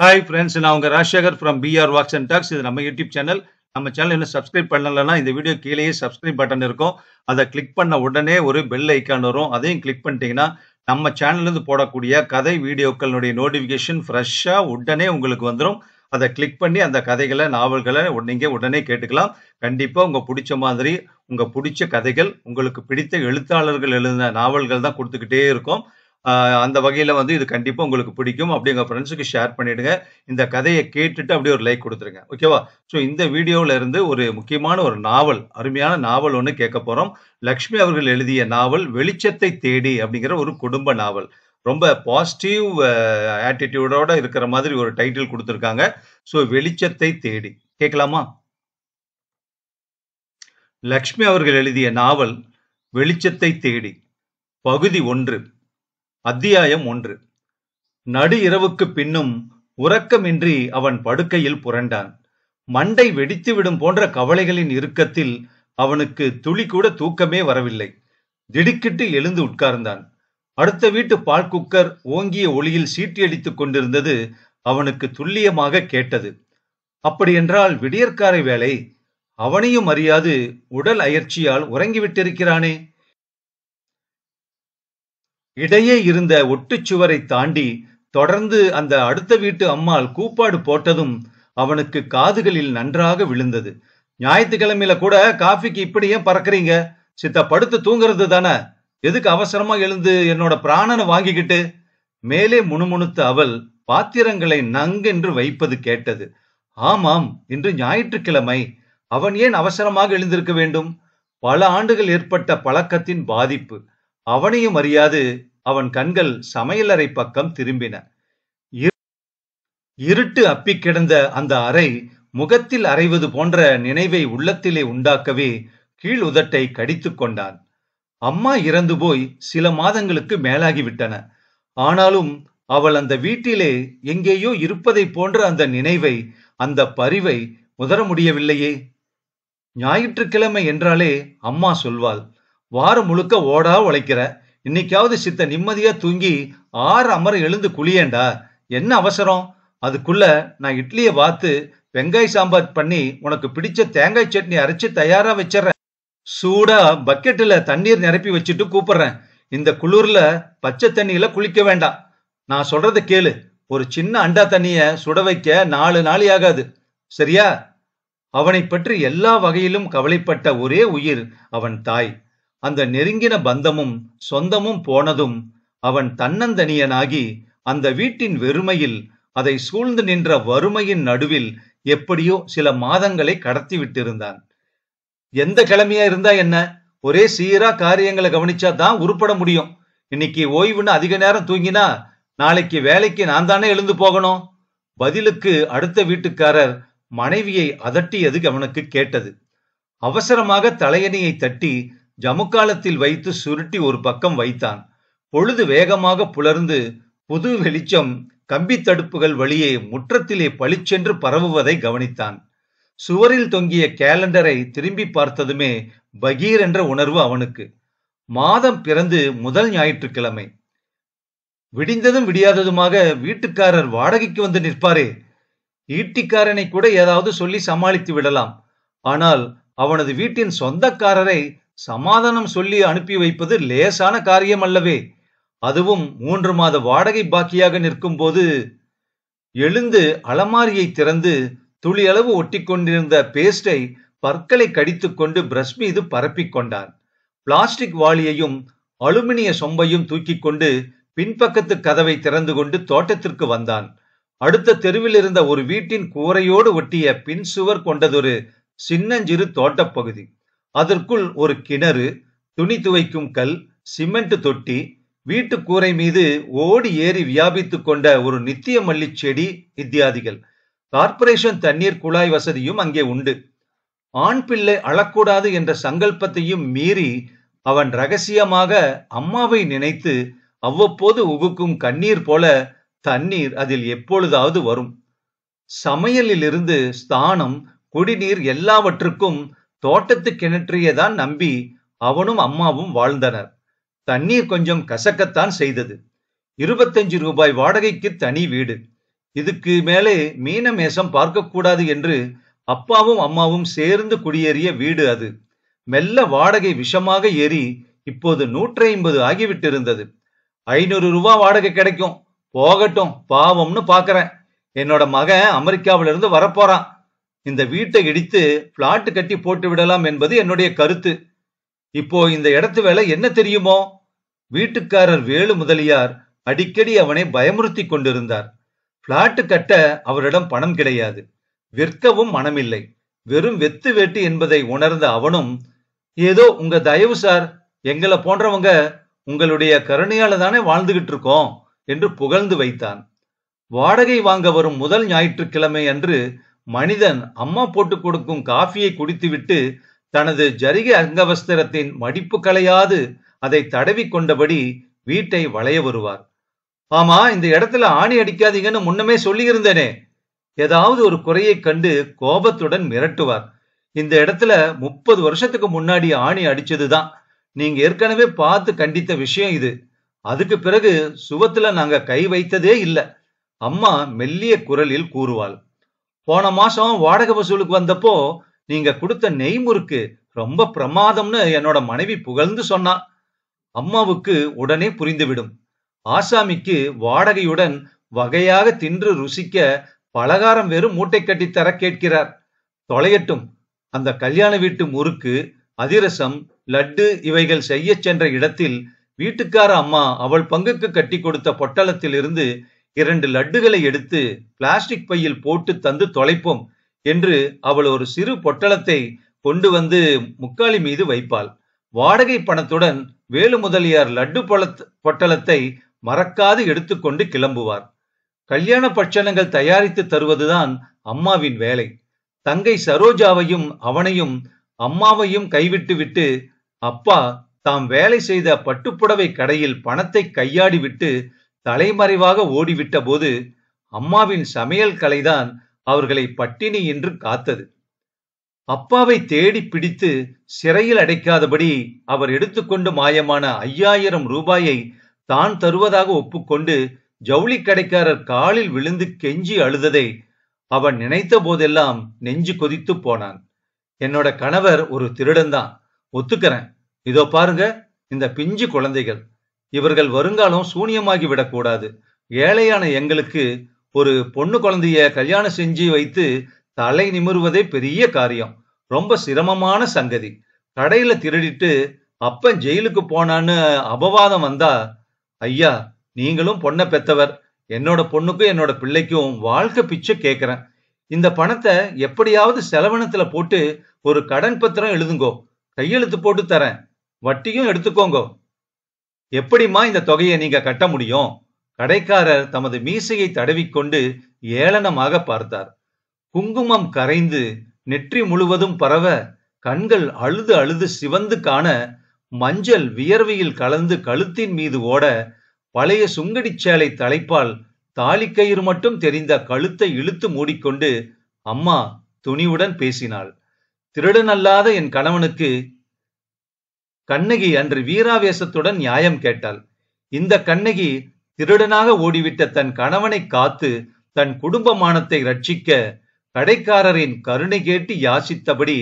Hi friends நான் உங்கள் Rajasekar from PR walks and talks இது நம்ம யூடியூப் சேனல் நம்ம சேனல் இன்னும் சப்ஸ்கிரைப் பண்ணலன்னா இந்த வீடியோ கீழேயே சப்ஸ்கிரைப் பட்டன் இருக்கும் அதை கிளிக் பண்ண உடனே ஒரு பெல் ஐக்கான் வரும் அதையும் கிளிக் பண்ணிட்டீங்கன்னா நம்ம சேனல்லேருந்து போடக்கூடிய கதை வீடியோக்களுடைய நோட்டிஃபிகேஷன் ஃப்ரெஷ்ஷாக உடனே உங்களுக்கு வந்துடும் அதை கிளிக் பண்ணி அந்த கதைகளை நாவல்களை நீங்கள் உடனே கேட்டுக்கலாம் கண்டிப்பாக உங்கள் பிடிச்ச மாதிரி உங்கள் பிடிச்ச கதைகள் உங்களுக்கு பிடித்த எழுத்தாளர்கள் எழுதின நாவல்கள் தான் கொடுத்துக்கிட்டே இருக்கும் அந்த வகையில் வந்து இது கண்டிப்பாக உங்களுக்கு பிடிக்கும் அப்படி உங்கள் ஃப்ரெண்ட்ஸுக்கு ஷேர் பண்ணிவிடுங்க இந்த கதையை கேட்டுட்டு அப்படியே ஒரு லைக் கொடுத்துருங்க ஓகேவா ஸோ இந்த வீடியோவில் இருந்து ஒரு முக்கியமான ஒரு நாவல் அருமையான நாவல் ஒன்று கேட்க போகிறோம் லக்ஷ்மி அவர்கள் எழுதிய நாவல் வெளிச்சத்தை தேடி அப்படிங்கிற ஒரு குடும்ப நாவல் ரொம்ப பாசிட்டிவ் ஆட்டிடியூடோட இருக்கிற மாதிரி ஒரு டைட்டில் கொடுத்துருக்காங்க ஸோ வெளிச்சத்தை தேடி கேட்கலாமா லக்ஷ்மி அவர்கள் எழுதிய நாவல் வெளிச்சத்தை தேடி பகுதி ஒன்று அத்தியாயம் ஒன்று நடு இரவுக்கு பின்னும் உறக்கமின்றி அவன் படுக்கையில் புரண்டான் மண்டை வெடித்துவிடும் போன்ற கவலைகளின் இறுக்கத்தில் அவனுக்கு துளி கூட தூக்கமே வரவில்லை திடுக்கிட்டு எழுந்து உட்கார்ந்தான் அடுத்த வீட்டு பால் குக்கர் ஓங்கிய ஒளியில் சீட்டியடித்துக் கொண்டிருந்தது அவனுக்கு துல்லியமாக கேட்டது அப்படியென்றால் விடியற்காரை வேலை அவனையும் அறியாது உடல் அயற்சியால் உறங்கிவிட்டிருக்கிறானே இடையே இருந்த ஒட்டுச்சுவரை தாண்டி தொடர்ந்து அந்த அடுத்த வீட்டு அம்மாள் கூப்பாடு போட்டதும் அவனுக்கு காதுகளில் நன்றாக விழுந்தது ஞாயிற்றுக்கிழமையில கூட காஃபிக்கு இப்படியே பறக்குறீங்க சித்த படுத்து தூங்குறது தானே எதுக்கு அவசரமா எழுந்து என்னோட பிராணனை வாங்கிக்கிட்டு மேலே முணுமுணுத்த அவள் பாத்திரங்களை நங்கென்று வைப்பது கேட்டது ஆமாம் இன்று ஞாயிற்றுக்கிழமை அவன் ஏன் அவசரமாக எழுந்திருக்க வேண்டும் பல ஆண்டுகள் ஏற்பட்ட பழக்கத்தின் பாதிப்பு அவனையும் அறியாது அவன் கண்கள் சமையலறை பக்கம் திரும்பின இருட்டு அப்பி கிடந்த அந்த அறை முகத்தில் அறைவது போன்ற நினைவை உள்ளத்திலே உண்டாக்கவே கீழ் உதட்டை கடித்து கொண்டான் அம்மா இறந்து போய் சில மாதங்களுக்கு மேலாகிவிட்டன ஆனாலும் அவள் அந்த வீட்டிலே எங்கேயோ இருப்பதை போன்ற அந்த நினைவை அந்த பரிவை உதர முடியவில்லையே ஞாயிற்றுக்கிழமை என்றாலே அம்மா சொல்வாள் வாரம் முழுக்க ஓடா உழைக்கிற இன்னைக்காவது சித்த நிம்மதியா தூங்கி ஆறு அமர எழுந்து குளியேண்டா என்ன அவசரம் அதுக்குள்ள நான் இட்லியை வாத்து வெங்காய சாம்பார் பண்ணி உனக்கு பிடிச்ச தேங்காய் சட்னி அரைச்சு தயாரா வச்சிடறேன் சூடா பக்கெட்டுல தண்ணீர் நிரப்பி வச்சுட்டு கூப்பிடுறேன் இந்த குளிர்ல பச்சை தண்ணியில குளிக்க வேண்டாம் நான் சொல்றத கேளு ஒரு சின்ன அண்டா தண்ணிய சுட வைக்க நாலு நாளி ஆகாது சரியா அவனை பற்றி எல்லா வகையிலும் கவலைப்பட்ட ஒரே உயிர் அவன் தாய் அந்த நெருங்கின பந்தமும் சொந்தமும் போனதும் அவன் தன்னந்தனியனாகி அந்த வீட்டின் வெறுமையில் அதை சூழ்ந்து நின்ற வறுமையின் நடுவில் எப்படியோ சில மாதங்களை கடத்தி விட்டிருந்தான் எந்த கிழமையா இருந்தா என்ன ஒரே சீரா காரியங்களை கவனிச்சா தான் உருப்பட முடியும் இன்னைக்கு ஓய்வுன்னு அதிக நேரம் தூங்கினா நாளைக்கு வேலைக்கு நான் தானே எழுந்து போகணும் பதிலுக்கு அடுத்த வீட்டுக்காரர் மனைவியை அதட்டியது அவனுக்கு கேட்டது அவசரமாக தலையணியை தட்டி ஜமுக்காலத்தில் வைத்து சுருட்டி ஒரு பக்கம் வைத்தான் பொழுது வேகமாக புலர்ந்து புது வெளிச்சம் கம்பி தடுப்புகள் வழியே முற்றத்திலே பளிச்சென்று பரவுவதை கவனித்தான் சுவரில் தொங்கிய கேலண்டரை திரும்பி பார்த்ததுமே பகீர் என்ற உணர்வு அவனுக்கு மாதம் பிறந்து முதல் ஞாயிற்றுக்கிழமை விடிந்ததும் விடியாததுமாக வீட்டுக்காரர் வாடகைக்கு வந்து நிற்பாரே ஈட்டிக்காரனை கூட ஏதாவது சொல்லி சமாளித்து விடலாம் ஆனால் அவனது வீட்டின் சொந்தக்காரரை சமாதானம் சொல்லி அனுப்பி வைப்பது லேசான காரியம் அல்லவே அதுவும் மூன்று மாத வாடகை பாக்கியாக நிற்கும் போது எழுந்து அலமாரியை திறந்து துளியளவு ஒட்டி கொண்டிருந்த பேஸ்டை பற்களை கடித்துக்கொண்டு பிரஷ் மீது பரப்பிக்கொண்டான் பிளாஸ்டிக் வாளியையும் அலுமினிய சொம்பையும் தூக்கி கொண்டு பின்பக்கத்து கதவை திறந்து கொண்டு தோட்டத்திற்கு வந்தான் அடுத்த தெருவில் இருந்த ஒரு வீட்டின் கூரையோடு ஒட்டிய பின் சுவர் கொண்டதொரு சின்னஞ்சிறு தோட்டப்பகுதி அதற்குள் ஒரு கிணறு துணி துவைக்கும் கல் சிமெண்ட் தொட்டி வீட்டு கூரை மீது ஓடி ஏறி வியாபித்து கொண்ட ஒரு நித்திய மல்லி செடி இத்தியாதிகள் கார்ப்பரேஷன் தண்ணீர் குழாய் வசதியும் அங்கே உண்டு ஆண் பிள்ளை அழக்கூடாது என்ற சங்கல்பத்தையும் மீறி அவன் ரகசியமாக அம்மாவை நினைத்து அவ்வப்போது உகுக்கும் கண்ணீர் போல தண்ணீர் அதில் எப்பொழுதாவது வரும் சமையலிலிருந்து ஸ்தானம் குடிநீர் எல்லாவற்றுக்கும் தோட்டத்து தான் நம்பி அவனும் அம்மாவும் வாழ்ந்தனர் தண்ணீர் கொஞ்சம் கசக்கத்தான் செய்தது இருபத்தஞ்சு ரூபாய் வாடகைக்கு தனி வீடு இதுக்கு மேலே மீன மேசம் பார்க்கக்கூடாது என்று அப்பாவும் அம்மாவும் சேர்ந்து குடியேறிய வீடு அது மெல்ல வாடகை விஷமாக ஏறி இப்போது நூற்றி ஐம்பது ஆகிவிட்டிருந்தது ஐநூறு ரூபா வாடகை கிடைக்கும் போகட்டும் பாவம்னு பாக்குறேன் என்னோட மகன் அமெரிக்காவிலிருந்து வரப்போறான் இந்த வீட்டை இடித்து பிளாட் கட்டி போட்டு விடலாம் என்பது என்னுடைய கருத்து இப்போ இந்த இடத்து வேலை என்ன தெரியுமோ வீட்டுக்காரர் வேலு முதலியார் அடிக்கடி அவனை பயமுறுத்தி கொண்டிருந்தார் பிளாட்டு கட்ட அவரிடம் பணம் கிடையாது விற்கவும் மனமில்லை வெறும் வெத்து வேட்டு என்பதை உணர்ந்த அவனும் ஏதோ உங்க தயவு சார் எங்களை போன்றவங்க உங்களுடைய கருணையால தானே வாழ்ந்துகிட்டு இருக்கோம் என்று புகழ்ந்து வைத்தான் வாடகை வாங்க வரும் முதல் ஞாயிற்றுக்கிழமை அன்று மனிதன் அம்மா போட்டு கொடுக்கும் காஃபியை குடித்துவிட்டு தனது ஜரிக அங்கவஸ்திரத்தின் மடிப்பு களையாது அதை தடவி கொண்டபடி வீட்டை வளைய வருவார் ஆமா இந்த இடத்துல ஆணி அடிக்காதீங்கன்னு முன்னமே சொல்லியிருந்தேனே ஏதாவது ஒரு குறையை கண்டு கோபத்துடன் மிரட்டுவார் இந்த இடத்துல முப்பது வருஷத்துக்கு முன்னாடி ஆணி அடிச்சதுதான் நீங்க ஏற்கனவே பார்த்து கண்டித்த விஷயம் இது அதுக்கு பிறகு சுவத்துல நாங்க கை வைத்ததே இல்லை அம்மா மெல்லிய குரலில் கூறுவாள் போன மாசம் வாடகை வசூலுக்கு வந்தப்போ நீங்க கொடுத்த நெய் முறுக்கு ரொம்ப பிரமாதம்னு என்னோட மனைவி புகழ்ந்து சொன்னா அம்மாவுக்கு உடனே புரிந்துவிடும் ஆசாமிக்கு வாடகையுடன் வகையாக தின்று ருசிக்க பலகாரம் வெறும் மூட்டை கட்டி தர கேட்கிறார் தொலையட்டும் அந்த கல்யாண வீட்டு முறுக்கு அதிரசம் லட்டு இவைகள் செய்ய சென்ற இடத்தில் வீட்டுக்கார அம்மா அவள் பங்குக்கு கட்டி கொடுத்த பொட்டலத்திலிருந்து இரண்டு லட்டுகளை எடுத்து பிளாஸ்டிக் பையில் போட்டு தந்து தொலைப்போம் என்று அவள் ஒரு சிறு பொட்டலத்தை கொண்டு வந்து முக்காலி மீது வைப்பாள் வாடகை பணத்துடன் வேலு முதலியார் லட்டு பொட்டலத்தை மறக்காது எடுத்துக்கொண்டு கிளம்புவார் கல்யாண பட்சணங்கள் தயாரித்து தருவதுதான் அம்மாவின் வேலை தங்கை சரோஜாவையும் அவனையும் அம்மாவையும் கைவிட்டு விட்டு அப்பா தாம் வேலை செய்த பட்டுப்புடவை கடையில் பணத்தை கையாடி விட்டு தலைமறைவாக ஓடிவிட்ட போது அம்மாவின் சமையல் கலைதான் அவர்களை பட்டினி என்று காத்தது அப்பாவை தேடி பிடித்து சிறையில் அடைக்காதபடி அவர் எடுத்துக்கொண்டு மாயமான ஐயாயிரம் ரூபாயை தான் தருவதாக ஒப்புக்கொண்டு ஜவுளி கடைக்காரர் காலில் விழுந்து கெஞ்சி அழுததை அவன் நினைத்த போதெல்லாம் நெஞ்சு கொதித்து போனான் என்னோட கணவர் ஒரு திருடன்தான் ஒத்துக்கிறேன் இதோ பாருங்க இந்த பிஞ்சு குழந்தைகள் இவர்கள் வருங்காலம் சூனியமாகி விடக்கூடாது ஏழையான எங்களுக்கு ஒரு பொண்ணு குழந்தைய கல்யாணம் செஞ்சு வைத்து தலை நிமிர்வதே பெரிய காரியம் ரொம்ப சிரமமான சங்கதி கடையில திருடிட்டு அப்பன் ஜெயிலுக்கு போனான்னு அபவாதம் வந்தா ஐயா நீங்களும் பொண்ணை பெத்தவர் என்னோட பொண்ணுக்கும் என்னோட பிள்ளைக்கும் வாழ்க்கை பிச்சை கேட்கிறேன் இந்த பணத்தை எப்படியாவது செலவினத்துல போட்டு ஒரு கடன் பத்திரம் எழுதுங்கோ கையெழுத்து போட்டு தரேன் வட்டியும் எடுத்துக்கோங்க எப்படிமா இந்த தொகையை நீங்க கட்ட முடியும் கடைக்காரர் தமது மீசையை தடவிக்கொண்டு ஏளனமாக பார்த்தார் குங்குமம் கரைந்து நெற்றி முழுவதும் பரவ கண்கள் அழுது அழுது சிவந்து காண மஞ்சள் வியர்வையில் கலந்து கழுத்தின் மீது ஓட பழைய சுங்கடி சேலை தலைப்பால் தாலிக்கயிறு மட்டும் தெரிந்த கழுத்தை இழுத்து மூடிக்கொண்டு அம்மா துணிவுடன் பேசினாள் திருடனல்லாத என் கணவனுக்கு கண்ணகி அன்று வீராவேசத்துடன் நியாயம் கேட்டாள் இந்த கண்ணகி திருடனாக ஓடிவிட்ட தன் கணவனை காத்து தன் குடும்பமானத்தை ரட்சிக்க கடைக்காரரின் கருணை கேட்டு யாசித்தபடி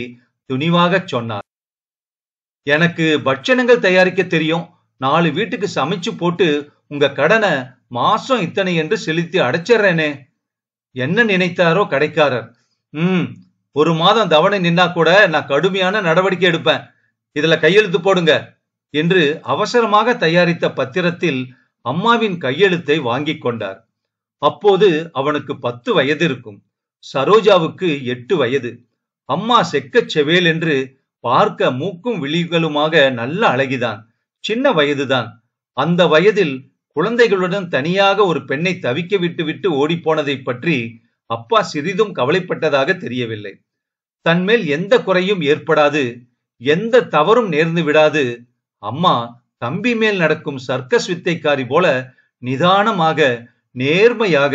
துணிவாகச் சொன்னார் எனக்கு பட்சணங்கள் தயாரிக்க தெரியும் நாலு வீட்டுக்கு சமைச்சு போட்டு உங்க கடனை மாசம் இத்தனை என்று செலுத்தி அடைச்சிடுறேனே என்ன நினைத்தாரோ கடைக்காரர் உம் ஒரு மாதம் தவணை நின்னா கூட நான் கடுமையான நடவடிக்கை எடுப்பேன் இதுல கையெழுத்து போடுங்க என்று அவசரமாக தயாரித்த பத்திரத்தில் அம்மாவின் கையெழுத்தை வாங்கி கொண்டார் அப்போது அவனுக்கு பத்து வயது இருக்கும் சரோஜாவுக்கு எட்டு வயது அம்மா செக்கச் செவேல் என்று பார்க்க மூக்கும் விழிகளுமாக நல்ல அழகிதான் சின்ன வயதுதான் அந்த வயதில் குழந்தைகளுடன் தனியாக ஒரு பெண்ணை தவிக்க விட்டு விட்டு ஓடிப்போனதை பற்றி அப்பா சிறிதும் கவலைப்பட்டதாக தெரியவில்லை தன்மேல் எந்த குறையும் ஏற்படாது எந்த தவறும் நேர்ந்து விடாது அம்மா தம்பி மேல் நடக்கும் சர்க்கஸ் வித்தைக்காரி போல நிதானமாக நேர்மையாக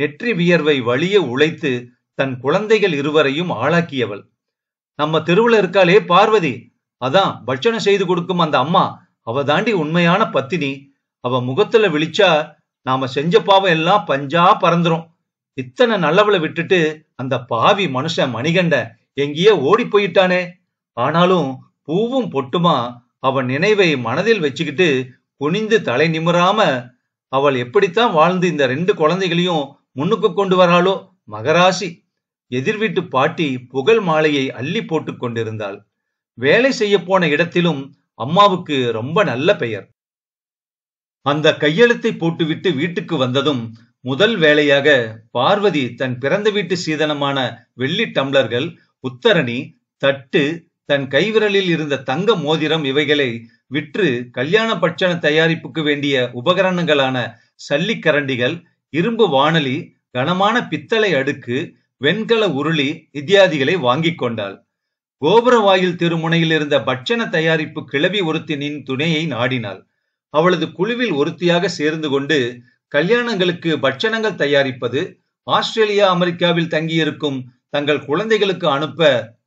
நெற்றி வியர்வை வழிய உழைத்து தன் குழந்தைகள் இருவரையும் ஆளாக்கியவள் நம்ம தெருவுல இருக்காளே பார்வதி அதான் பட்சணம் செய்து கொடுக்கும் அந்த அம்மா அவ தாண்டி உண்மையான பத்தினி அவ முகத்துல விழிச்சா நாம செஞ்ச பாவம் எல்லாம் பஞ்சா பறந்துரும் இத்தனை நல்லவளை விட்டுட்டு அந்த பாவி மனுஷன் மணிகண்ட எங்கேயே ஓடி போயிட்டானே ஆனாலும் பூவும் பொட்டுமா அவன் நினைவை மனதில் வச்சுக்கிட்டு குனிந்து தலை நிமிராம அவள் எப்படித்தான் வாழ்ந்து இந்த ரெண்டு குழந்தைகளையும் முன்னுக்கு கொண்டு வராளோ மகராசி எதிர்வீட்டு பாட்டி புகழ் மாலையை அள்ளி போட்டு கொண்டிருந்தாள் வேலை செய்ய போன இடத்திலும் அம்மாவுக்கு ரொம்ப நல்ல பெயர் அந்த கையெழுத்தை போட்டுவிட்டு வீட்டுக்கு வந்ததும் முதல் வேலையாக பார்வதி தன் பிறந்த வீட்டு சீதனமான வெள்ளி டம்ளர்கள் உத்தரணி தட்டு தன் கைவிரலில் இருந்த தங்க மோதிரம் இவைகளை விற்று கல்யாண பட்சண தயாரிப்புக்கு வேண்டிய உபகரணங்களான சல்லி கரண்டிகள் இரும்பு வானலி கனமான பித்தளை அடுக்கு வெண்கல உருளி இத்தியாதிகளை வாங்கிக் கொண்டாள் கோபுர வாயில் திருமுனையில் இருந்த பட்சண தயாரிப்பு கிளவி ஒருத்தினின் துணையை நாடினாள் அவளது குழுவில் ஒருத்தியாக சேர்ந்து கொண்டு கல்யாணங்களுக்கு பட்சணங்கள் தயாரிப்பது ஆஸ்திரேலியா அமெரிக்காவில் தங்கியிருக்கும் தங்கள் குழந்தைகளுக்கு அனுப்ப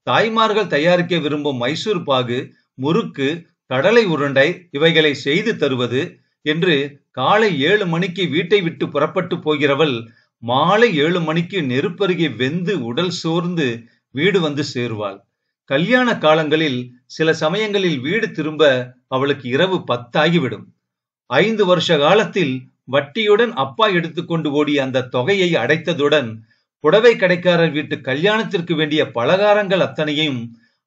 தாய்மார்கள் தயாரிக்க விரும்பும் மைசூர் பாகு முறுக்கு கடலை உருண்டை இவைகளை செய்து தருவது என்று காலை ஏழு மணிக்கு வீட்டை விட்டு புறப்பட்டு போகிறவள் மாலை ஏழு மணிக்கு நெருப்பருகே வெந்து உடல் சோர்ந்து வீடு வந்து சேருவாள் கல்யாண காலங்களில் சில சமயங்களில் வீடு திரும்ப அவளுக்கு இரவு பத்தாகிவிடும் ஐந்து வருஷ காலத்தில் வட்டியுடன் அப்பா எடுத்துக்கொண்டு ஓடிய அந்த தொகையை அடைத்ததுடன் புடவை கடைக்காரர் வீட்டு கல்யாணத்திற்கு வேண்டிய பலகாரங்கள் அத்தனையும்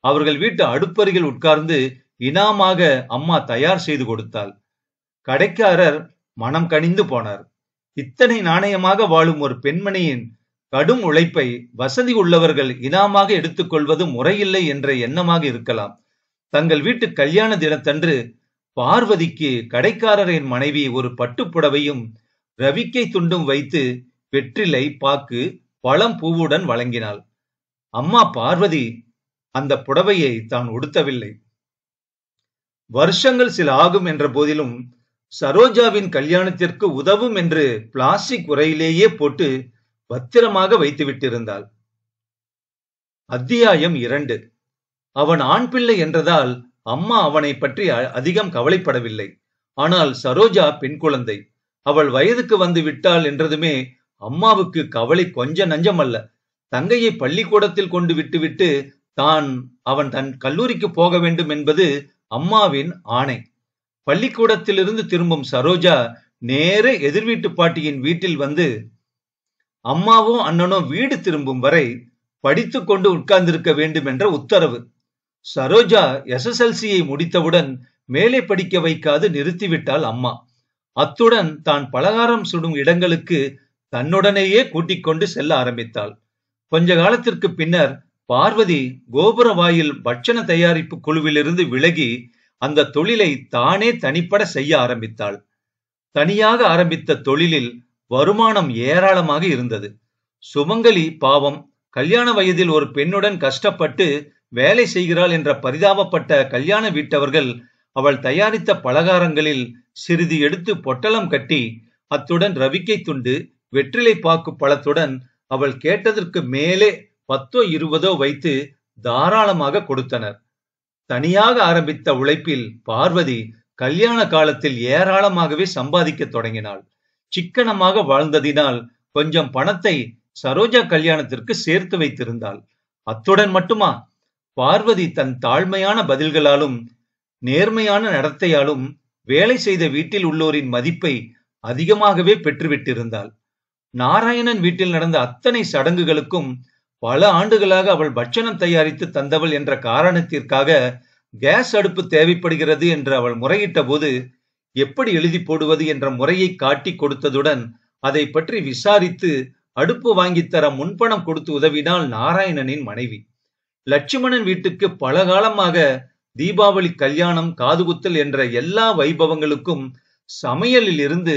அவர்கள் வீட்டு அடுப்பருகில் உட்கார்ந்து இனாமாக அம்மா தயார் செய்து கொடுத்தாள் கடைக்காரர் மனம் கனிந்து போனார் இத்தனை நாணயமாக வாழும் ஒரு பெண்மணியின் கடும் உழைப்பை வசதி உள்ளவர்கள் இனாமாக எடுத்துக்கொள்வது முறையில்லை என்ற எண்ணமாக இருக்கலாம் தங்கள் வீட்டு கல்யாண தினத்தன்று பார்வதிக்கு கடைக்காரரின் மனைவி ஒரு பட்டுப்புடவையும் ரவிக்கை துண்டும் வைத்து வெற்றிலை பாக்கு பழம் பூவுடன் வழங்கினாள் அம்மா பார்வதி அந்த புடவையை தான் உடுத்தவில்லை வருஷங்கள் சில ஆகும் என்ற போதிலும் சரோஜாவின் கல்யாணத்திற்கு உதவும் என்று பிளாஸ்டிக் உரையிலேயே போட்டு பத்திரமாக வைத்து விட்டிருந்தாள் அத்தியாயம் இரண்டு அவன் ஆண் பிள்ளை என்றதால் அம்மா அவனை பற்றி அதிகம் கவலைப்படவில்லை ஆனால் சரோஜா பெண் குழந்தை அவள் வயதுக்கு வந்து விட்டாள் என்றதுமே அம்மாவுக்கு கவலை கொஞ்ச அல்ல தங்கையை பள்ளிக்கூடத்தில் கொண்டு விட்டுவிட்டு தான் அவன் தன் கல்லூரிக்கு போக வேண்டும் என்பது அம்மாவின் ஆணை பள்ளிக்கூடத்திலிருந்து திரும்பும் சரோஜா நேர எதிர்வீட்டு பாட்டியின் வீட்டில் வந்து அம்மாவும் அண்ணனும் வீடு திரும்பும் வரை படித்து கொண்டு உட்கார்ந்திருக்க வேண்டும் என்ற உத்தரவு சரோஜா எஸ்எஸ்எல்சியை முடித்தவுடன் மேலே படிக்க வைக்காது நிறுத்திவிட்டாள் அம்மா அத்துடன் தான் பலகாரம் சுடும் இடங்களுக்கு தன்னுடனேயே கூட்டிக் கொண்டு செல்ல ஆரம்பித்தாள் கொஞ்ச காலத்திற்கு பின்னர் பார்வதி கோபுர வாயில் பட்சண தயாரிப்பு குழுவிலிருந்து விலகி அந்த தொழிலை தானே தனிப்பட செய்ய ஆரம்பித்தாள் தனியாக ஆரம்பித்த தொழிலில் வருமானம் ஏராளமாக இருந்தது சுமங்கலி பாவம் கல்யாண வயதில் ஒரு பெண்ணுடன் கஷ்டப்பட்டு வேலை செய்கிறாள் என்ற பரிதாபப்பட்ட கல்யாண வீட்டவர்கள் அவள் தயாரித்த பலகாரங்களில் சிறிது எடுத்து பொட்டலம் கட்டி அத்துடன் ரவிக்கை துண்டு வெற்றிலை பாக்கு பழத்துடன் அவள் கேட்டதற்கு மேலே பத்தோ இருபதோ வைத்து தாராளமாக கொடுத்தனர் தனியாக ஆரம்பித்த உழைப்பில் பார்வதி கல்யாண காலத்தில் ஏராளமாகவே சம்பாதிக்க தொடங்கினாள் சிக்கனமாக வாழ்ந்ததினால் கொஞ்சம் பணத்தை சரோஜா கல்யாணத்திற்கு சேர்த்து வைத்திருந்தாள் அத்துடன் மட்டுமா பார்வதி தன் தாழ்மையான பதில்களாலும் நேர்மையான நடத்தையாலும் வேலை செய்த வீட்டில் உள்ளோரின் மதிப்பை அதிகமாகவே பெற்றுவிட்டிருந்தாள் நாராயணன் வீட்டில் நடந்த அத்தனை சடங்குகளுக்கும் பல ஆண்டுகளாக அவள் பட்சணம் தயாரித்து தந்தவள் என்ற காரணத்திற்காக கேஸ் அடுப்பு தேவைப்படுகிறது என்று அவள் முறையிட்ட போது எப்படி எழுதி போடுவது என்ற முறையை காட்டி கொடுத்ததுடன் அதை பற்றி விசாரித்து அடுப்பு வாங்கித்தர முன்பணம் கொடுத்து உதவினால் நாராயணனின் மனைவி லட்சுமணன் வீட்டுக்கு பல காலமாக தீபாவளி கல்யாணம் காதுகுத்தல் என்ற எல்லா வைபவங்களுக்கும் சமையலில் இருந்து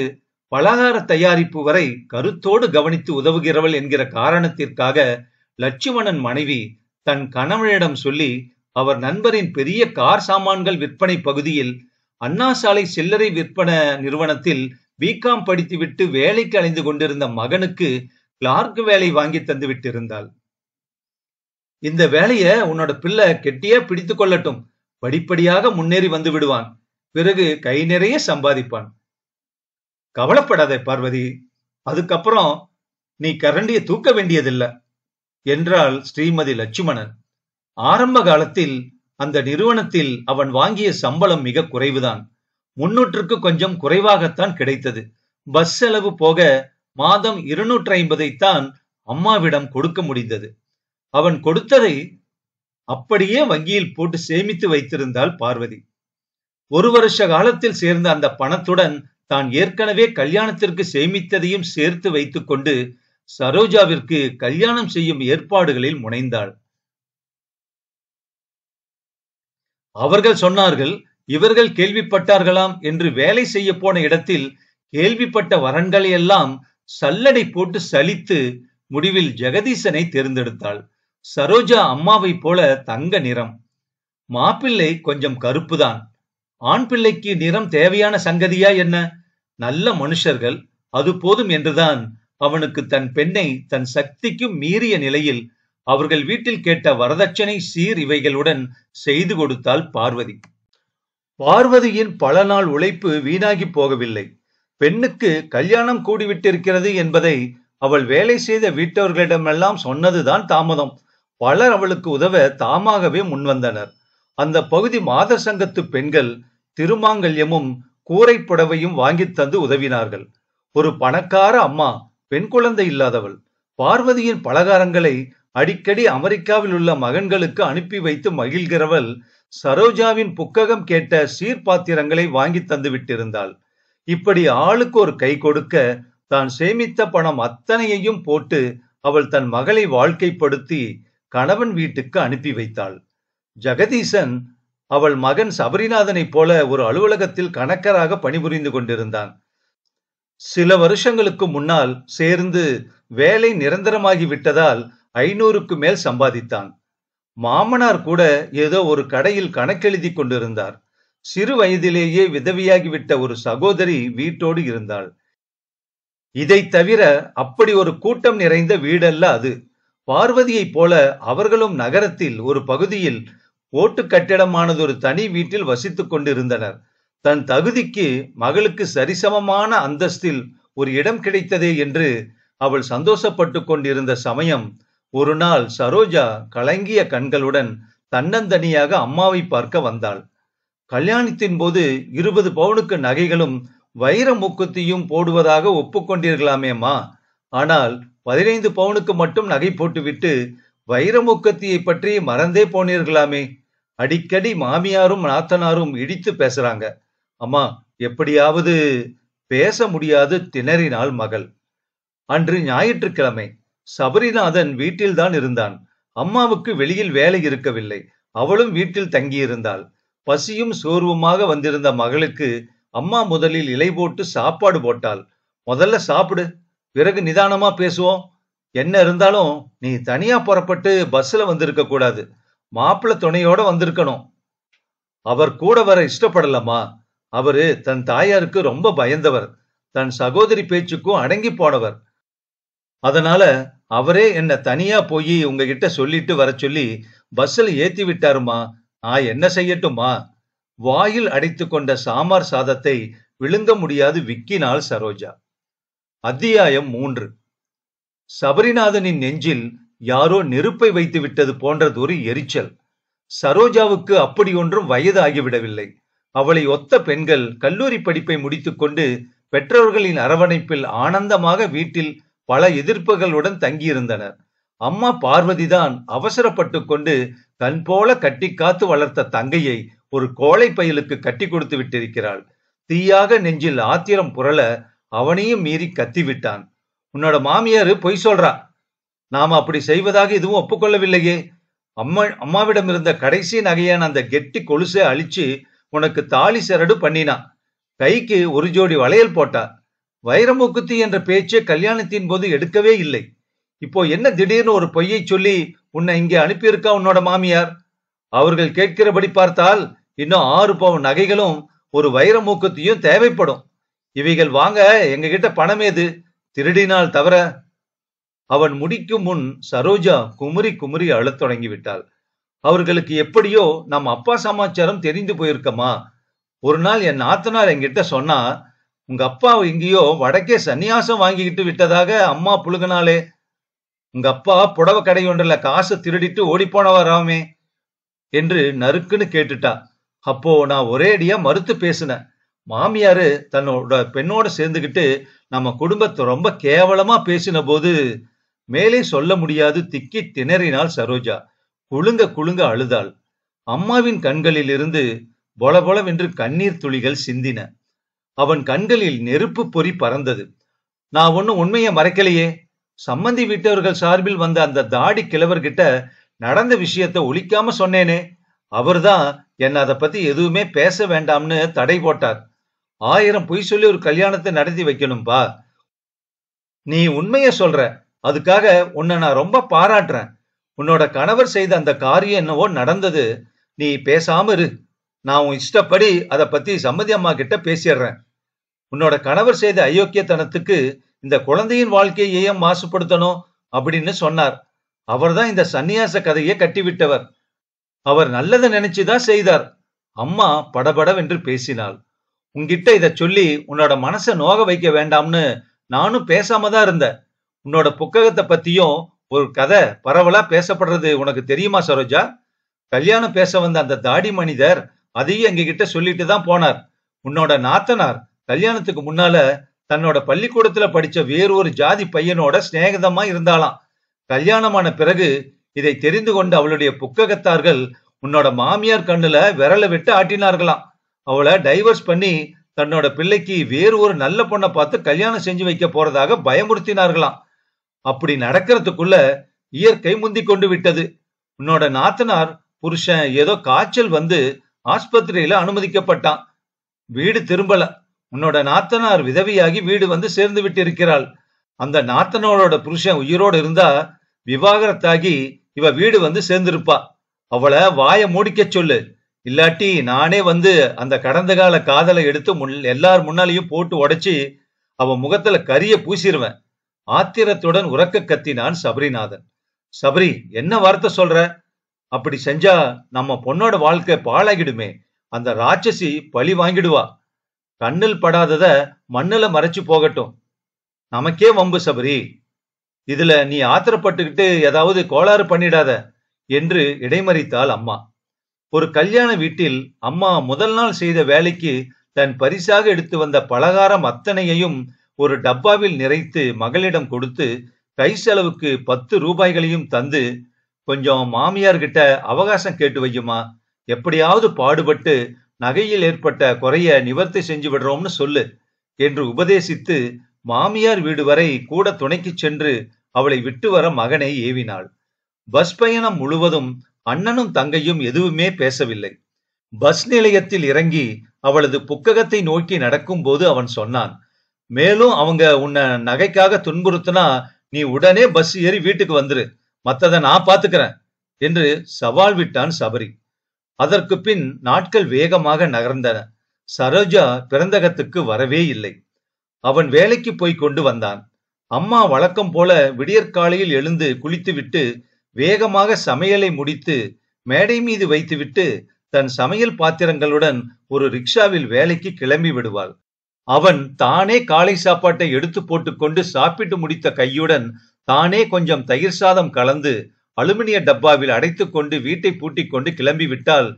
பலகார தயாரிப்பு வரை கருத்தோடு கவனித்து உதவுகிறவள் என்கிற காரணத்திற்காக லட்சுமணன் மனைவி தன் கணவனிடம் சொல்லி அவர் நண்பரின் பெரிய கார் சாமான்கள் விற்பனை பகுதியில் அண்ணா சாலை சில்லறை விற்பனை நிறுவனத்தில் பிகாம் படித்துவிட்டு வேலைக்கு அலைந்து கொண்டிருந்த மகனுக்கு கிளார்க் வேலை வாங்கி தந்து விட்டிருந்தாள் இந்த வேலைய உன்னோட பிள்ளை கெட்டியா பிடித்து கொள்ளட்டும் படிப்படியாக முன்னேறி வந்து விடுவான் பிறகு கை நிறைய சம்பாதிப்பான் கவலைப்படாதே பார்வதி அதுக்கப்புறம் நீ கரண்டிய தூக்க வேண்டியதில்லை என்றாள் ஸ்ரீமதி லட்சுமணன் ஆரம்ப காலத்தில் அந்த நிறுவனத்தில் அவன் வாங்கிய சம்பளம் மிக குறைவுதான் முன்னூற்றுக்கு கொஞ்சம் குறைவாகத்தான் கிடைத்தது பஸ் செலவு போக மாதம் இருநூற்றி ஐம்பதைத்தான் அம்மாவிடம் கொடுக்க முடிந்தது அவன் கொடுத்ததை அப்படியே வங்கியில் போட்டு சேமித்து வைத்திருந்தாள் பார்வதி ஒரு வருஷ காலத்தில் சேர்ந்த அந்த பணத்துடன் தான் ஏற்கனவே கல்யாணத்திற்கு சேமித்ததையும் சேர்த்து வைத்துக்கொண்டு சரோஜாவிற்கு கல்யாணம் செய்யும் ஏற்பாடுகளில் முனைந்தாள் அவர்கள் சொன்னார்கள் இவர்கள் கேள்விப்பட்டார்களாம் என்று வேலை செய்ய போன இடத்தில் கேள்விப்பட்ட வரன்களை எல்லாம் சல்லடை போட்டு சலித்து முடிவில் ஜெகதீசனை தேர்ந்தெடுத்தாள் சரோஜா அம்மாவை போல தங்க நிறம் மாப்பிள்ளை கொஞ்சம் கருப்புதான் ஆண் பிள்ளைக்கு நிறம் தேவையான சங்கதியா என்ன நல்ல மனுஷர்கள் அது போதும் என்றுதான் அவனுக்கு தன் பெண்ணை தன் சக்திக்கும் மீறிய நிலையில் அவர்கள் வீட்டில் கேட்ட வரதட்சணை சீர் இவைகளுடன் செய்து கொடுத்தாள் பார்வதி பார்வதியின் பல நாள் உழைப்பு வீணாகி போகவில்லை பெண்ணுக்கு கல்யாணம் கூடிவிட்டிருக்கிறது என்பதை அவள் வேலை செய்த வீட்டவர்களிடமெல்லாம் சொன்னதுதான் தாமதம் பலர் அவளுக்கு உதவ தாமாகவே முன்வந்தனர் அந்த பகுதி மாத சங்கத்து பெண்கள் திருமாங்கல்யமும் புடவையும் வாங்கித் தந்து உதவினார்கள் ஒரு பணக்கார அம்மா பெண் குழந்தை இல்லாதவள் பார்வதியின் பலகாரங்களை அடிக்கடி அமெரிக்காவில் உள்ள மகன்களுக்கு அனுப்பி வைத்து மகிழ்கிறவள் சரோஜாவின் புக்ககம் கேட்ட சீர்பாத்திரங்களை வாங்கி தந்து விட்டிருந்தாள் இப்படி ஆளுக்கு ஒரு கை கொடுக்க தான் சேமித்த பணம் அத்தனையையும் போட்டு அவள் தன் மகளை வாழ்க்கைப்படுத்தி கணவன் வீட்டுக்கு அனுப்பி வைத்தாள் ஜெகதீசன் அவள் மகன் சபரிநாதனைப் போல ஒரு அலுவலகத்தில் கணக்கராக பணிபுரிந்து கொண்டிருந்தான் சில வருஷங்களுக்கு முன்னால் சேர்ந்து வேலை நிரந்தரமாகி விட்டதால் ஐநூறுக்கு மேல் சம்பாதித்தான் மாமனார் கூட ஏதோ ஒரு கடையில் கணக்கெழுதி கொண்டிருந்தார் சிறு வயதிலேயே விதவியாகிவிட்ட ஒரு சகோதரி வீட்டோடு இருந்தாள் இதை தவிர அப்படி ஒரு கூட்டம் நிறைந்த வீடல்ல அது பார்வதியைப் போல அவர்களும் நகரத்தில் ஒரு பகுதியில் ஓட்டு கட்டிடமானது ஒரு தனி வீட்டில் வசித்துக் கொண்டிருந்தனர் தன் தகுதிக்கு மகளுக்கு சரிசமமான அந்தஸ்தில் ஒரு இடம் கிடைத்ததே என்று அவள் சந்தோஷப்பட்டு கொண்டிருந்த சமயம் ஒரு நாள் சரோஜா கலங்கிய கண்களுடன் தன்னந்தனியாக அம்மாவை பார்க்க வந்தாள் கல்யாணத்தின் போது இருபது பவுனுக்கு நகைகளும் வைர மூக்குத்தியும் போடுவதாக ஒப்புக்கொண்டீர்களாமேம்மா ஆனால் பதினைந்து பவுனுக்கு மட்டும் நகை போட்டுவிட்டு வைரமுக்கத்தியை பற்றி மறந்தே போனீர்களாமே அடிக்கடி மாமியாரும் நாத்தனாரும் இடித்து பேசுறாங்க அம்மா எப்படியாவது பேச முடியாது திணறினாள் மகள் அன்று ஞாயிற்றுக்கிழமை சபரிநாதன் வீட்டில்தான் இருந்தான் அம்மாவுக்கு வெளியில் வேலை இருக்கவில்லை அவளும் வீட்டில் தங்கியிருந்தாள் பசியும் சோர்வுமாக வந்திருந்த மகளுக்கு அம்மா முதலில் இலை போட்டு சாப்பாடு போட்டாள் முதல்ல சாப்பிடு பிறகு நிதானமா பேசுவோம் என்ன இருந்தாலும் நீ தனியா புறப்பட்டு பஸ்ல வந்திருக்க கூடாது மாப்பிள்ள துணையோட வந்திருக்கணும் அவர் கூட வர இஷ்டப்படலம்மா அவரு தன் தாயாருக்கு ரொம்ப பயந்தவர் தன் சகோதரி பேச்சுக்கும் அடங்கி போனவர் அதனால அவரே என்ன தனியா போய் உங்ககிட்ட சொல்லிட்டு வர சொல்லி பஸ்ல ஏத்தி விட்டாருமா நான் என்ன செய்யட்டுமா வாயில் அடைத்து கொண்ட சாமார் சாதத்தை விழுங்க முடியாது விக்கினாள் சரோஜா அத்தியாயம் மூன்று சபரிநாதனின் நெஞ்சில் யாரோ நெருப்பை வைத்து விட்டது போன்றதொரு எரிச்சல் சரோஜாவுக்கு அப்படியொன்றும் வயது ஆகிவிடவில்லை அவளை ஒத்த பெண்கள் கல்லூரி படிப்பை முடித்துக்கொண்டு பெற்றோர்களின் அரவணைப்பில் ஆனந்தமாக வீட்டில் பல எதிர்ப்புகளுடன் தங்கியிருந்தனர் அம்மா பார்வதிதான் அவசரப்பட்டு கொண்டு தன் போல கட்டி காத்து வளர்த்த தங்கையை ஒரு கோழை பயலுக்கு கட்டி கொடுத்து விட்டிருக்கிறாள் தீயாக நெஞ்சில் ஆத்திரம் புரள அவனையும் மீறி கத்திவிட்டான் உன்னோட மாமியாரு பொய் சொல்றா நாம் அப்படி செய்வதாக எதுவும் ஒப்புக்கொள்ளவில்லையே அம்மா அம்மாவிடம் இருந்த கடைசி நகையான அந்த கெட்டி கொலுசை அழிச்சு உனக்கு தாலி சரடு பண்ணினான் கைக்கு ஒரு ஜோடி வளையல் போட்டா வைரமுக்குத்தி என்ற பேச்சு கல்யாணத்தின் போது எடுக்கவே இல்லை இப்போ என்ன திடீர்னு ஒரு பொய்யை சொல்லி உன்னை இங்கே அனுப்பியிருக்கா உன்னோட மாமியார் அவர்கள் கேட்கிறபடி பார்த்தால் இன்னும் ஆறு பவுன் நகைகளும் ஒரு வைர மூக்குத்தியும் தேவைப்படும் இவைகள் வாங்க எங்ககிட்ட பணம் ஏது திருடினால் தவிர அவன் முடிக்கும் முன் சரோஜா குமுறி குமுறி அழத் தொடங்கிவிட்டாள் அவர்களுக்கு எப்படியோ நம் அப்பா சமாச்சாரம் தெரிந்து போயிருக்கமா ஒரு நாள் என் ஆத்தனார் என்கிட்ட சொன்னா உங்க அப்பா எங்கேயோ வடக்கே சன்னியாசம் வாங்கிக்கிட்டு விட்டதாக அம்மா புழுகினாலே உங்க அப்பா புடவ கடை ஒன்றில் காசை திருடிட்டு ஓடிப்போனவராமே என்று நறுக்குன்னு கேட்டுட்டா அப்போ நான் ஒரே அடியா மறுத்து பேசினேன் மாமியாரு தன்னோட பெண்ணோட சேர்ந்துக்கிட்டு நம்ம குடும்பத்தை ரொம்ப கேவலமா பேசின போது மேலே சொல்ல முடியாது திக்கி திணறினாள் சரோஜா குழுங்க குழுங்க அழுதாள் அம்மாவின் கண்களிலிருந்து பொலபொலவென்று கண்ணீர் துளிகள் சிந்தின அவன் கண்களில் நெருப்பு பொறி பறந்தது நான் ஒன்னும் உண்மையை மறைக்கலையே சம்மந்தி வீட்டவர்கள் சார்பில் வந்த அந்த தாடி கிழவர்கிட்ட நடந்த விஷயத்த ஒழிக்காம சொன்னேனே அவர்தான் என்னை அதை பத்தி எதுவுமே பேச வேண்டாம்னு தடை போட்டார் ஆயிரம் பொய் சொல்லி ஒரு கல்யாணத்தை நடத்தி வைக்கணும்பா நீ உண்மைய சொல்ற அதுக்காக உன்னை நான் ரொம்ப பாராட்டுறேன் உன்னோட கணவர் செய்த அந்த காரியம் என்னவோ நடந்தது நீ பேசாம இரு நான் உன் இஷ்டப்படி அதை பத்தி சம்மதி அம்மா கிட்ட பேசிடுறேன் உன்னோட கணவர் செய்த அயோக்கியத்தனத்துக்கு இந்த குழந்தையின் வாழ்க்கையை ஏன் மாசுபடுத்தணும் அப்படின்னு சொன்னார் அவர்தான் இந்த சன்னியாச கதையை கட்டிவிட்டவர் அவர் நல்லதை நினைச்சுதான் செய்தார் அம்மா படபடவென்று பேசினாள் உங்ககிட்ட இதை சொல்லி உன்னோட மனசை நோக வைக்க வேண்டாம்னு நானும் பேசாம தான் இருந்தேன் உன்னோட புக்ககத்தை பத்தியும் ஒரு கதை பரவலா பேசப்படுறது உனக்கு தெரியுமா சரோஜா கல்யாணம் பேச வந்த அந்த தாடி மனிதர் அதையும் எங்ககிட்ட சொல்லிட்டு தான் போனார் உன்னோட நாத்தனார் கல்யாணத்துக்கு முன்னால தன்னோட பள்ளிக்கூடத்துல படிச்ச வேறு ஒரு ஜாதி பையனோட சிநேகிதமா இருந்தாலாம் கல்யாணமான பிறகு இதை தெரிந்து கொண்ட அவளுடைய புக்ககத்தார்கள் உன்னோட மாமியார் கண்ணுல விரல விட்டு ஆட்டினார்களாம் அவளை டைவர்ஸ் பண்ணி தன்னோட பிள்ளைக்கு வேறு ஒரு நல்ல பொண்ணை பார்த்து கல்யாணம் செஞ்சு வைக்க போறதாக பயமுறுத்தினார்களாம் அப்படி நடக்கிறதுக்குள்ள இயற்கை முந்தி கொண்டு விட்டது உன்னோட நாத்தனார் புருஷன் ஏதோ காய்ச்சல் வந்து ஆஸ்பத்திரியில அனுமதிக்கப்பட்டான் வீடு திரும்பல உன்னோட நாத்தனார் விதவியாகி வீடு வந்து சேர்ந்து விட்டு இருக்கிறாள் அந்த நாத்தனோட புருஷன் உயிரோடு இருந்தா விவாகரத்தாகி இவ வீடு வந்து சேர்ந்திருப்பா அவளை வாய மூடிக்க சொல்லு இல்லாட்டி நானே வந்து அந்த கடந்த கால காதலை எடுத்து முன் எல்லார் முன்னாலையும் போட்டு உடைச்சி அவன் முகத்துல கரிய பூசிடுவேன் ஆத்திரத்துடன் உறக்க கத்தினான் சபரிநாதன் சபரி என்ன வார்த்தை சொல்ற அப்படி செஞ்சா நம்ம பொண்ணோட வாழ்க்கை பாழாகிடுமே அந்த ராட்சசி பழி வாங்கிடுவா கண்ணில் படாதத மண்ணில மறைச்சு போகட்டும் நமக்கே வம்பு சபரி இதுல நீ ஆத்திரப்பட்டுக்கிட்டு ஏதாவது கோளாறு பண்ணிடாத என்று இடைமறித்தாள் அம்மா ஒரு கல்யாண வீட்டில் அம்மா முதல் நாள் செய்த வேலைக்கு தன் பரிசாக எடுத்து வந்த பலகாரம் அத்தனையையும் ஒரு டப்பாவில் நிறைத்து மகளிடம் கொடுத்து கை செலவுக்கு பத்து ரூபாய்களையும் தந்து கொஞ்சம் மாமியார்கிட்ட அவகாசம் கேட்டு வையுமா எப்படியாவது பாடுபட்டு நகையில் ஏற்பட்ட குறைய நிவர்த்தி செஞ்சு விடுறோம்னு சொல்லு என்று உபதேசித்து மாமியார் வீடு வரை கூட துணைக்கு சென்று அவளை விட்டு வர மகனை ஏவினாள் பஸ் பயணம் முழுவதும் அண்ணனும் தங்கையும் எதுவுமே பேசவில்லை பஸ் நிலையத்தில் இறங்கி அவளது புக்ககத்தை நோக்கி நடக்கும் போது அவன் சொன்னான் மேலும் அவங்க உன்னை நகைக்காக துன்புறுத்தினா நீ உடனே பஸ் ஏறி வீட்டுக்கு வந்துரு மத்ததை நான் பாத்துக்கிறேன் என்று சவால் விட்டான் சபரி அதற்கு பின் நாட்கள் வேகமாக நகர்ந்தன சரோஜா பிறந்தகத்துக்கு வரவே இல்லை அவன் வேலைக்கு போய் கொண்டு வந்தான் அம்மா வழக்கம் போல விடியற்காலையில் எழுந்து குளித்துவிட்டு வேகமாக சமையலை முடித்து மேடை மீது வைத்துவிட்டு தன் சமையல் பாத்திரங்களுடன் ஒரு ரிக்ஷாவில் வேலைக்கு கிளம்பி விடுவாள் அவன் தானே காலை சாப்பாட்டை எடுத்து போட்டுக்கொண்டு சாப்பிட்டு முடித்த கையுடன் தானே கொஞ்சம் தயிர் சாதம் கலந்து அலுமினிய டப்பாவில் அடைத்து கொண்டு வீட்டை பூட்டிக் கொண்டு கிளம்பிவிட்டால்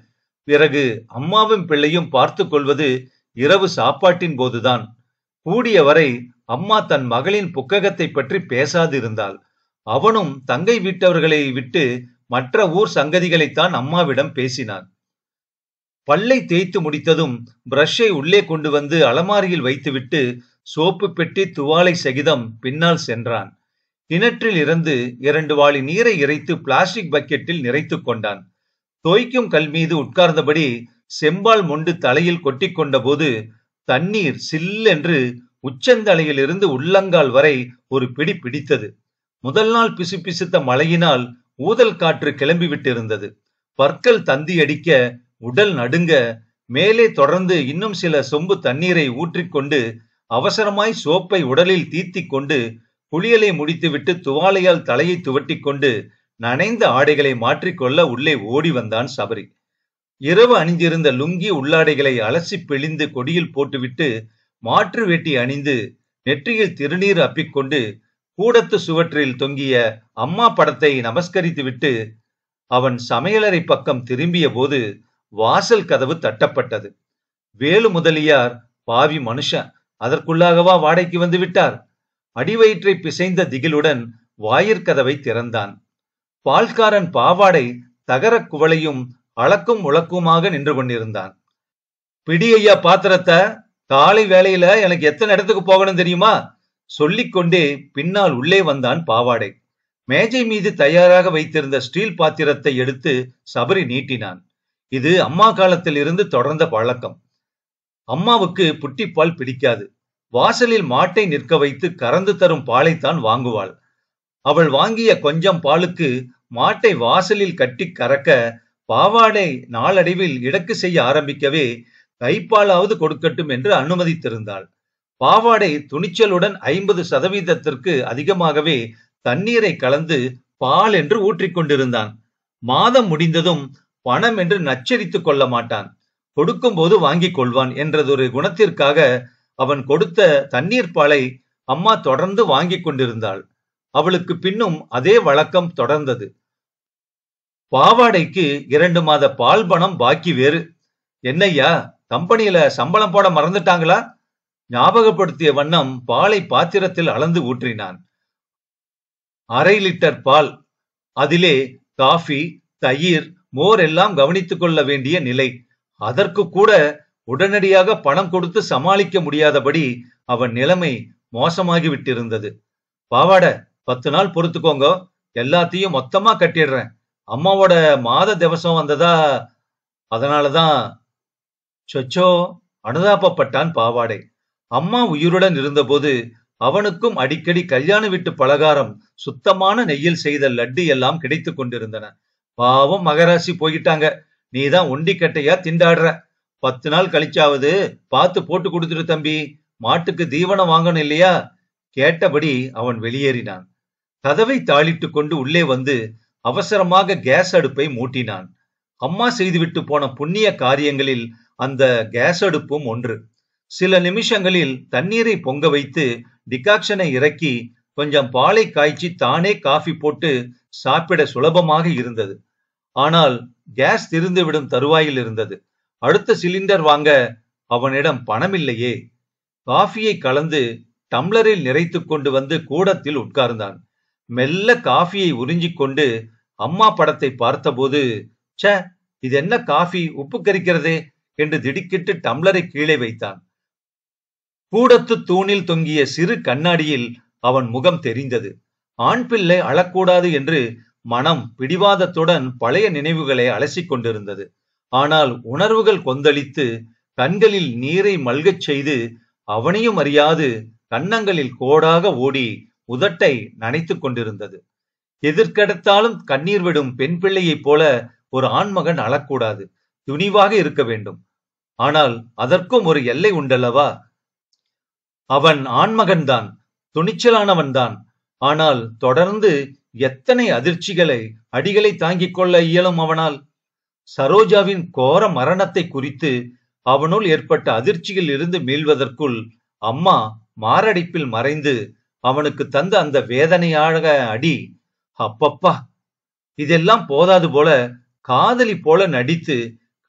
பிறகு அம்மாவும் பிள்ளையும் பார்த்து கொள்வது இரவு சாப்பாட்டின் போதுதான் கூடியவரை அம்மா தன் மகளின் புக்ககத்தை பற்றி பேசாதிருந்தாள் அவனும் தங்கை வீட்டவர்களை விட்டு மற்ற ஊர் சங்கதிகளைத்தான் அம்மாவிடம் பேசினான் பல்லை தேய்த்து முடித்ததும் பிரஷை உள்ளே கொண்டு வந்து அலமாரியில் வைத்துவிட்டு சோப்பு பெட்டி துவாலை சகிதம் பின்னால் சென்றான் கிணற்றில் இருந்து இரண்டு வாளி நீரை இறைத்து பிளாஸ்டிக் பக்கெட்டில் நிறைத்து கொண்டான் தோய்க்கும் கல் மீது உட்கார்ந்தபடி செம்பால் மொண்டு தலையில் கொட்டி கொண்டபோது தண்ணீர் சில்லென்று உச்சந்தலையில் இருந்து உள்ளங்கால் வரை ஒரு பிடி பிடித்தது முதல் நாள் பிசு பிசுத்த மழையினால் ஊதல் காற்று கிளம்பிவிட்டிருந்தது பற்கள் தந்தி அடிக்க உடல் நடுங்க மேலே தொடர்ந்து இன்னும் சில சொம்பு தண்ணீரை ஊற்றிக்கொண்டு அவசரமாய் சோப்பை உடலில் தீத்திக் கொண்டு குளியலை முடித்துவிட்டு துவாலையால் தலையை துவட்டி கொண்டு நனைந்த ஆடைகளை மாற்றிக்கொள்ள உள்ளே ஓடி வந்தான் சபரி இரவு அணிந்திருந்த லுங்கி உள்ளாடைகளை அலசி பிழிந்து கொடியில் போட்டுவிட்டு மாற்று வேட்டி அணிந்து நெற்றியில் திருநீர் அப்பிக்கொண்டு கூடத்து சுவற்றில் தொங்கிய அம்மா படத்தை நமஸ்கரித்துவிட்டு அவன் சமையலறை பக்கம் திரும்பிய போது வாசல் கதவு தட்டப்பட்டது வேலு முதலியார் பாவி மனுஷன் அதற்குள்ளாகவா வாடகைக்கு வந்து விட்டார் அடிவயிற்றை பிசைந்த திகிலுடன் வாயிற்கதவை திறந்தான் பால்காரன் பாவாடை தகரக் குவளையும் அளக்கும் உழக்குமாக நின்று கொண்டிருந்தான் பிடி ஐயா பாத்திரத்தை காலை வேலையில எனக்கு எத்தனை இடத்துக்கு போகணும் தெரியுமா சொல்லிக்கொண்டே பின்னால் உள்ளே வந்தான் பாவாடை மேஜை மீது தயாராக வைத்திருந்த ஸ்டீல் பாத்திரத்தை எடுத்து சபரி நீட்டினான் இது அம்மா காலத்தில் இருந்து தொடர்ந்த பழக்கம் அம்மாவுக்கு புட்டிப்பால் பிடிக்காது வாசலில் மாட்டை நிற்க வைத்து கறந்து தரும் பாலைத்தான் வாங்குவாள் அவள் வாங்கிய கொஞ்சம் பாலுக்கு மாட்டை வாசலில் கட்டி கறக்க பாவாடை நாளடைவில் இடக்கு செய்ய ஆரம்பிக்கவே கைப்பாலாவது கொடுக்கட்டும் என்று அனுமதித்திருந்தாள் பாவாடை துணிச்சலுடன் ஐம்பது சதவீதத்திற்கு அதிகமாகவே தண்ணீரை கலந்து பால் என்று ஊற்றிக்கொண்டிருந்தான் மாதம் முடிந்ததும் பணம் என்று நச்சரித்து கொள்ள மாட்டான் கொடுக்கும் போது வாங்கி கொள்வான் என்றதொரு குணத்திற்காக அவன் கொடுத்த தண்ணீர் பாலை அம்மா தொடர்ந்து வாங்கி கொண்டிருந்தாள் அவளுக்கு பின்னும் அதே வழக்கம் தொடர்ந்தது பாவாடைக்கு இரண்டு மாத பால் பணம் பாக்கி வேறு என்னையா கம்பெனியில சம்பளம் போட மறந்துட்டாங்களா ஞாபகப்படுத்திய வண்ணம் பாலை பாத்திரத்தில் அளந்து ஊற்றினான் அரை லிட்டர் பால் அதிலே காஃபி தயிர் மோர் எல்லாம் கவனித்துக் கொள்ள வேண்டிய நிலை அதற்கு கூட உடனடியாக பணம் கொடுத்து சமாளிக்க முடியாதபடி அவன் நிலைமை மோசமாகிவிட்டிருந்தது பாவாட பத்து நாள் பொறுத்துக்கோங்க எல்லாத்தையும் மொத்தமா கட்டிடுறேன் அம்மாவோட மாத திவசம் வந்ததா அதனாலதான் சொச்சோ அனுதாபப்பட்டான் பாவாடை அம்மா உயிருடன் இருந்தபோது அவனுக்கும் அடிக்கடி கல்யாண வீட்டு பலகாரம் சுத்தமான நெய்யில் செய்த லட்டு எல்லாம் கிடைத்து கொண்டிருந்தன பாவம் மகராசி போய்கிட்டாங்க நீ தான் கட்டையா திண்டாடுற பத்து நாள் கழிச்சாவது பார்த்து போட்டு கொடுத்துரு தம்பி மாட்டுக்கு தீவனம் வாங்கணும் இல்லையா கேட்டபடி அவன் வெளியேறினான் கதவை தாளிட்டு கொண்டு உள்ளே வந்து அவசரமாக கேஸ் அடுப்பை மூட்டினான் அம்மா செய்துவிட்டு போன புண்ணிய காரியங்களில் அந்த கேஸ் அடுப்பும் ஒன்று சில நிமிஷங்களில் தண்ணீரை பொங்க வைத்து டிகாக்ஷனை இறக்கி கொஞ்சம் பாலை காய்ச்சி தானே காஃபி போட்டு சாப்பிட சுலபமாக இருந்தது ஆனால் கேஸ் திருந்துவிடும் தருவாயில் இருந்தது அடுத்த சிலிண்டர் வாங்க அவனிடம் பணம் இல்லையே காஃபியை கலந்து டம்ளரில் நிறைத்து கொண்டு வந்து கூடத்தில் உட்கார்ந்தான் மெல்ல காஃபியை உறிஞ்சிக் கொண்டு அம்மா படத்தை பார்த்தபோது ச இது என்ன காஃபி உப்பு கரிக்கிறதே என்று திடுக்கிட்டு டம்ளரை கீழே வைத்தான் கூடத்து தூணில் தொங்கிய சிறு கண்ணாடியில் அவன் முகம் தெரிந்தது ஆண் பிள்ளை அழக்கூடாது என்று மனம் பிடிவாதத்துடன் பழைய நினைவுகளை அலசிக் கொண்டிருந்தது ஆனால் உணர்வுகள் கொந்தளித்து கண்களில் நீரை மல்கச் செய்து அவனையும் அறியாது கன்னங்களில் கோடாக ஓடி உதட்டை நனைத்து கொண்டிருந்தது எதிர்க்கெடுத்தாலும் கண்ணீர் விடும் பெண் பிள்ளையைப் போல ஒரு ஆண்மகன் அழக்கூடாது துணிவாக இருக்க வேண்டும் ஆனால் அதற்கும் ஒரு எல்லை உண்டல்லவா அவன் ஆண்மகன்தான் துணிச்சலானவன்தான் ஆனால் தொடர்ந்து எத்தனை அதிர்ச்சிகளை அடிகளை தாங்கிக் கொள்ள இயலும் அவனால் சரோஜாவின் கோர மரணத்தை குறித்து அவனுள் ஏற்பட்ட அதிர்ச்சியில் இருந்து மீள்வதற்குள் அம்மா மாரடைப்பில் மறைந்து அவனுக்கு தந்த அந்த வேதனையாக அடி அப்பப்பா இதெல்லாம் போதாது போல காதலி போல நடித்து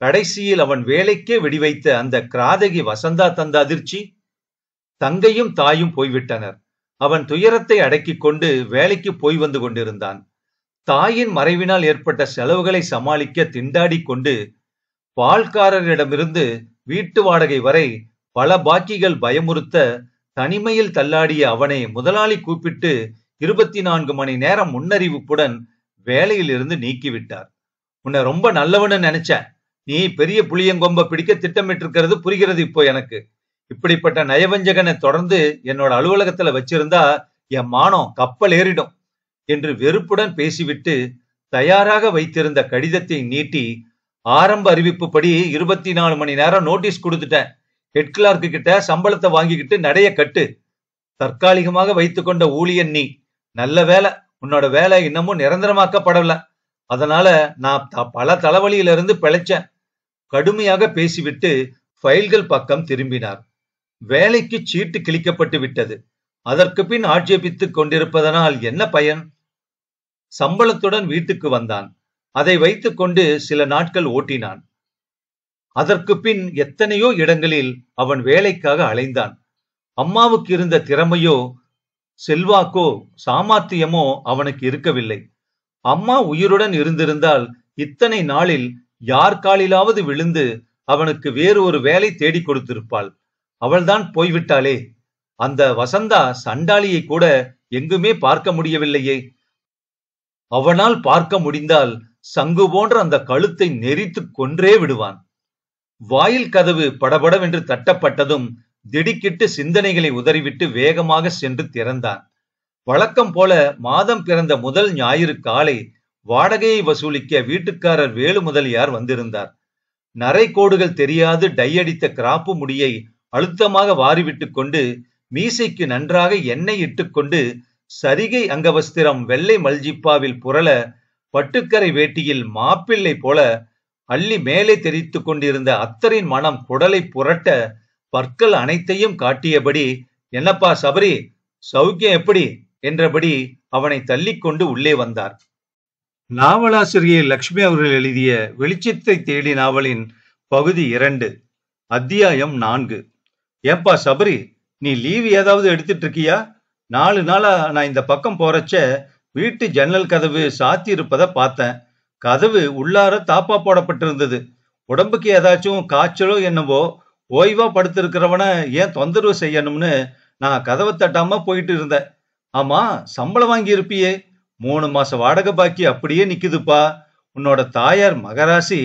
கடைசியில் அவன் வேலைக்கே வெடிவைத்த அந்த கிராதகி வசந்தா தந்த அதிர்ச்சி தங்கையும் தாயும் போய்விட்டனர் அவன் துயரத்தை அடக்கிக் கொண்டு வேலைக்கு போய் வந்து கொண்டிருந்தான் தாயின் மறைவினால் ஏற்பட்ட செலவுகளை சமாளிக்க திண்டாடி கொண்டு பால்காரரிடமிருந்து வீட்டு வாடகை வரை பல பாக்கிகள் பயமுறுத்த தனிமையில் தள்ளாடிய அவனை முதலாளி கூப்பிட்டு இருபத்தி நான்கு மணி நேரம் முன்னறிவிப்புடன் வேலையிலிருந்து நீக்கிவிட்டார் உன்னை ரொம்ப நல்லவனு நினைச்சேன் நீ பெரிய புளியங்கொம்ப பிடிக்க திட்டமிட்டிருக்கிறது புரிகிறது இப்போ எனக்கு இப்படிப்பட்ட நயவஞ்சகனை தொடர்ந்து என்னோட அலுவலகத்துல வச்சிருந்தா என் மானம் கப்பல் ஏறிடும் என்று வெறுப்புடன் பேசிவிட்டு தயாராக வைத்திருந்த கடிதத்தை நீட்டி ஆரம்ப அறிவிப்பு படி இருபத்தி நாலு மணி நேரம் நோட்டீஸ் கொடுத்துட்டேன் ஹெட் கிளார்க்கு கிட்ட சம்பளத்தை வாங்கிக்கிட்டு நடைய கட்டு தற்காலிகமாக வைத்துக்கொண்ட ஊழியன் நீ நல்ல வேலை உன்னோட வேலை இன்னமும் நிரந்தரமாக்கப்படல அதனால நான் பல தலைவலியிலிருந்து பிழைச்சேன் கடுமையாக பேசிவிட்டு ஃபைல்கள் பக்கம் திரும்பினார் வேலைக்கு சீட்டு கிழிக்கப்பட்டு விட்டது அதற்கு பின் ஆட்சேபித்துக் கொண்டிருப்பதனால் என்ன பயன் சம்பளத்துடன் வீட்டுக்கு வந்தான் அதை வைத்துக் கொண்டு சில நாட்கள் ஓட்டினான் அதற்கு பின் எத்தனையோ இடங்களில் அவன் வேலைக்காக அலைந்தான் அம்மாவுக்கு இருந்த திறமையோ செல்வாக்கோ சாமார்த்தியமோ அவனுக்கு இருக்கவில்லை அம்மா உயிருடன் இருந்திருந்தால் இத்தனை நாளில் யார் காலிலாவது விழுந்து அவனுக்கு வேறு ஒரு வேலை தேடி கொடுத்திருப்பாள் அவள்தான் போய்விட்டாளே அந்த வசந்தா சண்டாளியை கூட எங்குமே பார்க்க முடியவில்லையே அவனால் பார்க்க முடிந்தால் சங்கு போன்ற அந்த கழுத்தை நெறித்து கொன்றே விடுவான் வாயில் கதவு படபடவென்று தட்டப்பட்டதும் திடுக்கிட்டு சிந்தனைகளை உதறிவிட்டு வேகமாக சென்று திறந்தான் வழக்கம் போல மாதம் பிறந்த முதல் ஞாயிறு காலை வாடகையை வசூலிக்க வீட்டுக்காரர் வேலு முதலியார் வந்திருந்தார் நரை கோடுகள் தெரியாது டையடித்த கிராப்பு முடியை அழுத்தமாக வாரிவிட்டு கொண்டு மீசைக்கு நன்றாக எண்ணெய் இட்டுக்கொண்டு சரிகை அங்கவஸ்திரம் வெள்ளை மல்ஜிப்பாவில் புரள பட்டுக்கரை வேட்டியில் மாப்பிள்ளை போல அள்ளி மேலே தெரித்து கொண்டிருந்த அத்தரின் மனம் குடலை புரட்ட பற்கள் அனைத்தையும் காட்டியபடி என்னப்பா சபரி சௌக்கியம் எப்படி என்றபடி அவனை தள்ளிக்கொண்டு உள்ளே வந்தார் நாவலாசிரியர் லக்ஷ்மி அவர்கள் எழுதிய வெளிச்சத்தை தேடி நாவலின் பகுதி இரண்டு அத்தியாயம் நான்கு ஏப்பா சபரி நீ லீவு ஏதாவது எடுத்துட்டு இருக்கியா நாலு நாளா நான் இந்த பக்கம் போறச்ச வீட்டு ஜன்னல் கதவு சாத்தி இருப்பதை பார்த்தேன் கதவு உள்ளார தாப்பா போடப்பட்டிருந்தது உடம்புக்கு ஏதாச்சும் காய்ச்சலோ என்னவோ ஓய்வா படுத்திருக்கிறவனை ஏன் தொந்தரவு செய்யணும்னு நான் கதவை தட்டாம போயிட்டு இருந்தேன் ஆமா சம்பளம் வாங்கி இருப்பியே மூணு மாச வாடகை பாக்கி அப்படியே நிக்குதுப்பா உன்னோட தாயார் மகராசி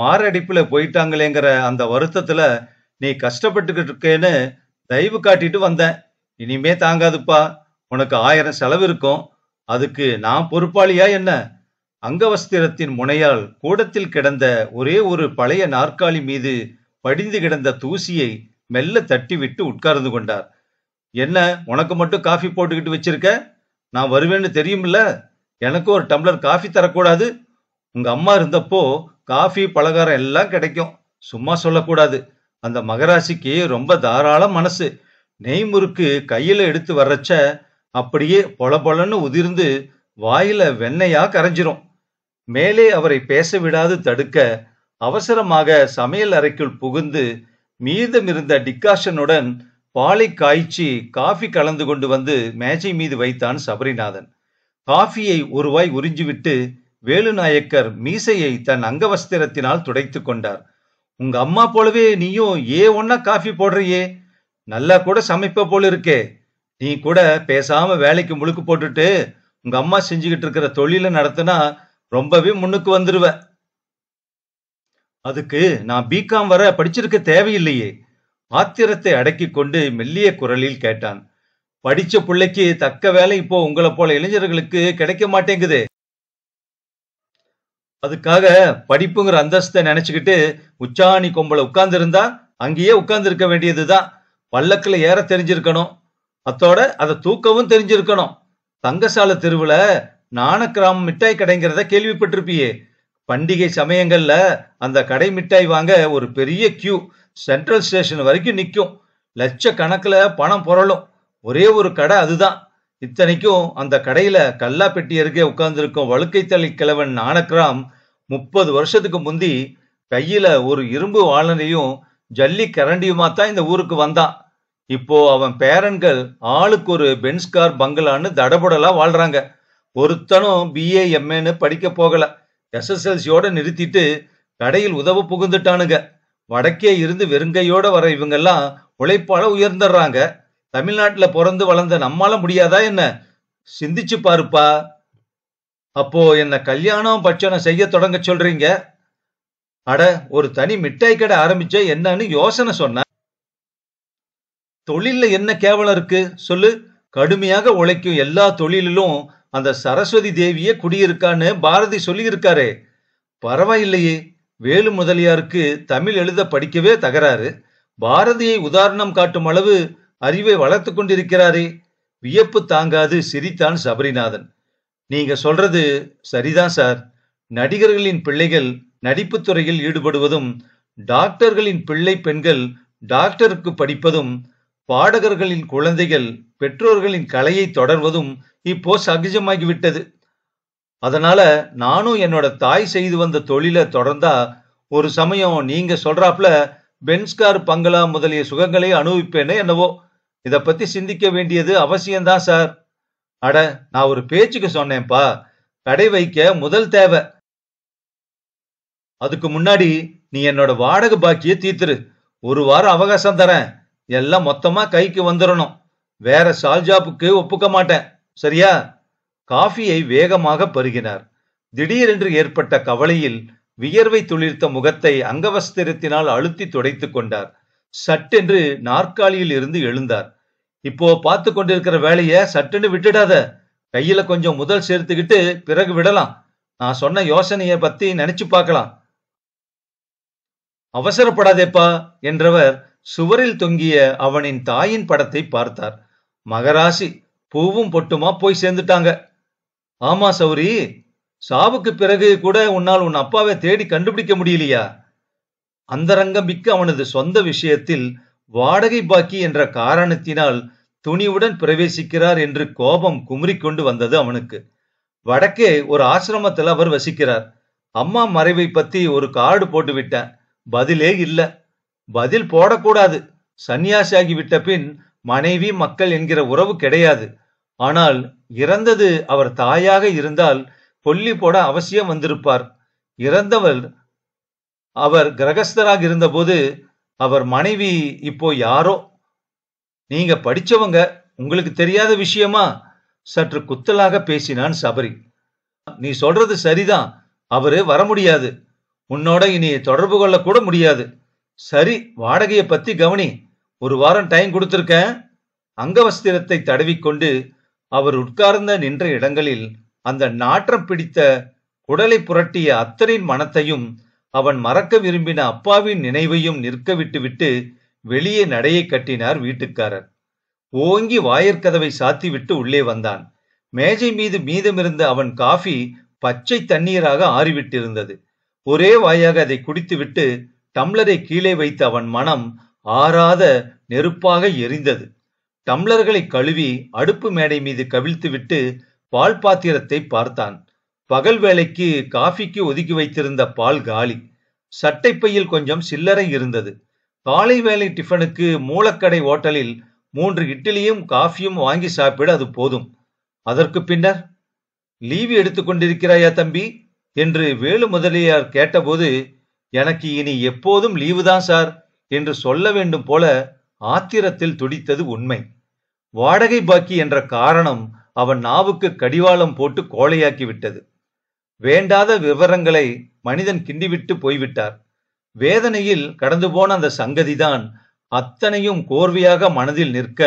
மாரடைப்புல போயிட்டாங்களேங்கிற அந்த வருத்தத்துல நீ கஷ்டப்பட்டுக்கிட்டு இருக்கேன்னு தயவு காட்டிட்டு வந்தேன் இனிமே தாங்காதுப்பா உனக்கு ஆயிரம் செலவு இருக்கும் அதுக்கு நான் பொறுப்பாளியா என்ன அங்கவஸ்திரத்தின் முனையால் கூடத்தில் கிடந்த ஒரே ஒரு பழைய நாற்காலி மீது படிந்து கிடந்த தூசியை மெல்ல தட்டிவிட்டு உட்கார்ந்து கொண்டார் என்ன உனக்கு மட்டும் காஃபி போட்டுக்கிட்டு வச்சிருக்க நான் வருவேன்னு தெரியும்ல எனக்கு ஒரு டம்ளர் காஃபி தரக்கூடாது உங்க அம்மா இருந்தப்போ காஃபி பலகாரம் எல்லாம் கிடைக்கும் சும்மா சொல்லக்கூடாது அந்த மகராசிக்கு ரொம்ப தாராள மனசு நெய் முறுக்கு கையில எடுத்து வர்றச்ச அப்படியே பொல பொலன்னு உதிர்ந்து வாயில வெண்ணையா கரைஞ்சிரும் மேலே அவரை பேச விடாது தடுக்க அவசரமாக சமையல் அறைக்குள் புகுந்து மீதமிருந்த டிக்காஷனுடன் பாலை காய்ச்சி காஃபி கலந்து கொண்டு வந்து மேஜை மீது வைத்தான் சபரிநாதன் காஃபியை ஒருவாய் உறிஞ்சிவிட்டு வேலுநாயக்கர் மீசையை தன் அங்கவஸ்திரத்தினால் துடைத்து கொண்டார் உங்க அம்மா போலவே நீயும் ஏ ஒன்னா காஃபி போடுறியே நல்லா கூட சமைப்ப போல இருக்கே நீ கூட பேசாம வேலைக்கு முழுக்கு போட்டுட்டு உங்க அம்மா செஞ்சுக்கிட்டு இருக்கிற தொழில நடத்தினா ரொம்பவே முன்னுக்கு வந்துருவ அதுக்கு நான் பிகாம் வர படிச்சிருக்க தேவையில்லையே ஆத்திரத்தை அடக்கி கொண்டு மெல்லிய குரலில் கேட்டான் படிச்ச பிள்ளைக்கு தக்க வேலை இப்போ உங்களை போல இளைஞர்களுக்கு கிடைக்க மாட்டேங்குது அதுக்காக படிப்புங்கிற அந்தஸ்தை நினைச்சுக்கிட்டு உச்சாணி கொம்பளை உட்கார்ந்துருந்தா அங்கேயே உட்கார்ந்து இருக்க வேண்டியதுதான் பல்லக்கில் ஏற தெரிஞ்சிருக்கணும் அத்தோட அதை தூக்கவும் தெரிஞ்சிருக்கணும் தங்கசால தெருவில் நாணக்கிராம் மிட்டாய் கடைங்கிறத கேள்விப்பட்டிருப்பியே பண்டிகை சமயங்கள்ல அந்த கடை மிட்டாய் வாங்க ஒரு பெரிய கியூ சென்ட்ரல் ஸ்டேஷன் வரைக்கும் நிற்கும் லட்சக்கணக்கில் பணம் புரளும் ஒரே ஒரு கடை அதுதான் இத்தனைக்கும் அந்த கடையில கல்லா பெட்டி அருகே உட்கார்ந்துருக்கும் வழுக்கை கிழவன் ஆனக்ராம் முப்பது வருஷத்துக்கு முந்தி கையில ஒரு இரும்பு வாழனையும் ஜல்லி கரண்டியுமா தான் இந்த ஊருக்கு வந்தான் இப்போ அவன் பேரன்கள் ஆளுக்கு ஒரு பென்ஸ்கார் பங்களான்னு தடபுடலா வாழ்றாங்க ஒருத்தனும் பிஏ எம்ஏன்னு படிக்க போகல எஸ்எஸ்எல்சியோட நிறுத்திட்டு கடையில் உதவ புகுந்துட்டானுங்க வடக்கே இருந்து வெறுங்கையோட வர இவங்கெல்லாம் உழைப்பால உயர்ந்துடுறாங்க தமிழ்நாட்டில் பிறந்து வளர்ந்த நம்மால முடியாதா என்ன சிந்திச்சு பாருப்பா அப்போ என்ன கல்யாணம் பட்சணம் செய்ய தொடங்க சொல்றீங்க அட ஒரு தனி மிட்டாய் கடை ஆரம்பிச்ச என்னன்னு யோசனை சொன்ன தொழில்ல என்ன கேவலம் இருக்கு சொல்லு கடுமையாக உழைக்கும் எல்லா தொழிலிலும் அந்த சரஸ்வதி தேவியே குடியிருக்கான்னு பாரதி சொல்லியிருக்காரே பரவாயில்லையே வேலு முதலியாருக்கு தமிழ் எழுத படிக்கவே தகராறு பாரதியை உதாரணம் காட்டும் அளவு அறிவை வளர்த்து கொண்டிருக்கிறாரே வியப்பு தாங்காது சிரித்தான் சபரிநாதன் நீங்க சொல்றது சரிதான் சார் நடிகர்களின் பிள்ளைகள் நடிப்பு துறையில் ஈடுபடுவதும் டாக்டர்களின் பிள்ளை பெண்கள் டாக்டருக்கு படிப்பதும் பாடகர்களின் குழந்தைகள் பெற்றோர்களின் கலையை தொடர்வதும் இப்போ சகஜமாகிவிட்டது அதனால நானும் என்னோட தாய் செய்து வந்த தொழிலை தொடர்ந்தா ஒரு சமயம் நீங்க சொல்றாப்ல பென்ஸ்கார் பங்களா முதலிய சுகங்களை அனுபவிப்பேன்னு என்னவோ இத பத்தி சிந்திக்க வேண்டியது அவசியம்தான் சார் அட நான் ஒரு பேச்சுக்கு சொன்னேன்ப்பா கடை வைக்க முதல் தேவை அதுக்கு முன்னாடி நீ என்னோட வாடகை பாக்கிய தீத்துரு ஒரு வாரம் அவகாசம் தரேன் எல்லாம் மொத்தமா கைக்கு வந்துடணும் வேற சால்ஜாப்புக்கு ஒப்புக்க மாட்டேன் சரியா காஃபியை வேகமாக பருகினார் திடீரென்று ஏற்பட்ட கவலையில் வியர்வை துளிர்த்த முகத்தை அங்கவஸ்திரத்தினால் அழுத்தி துடைத்துக் கொண்டார் சட்டென்று நாற்காலியில் இருந்து எழுந்தார் இப்போ பார்த்து கொண்டிருக்கிற வேலைய சட்டுன்னு விட்டுடாத கையில கொஞ்சம் முதல் சேர்த்துக்கிட்டு பிறகு விடலாம் நான் சொன்ன யோசனைய பத்தி நினைச்சு பார்க்கலாம் அவசரப்படாதேப்பா என்றவர் சுவரில் தொங்கிய அவனின் தாயின் படத்தை பார்த்தார் மகராசி பூவும் பொட்டுமா போய் சேர்ந்துட்டாங்க ஆமா சௌரி சாவுக்கு பிறகு கூட உன்னால் உன் அப்பாவை தேடி கண்டுபிடிக்க முடியலையா அந்தரங்கம் மிக்க அவனது சொந்த விஷயத்தில் வாடகை பாக்கி என்ற காரணத்தினால் துணிவுடன் பிரவேசிக்கிறார் என்று கோபம் குமரிக்கொண்டு வந்தது அவனுக்கு வடக்கே ஒரு ஆசிரமத்தில் அவர் வசிக்கிறார் அம்மா மறைவை பத்தி ஒரு கார்டு போட்டு விட்டேன் பதிலே இல்ல பதில் போடக்கூடாது சன்னியாசியாகி விட்ட பின் மனைவி மக்கள் என்கிற உறவு கிடையாது ஆனால் இறந்தது அவர் தாயாக இருந்தால் கொல்லி போட அவசியம் வந்திருப்பார் இறந்தவர் அவர் கிரகஸ்தராக இருந்தபோது அவர் மனைவி இப்போ யாரோ நீங்க படிச்சவங்க உங்களுக்கு தெரியாத விஷயமா சற்று குத்தலாக பேசினான் சபரி நீ சொல்றது சரிதான் அவரு வர முடியாது உன்னோட இனி தொடர்பு கொள்ள கூட முடியாது சரி வாடகையை பத்தி கவனி ஒரு வாரம் டைம் கொடுத்துருக்கேன் அங்கவஸ்திரத்தை தடவிக்கொண்டு அவர் உட்கார்ந்த நின்ற இடங்களில் அந்த நாற்றம் பிடித்த குடலை புரட்டிய அத்தரின் மனத்தையும் அவன் மறக்க விரும்பின அப்பாவின் நினைவையும் நிற்க விட்டுவிட்டு வெளியே நடையை கட்டினார் வீட்டுக்காரர் ஓங்கி வாயிற்கதவை சாத்திவிட்டு உள்ளே வந்தான் மேஜை மீது மீதமிருந்த அவன் காஃபி பச்சை தண்ணீராக ஆறிவிட்டிருந்தது ஒரே வாயாக அதை குடித்துவிட்டு டம்ளரை கீழே வைத்த அவன் மனம் ஆறாத நெருப்பாக எரிந்தது டம்ளர்களை கழுவி அடுப்பு மேடை மீது கவிழ்த்துவிட்டு பால் பாத்திரத்தை பார்த்தான் பகல் வேலைக்கு காஃபிக்கு ஒதுக்கி வைத்திருந்த பால் காலி சட்டைப்பையில் கொஞ்சம் சில்லறை இருந்தது காலை வேலை டிஃபனுக்கு மூலக்கடை ஓட்டலில் மூன்று இட்லியும் காஃபியும் வாங்கி சாப்பிட அது போதும் அதற்கு பின்னர் லீவு எடுத்துக்கொண்டிருக்கிறாயா தம்பி என்று வேலு முதலியார் கேட்டபோது எனக்கு இனி எப்போதும் லீவு தான் சார் என்று சொல்ல வேண்டும் போல ஆத்திரத்தில் துடித்தது உண்மை வாடகை பாக்கி என்ற காரணம் அவன் நாவுக்கு கடிவாளம் போட்டு கோழையாக்கிவிட்டது வேண்டாத விவரங்களை மனிதன் கிண்டிவிட்டு போய்விட்டார் வேதனையில் கடந்து போன அந்த சங்கதிதான் அத்தனையும் கோர்வையாக மனதில் நிற்க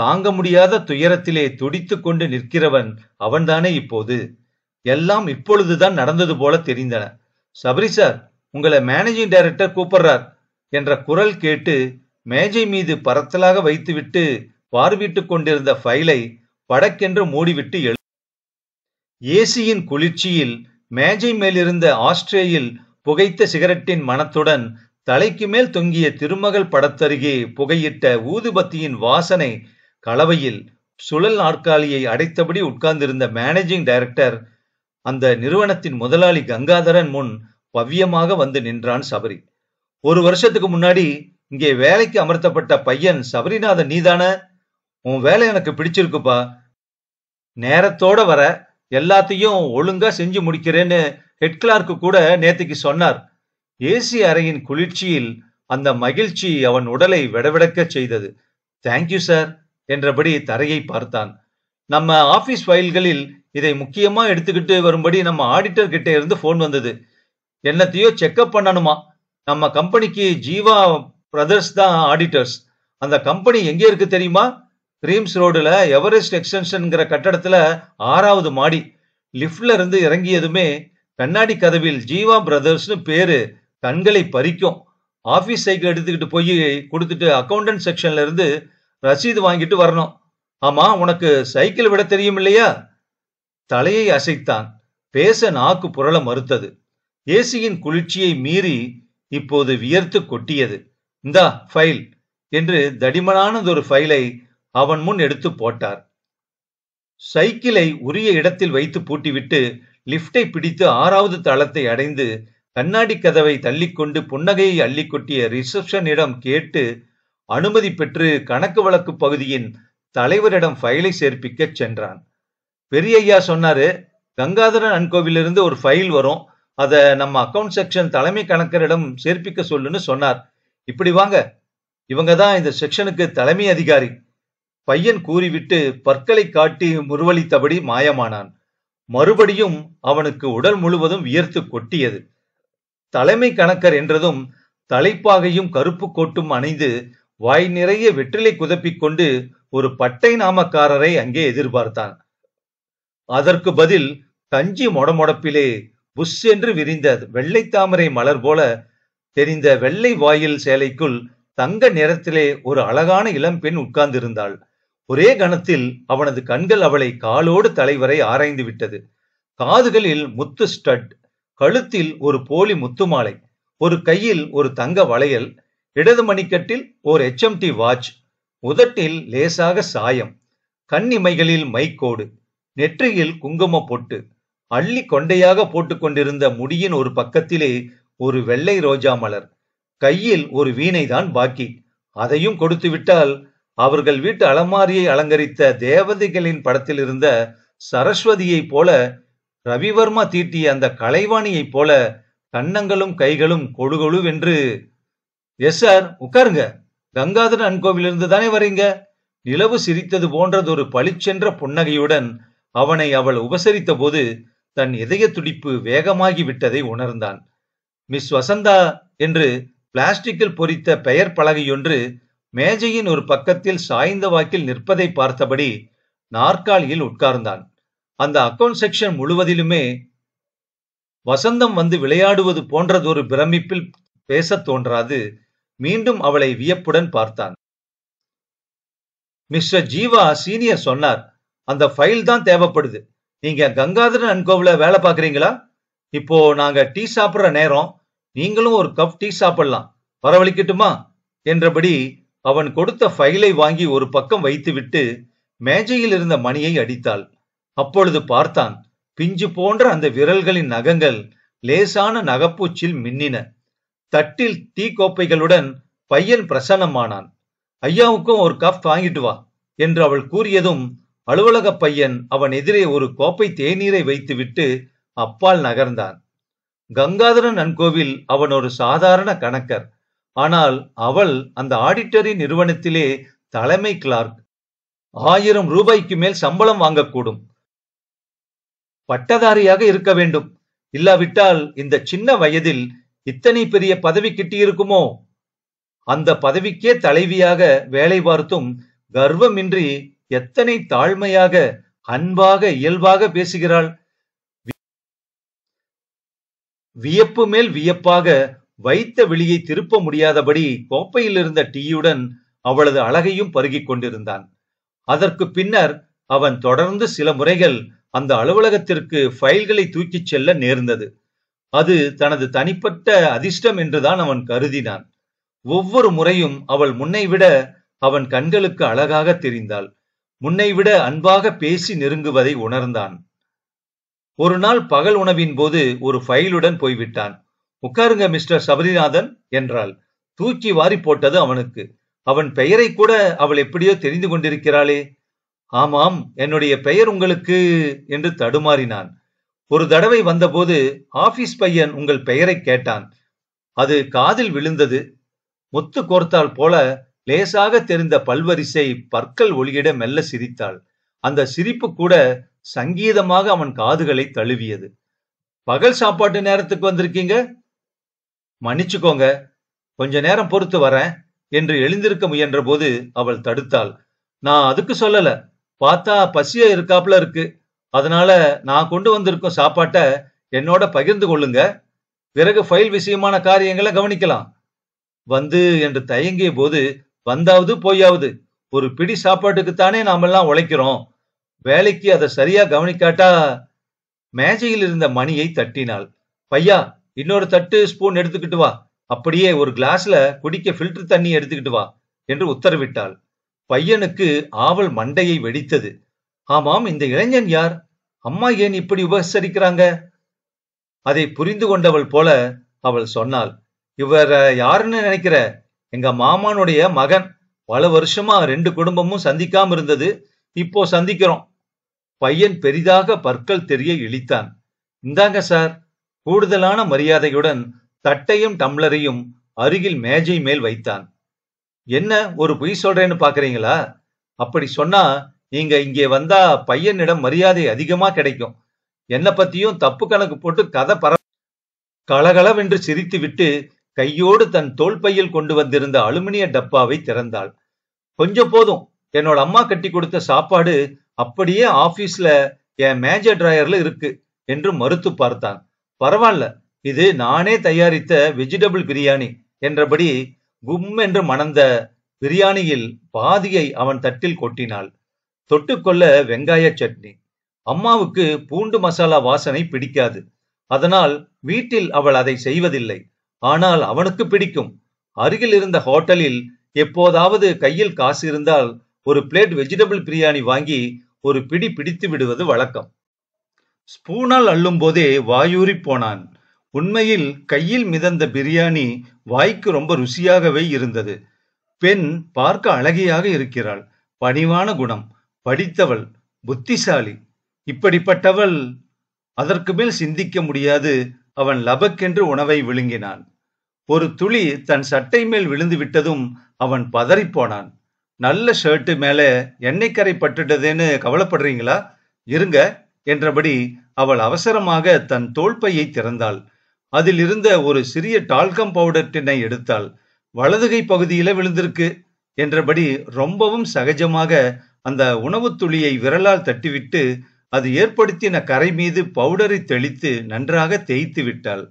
தாங்க முடியாத துயரத்திலே துடித்து கொண்டு நிற்கிறவன் அவன்தானே இப்போது எல்லாம் இப்பொழுதுதான் நடந்தது போல தெரிந்தன சபரி சார் உங்களை மேனேஜிங் டைரக்டர் கூப்பிடுறார் என்ற குரல் கேட்டு மேஜை மீது பரத்தலாக வைத்துவிட்டு பார்விட்டு கொண்டிருந்த ஃபைலை படக்கென்று மூடிவிட்டு எழு ஏசியின் குளிர்ச்சியில் மேஜை மேலிருந்த ஆஸ்திரேலியில் புகைத்த சிகரெட்டின் மனத்துடன் தலைக்கு மேல் தொங்கிய திருமகள் படத்தருகே புகையிட்ட ஊதுபத்தியின் வாசனை கலவையில் சுழல் நாற்காலியை அடைத்தபடி உட்கார்ந்திருந்த மேனேஜிங் டைரக்டர் அந்த நிறுவனத்தின் முதலாளி கங்காதரன் முன் பவ்யமாக வந்து நின்றான் சபரி ஒரு வருஷத்துக்கு முன்னாடி இங்கே வேலைக்கு அமர்த்தப்பட்ட பையன் சபரிநாதன் நீதான உன் வேலை எனக்கு பிடிச்சிருக்குப்பா நேரத்தோட வர எல்லாத்தையும் ஒழுங்கா செஞ்சு முடிக்கிறேன்னு ஹெட் கிளார்க்கு கூட நேத்துக்கு சொன்னார் ஏசி அறையின் குளிர்ச்சியில் அந்த மகிழ்ச்சி அவன் உடலை விடவிடக்க செய்தது தேங்க்யூ சார் என்றபடி தரையை பார்த்தான் நம்ம ஆபீஸ் ஃபைல்களில் இதை முக்கியமா எடுத்துக்கிட்டு வரும்படி நம்ம ஆடிட்டர் கிட்ட இருந்து போன் வந்தது என்னத்தையோ செக்அப் பண்ணணுமா நம்ம கம்பெனிக்கு ஜீவா பிரதர்ஸ் தான் ஆடிட்டர்ஸ் அந்த கம்பெனி எங்கே இருக்கு தெரியுமா கிரீம்ஸ் ரோடுல எவரெஸ்ட் எக்ஸ்டென்ஷன்ங்கிற கட்டடத்துல ஆறாவது மாடி லிப்ட்ல இருந்து இறங்கியதுமே கண்ணாடி கதவில் ஜீவா பிரதர்ஸ்னு பேரு கண்களை பறிக்கும் ஆஃபீஸ் சைக்கிள் எடுத்துக்கிட்டு போய் கொடுத்துட்டு அக்கௌண்டன்ட் செக்ஷன்ல இருந்து ரசீது வாங்கிட்டு வரணும் ஆமா உனக்கு சைக்கிள் விட தெரியும் இல்லையா தலையை அசைத்தான் பேச நாக்கு புரள மறுத்தது ஏசியின் குளிர்ச்சியை மீறி இப்போது வியர்த்து கொட்டியது இந்தா ஃபைல் என்று தடிமனானதொரு ஃபைலை அவன் முன் எடுத்து போட்டார் சைக்கிளை உரிய இடத்தில் வைத்து பூட்டிவிட்டு லிப்டை பிடித்து ஆறாவது தளத்தை அடைந்து கண்ணாடி கதவை தள்ளிக்கொண்டு புன்னகையை அள்ளிக்கொட்டிய ரிசப்ஷனிடம் கேட்டு அனுமதி பெற்று கணக்கு வழக்கு பகுதியின் தலைவரிடம் ஃபைலை சேர்ப்பிக்க சென்றான் பெரியய்யா சொன்னாரு கங்காதரன் அன்கோவிலிருந்து ஒரு ஃபைல் வரும் அதை நம்ம அக்கவுண்ட் செக்ஷன் தலைமை கணக்கரிடம் சேர்ப்பிக்க சொல்லுன்னு சொன்னார் இப்படி வாங்க இவங்க தான் இந்த செக்ஷனுக்கு தலைமை அதிகாரி பையன் கூறிவிட்டு பற்களை காட்டி முருவளித்தபடி மாயமானான் மறுபடியும் அவனுக்கு உடல் முழுவதும் வியர்த்து கொட்டியது தலைமை கணக்கர் என்றதும் தலைப்பாகையும் கருப்பு கோட்டும் அணிந்து வாய் நிறைய வெற்றிலை குதப்பிக்கொண்டு ஒரு பட்டை நாமக்காரரை அங்கே எதிர்பார்த்தான் அதற்கு பதில் கஞ்சி மொடமொடப்பிலே புஷ் என்று விரிந்த வெள்ளை தாமரை மலர் போல தெரிந்த வெள்ளை வாயில் சேலைக்குள் தங்க நிறத்திலே ஒரு அழகான இளம்பெண் உட்கார்ந்திருந்தாள் ஒரே கணத்தில் அவனது கண்கள் அவளை காலோடு தலைவரை ஆராய்ந்து விட்டது காதுகளில் முத்து ஸ்டட் கழுத்தில் ஒரு போலி முத்துமாலை ஒரு கையில் ஒரு தங்க வளையல் இடது மணிக்கட்டில் ஓர் எச்எம்டி வாட்ச் உதட்டில் லேசாக சாயம் கண்ணிமைகளில் மைக்கோடு நெற்றியில் குங்கும பொட்டு அள்ளி கொண்டையாக போட்டுக்கொண்டிருந்த முடியின் ஒரு பக்கத்திலே ஒரு வெள்ளை ரோஜா மலர் கையில் ஒரு வீணைதான் பாக்கி அதையும் கொடுத்துவிட்டால் அவர்கள் வீட்டு அலமாரியை அலங்கரித்த தேவதைகளின் படத்தில் இருந்த சரஸ்வதியைப் போல ரவிவர்மா தீட்டிய அந்த கலைவாணியைப் போல கன்னங்களும் கைகளும் வென்று எஸ் சார் உட்காருங்க கங்காதரன் அன்கோவிலிருந்து தானே வரீங்க நிலவு சிரித்தது போன்றதொரு பளிச்சென்ற புன்னகையுடன் அவனை அவள் உபசரித்த போது தன் இதய துடிப்பு வேகமாகி விட்டதை உணர்ந்தான் மிஸ் வசந்தா என்று பிளாஸ்டிக்கில் பொறித்த பெயர் பலகையொன்று மேஜையின் ஒரு பக்கத்தில் சாய்ந்த வாக்கில் நிற்பதை பார்த்தபடி நாற்காலியில் உட்கார்ந்தான் அந்த அக்கவுண்ட் செக்ஷன் முழுவதிலுமே வசந்தம் வந்து விளையாடுவது போன்றதொரு பிரமிப்பில் பேசத் தோன்றாது மீண்டும் அவளை வியப்புடன் பார்த்தான் மிஸ்டர் ஜீவா சீனியர் சொன்னார் அந்த ஃபைல் தான் தேவைப்படுது நீங்க கங்காதரன் அன்கோவில வேலை பார்க்குறீங்களா இப்போ நாங்க டீ சாப்பிட்ற நேரம் நீங்களும் ஒரு கப் டீ சாப்பிடலாம் பரவலிக்கட்டுமா என்றபடி அவன் கொடுத்த ஃபைலை வாங்கி ஒரு பக்கம் வைத்துவிட்டு மேஜையில் இருந்த மணியை அடித்தாள் அப்பொழுது பார்த்தான் பிஞ்சு போன்ற அந்த விரல்களின் நகங்கள் லேசான நகப்பூச்சில் மின்னின தட்டில் தீ கோப்பைகளுடன் பையன் பிரசன்னமானான் ஐயாவுக்கும் ஒரு கப் வாங்கிட்டு வா என்று அவள் கூறியதும் அலுவலக பையன் அவன் எதிரே ஒரு கோப்பை தேநீரை வைத்துவிட்டு அப்பால் நகர்ந்தான் கங்காதரன் நன்கோவில் அவன் ஒரு சாதாரண கணக்கர் ஆனால் அவள் அந்த ஆடிட்டரின் நிறுவனத்திலே தலைமை கிளார்க் ஆயிரம் ரூபாய்க்கு மேல் சம்பளம் வாங்கக்கூடும் பட்டதாரியாக இருக்க வேண்டும் இல்லாவிட்டால் இந்த சின்ன வயதில் இத்தனை பெரிய பதவி கிட்டியிருக்குமோ அந்த பதவிக்கே தலைவியாக வேலை பார்த்தும் கர்வமின்றி எத்தனை தாழ்மையாக அன்பாக இயல்பாக பேசுகிறாள் வியப்பு மேல் வியப்பாக வைத்த விழியை திருப்ப முடியாதபடி கோப்பையில் இருந்த டீயுடன் அவளது அழகையும் பருகிக் கொண்டிருந்தான் அதற்கு பின்னர் அவன் தொடர்ந்து சில முறைகள் அந்த அலுவலகத்திற்கு ஃபைல்களை தூக்கிச் செல்ல நேர்ந்தது அது தனது தனிப்பட்ட அதிர்ஷ்டம் என்றுதான் அவன் கருதினான் ஒவ்வொரு முறையும் அவள் முன்னை விட அவன் கண்களுக்கு அழகாக தெரிந்தாள் முன்னை விட அன்பாக பேசி நெருங்குவதை உணர்ந்தான் ஒரு நாள் பகல் உணவின் போது ஒரு ஃபைலுடன் போய்விட்டான் உட்காருங்க மிஸ்டர் சபரிநாதன் என்றாள் தூக்கி வாரி போட்டது அவனுக்கு அவன் பெயரை கூட அவள் எப்படியோ தெரிந்து கொண்டிருக்கிறாளே ஆமாம் என்னுடைய பெயர் உங்களுக்கு என்று தடுமாறினான் ஒரு தடவை வந்தபோது ஆபீஸ் பையன் உங்கள் பெயரை கேட்டான் அது காதில் விழுந்தது முத்து கோர்த்தால் போல லேசாக தெரிந்த பல்வரிசை பற்கள் ஒளியிட மெல்ல சிரித்தாள் அந்த சிரிப்பு கூட சங்கீதமாக அவன் காதுகளை தழுவியது பகல் சாப்பாட்டு நேரத்துக்கு வந்திருக்கீங்க மன்னிச்சுக்கோங்க கொஞ்ச நேரம் பொறுத்து வரேன் என்று எழுந்திருக்க முயன்ற போது அவள் தடுத்தாள் நான் அதுக்கு சொல்லல பார்த்தா பசியா இருக்காப்ல இருக்கு அதனால நான் கொண்டு வந்திருக்கும் சாப்பாட்ட என்னோட பகிர்ந்து கொள்ளுங்க பிறகு ஃபைல் விஷயமான காரியங்களை கவனிக்கலாம் வந்து என்று தயங்கிய போது வந்தாவது போயாவது ஒரு பிடி சாப்பாட்டுக்குத்தானே நாமெல்லாம் உழைக்கிறோம் வேலைக்கு அதை சரியா கவனிக்காட்டா மேஜையில் இருந்த மணியை தட்டினாள் பையா இன்னொரு தட்டு ஸ்பூன் எடுத்துக்கிட்டு வா அப்படியே ஒரு கிளாஸ்ல குடிக்க ஃபில்டர் தண்ணி எடுத்துக்கிட்டு வா என்று உத்தரவிட்டாள் பையனுக்கு ஆவல் மண்டையை வெடித்தது ஆமாம் இந்த இளைஞன் யார் அம்மா ஏன் இப்படி உபசரிக்கிறாங்க அதை புரிந்து கொண்டவள் போல அவள் சொன்னாள் இவர் யாருன்னு நினைக்கிற எங்க மாமானுடைய மகன் பல வருஷமா ரெண்டு குடும்பமும் சந்திக்காம இருந்தது இப்போ சந்திக்கிறோம் பையன் பெரிதாக பற்கள் தெரிய இழித்தான் இந்தாங்க சார் கூடுதலான மரியாதையுடன் தட்டையும் டம்ளரையும் அருகில் மேஜை மேல் வைத்தான் என்ன ஒரு பொய் சொல்றேன்னு பாக்குறீங்களா அப்படி சொன்னா நீங்க இங்கே வந்தா பையனிடம் மரியாதை அதிகமா கிடைக்கும் என்ன பத்தியும் தப்பு கணக்கு போட்டு கதை பர கலகலவென்று சிரித்து விட்டு கையோடு தன் தோல் பையில் கொண்டு வந்திருந்த அலுமினிய டப்பாவை திறந்தாள் கொஞ்சம் போதும் என்னோட அம்மா கட்டி கொடுத்த சாப்பாடு அப்படியே ஆபீஸ்ல என் மேஜர் டிராயர்ல இருக்கு என்று மறுத்து பார்த்தான் பரவாயில்ல இது நானே தயாரித்த வெஜிடபிள் பிரியாணி என்றபடி கும் என்று மணந்த பிரியாணியில் பாதியை அவன் தட்டில் கொட்டினாள் தொட்டுக்கொள்ள வெங்காய சட்னி அம்மாவுக்கு பூண்டு மசாலா வாசனை பிடிக்காது அதனால் வீட்டில் அவள் அதை செய்வதில்லை ஆனால் அவனுக்கு பிடிக்கும் அருகில் இருந்த ஹோட்டலில் எப்போதாவது கையில் காசு இருந்தால் ஒரு பிளேட் வெஜிடபிள் பிரியாணி வாங்கி ஒரு பிடி பிடித்து விடுவது வழக்கம் ஸ்பூனால் அள்ளும் போதே வாயூறிப் போனான். உண்மையில் கையில் மிதந்த பிரியாணி வாய்க்கு ரொம்ப ருசியாகவே இருந்தது. பெண் பார்க்க அழகியாக இருக்கிறாள். பணிவான குணம். படித்தவள். புத்திசாலி. இப்படிப்பட்டவள். அதற்கு மேல் சிந்திக்க முடியாது. அவன் லபக்கென்று உணவை விழுங்கினான். ஒரு துளி தன் சட்டை மேல் விழுந்து விட்டதும் அவன் பதறிப்போனான். நல்ல ஷர்ட்டு எண்ணெய் கரை பட்டுட்டதேன்னு கவலைப்படுறீங்களா இருங்க என்றபடி அவள் அவசரமாக தன் தோள்பையை திறந்தாள் அதிலிருந்த ஒரு சிறிய டால்கம் பவுடர் டின்னை எடுத்தாள் வலதுகை பகுதியில விழுந்திருக்கு என்றபடி ரொம்பவும் சகஜமாக அந்த உணவுத் துளியை விரலால் தட்டிவிட்டு அது ஏற்படுத்தின கரை மீது பவுடரை தெளித்து நன்றாக தேய்த்து விட்டாள்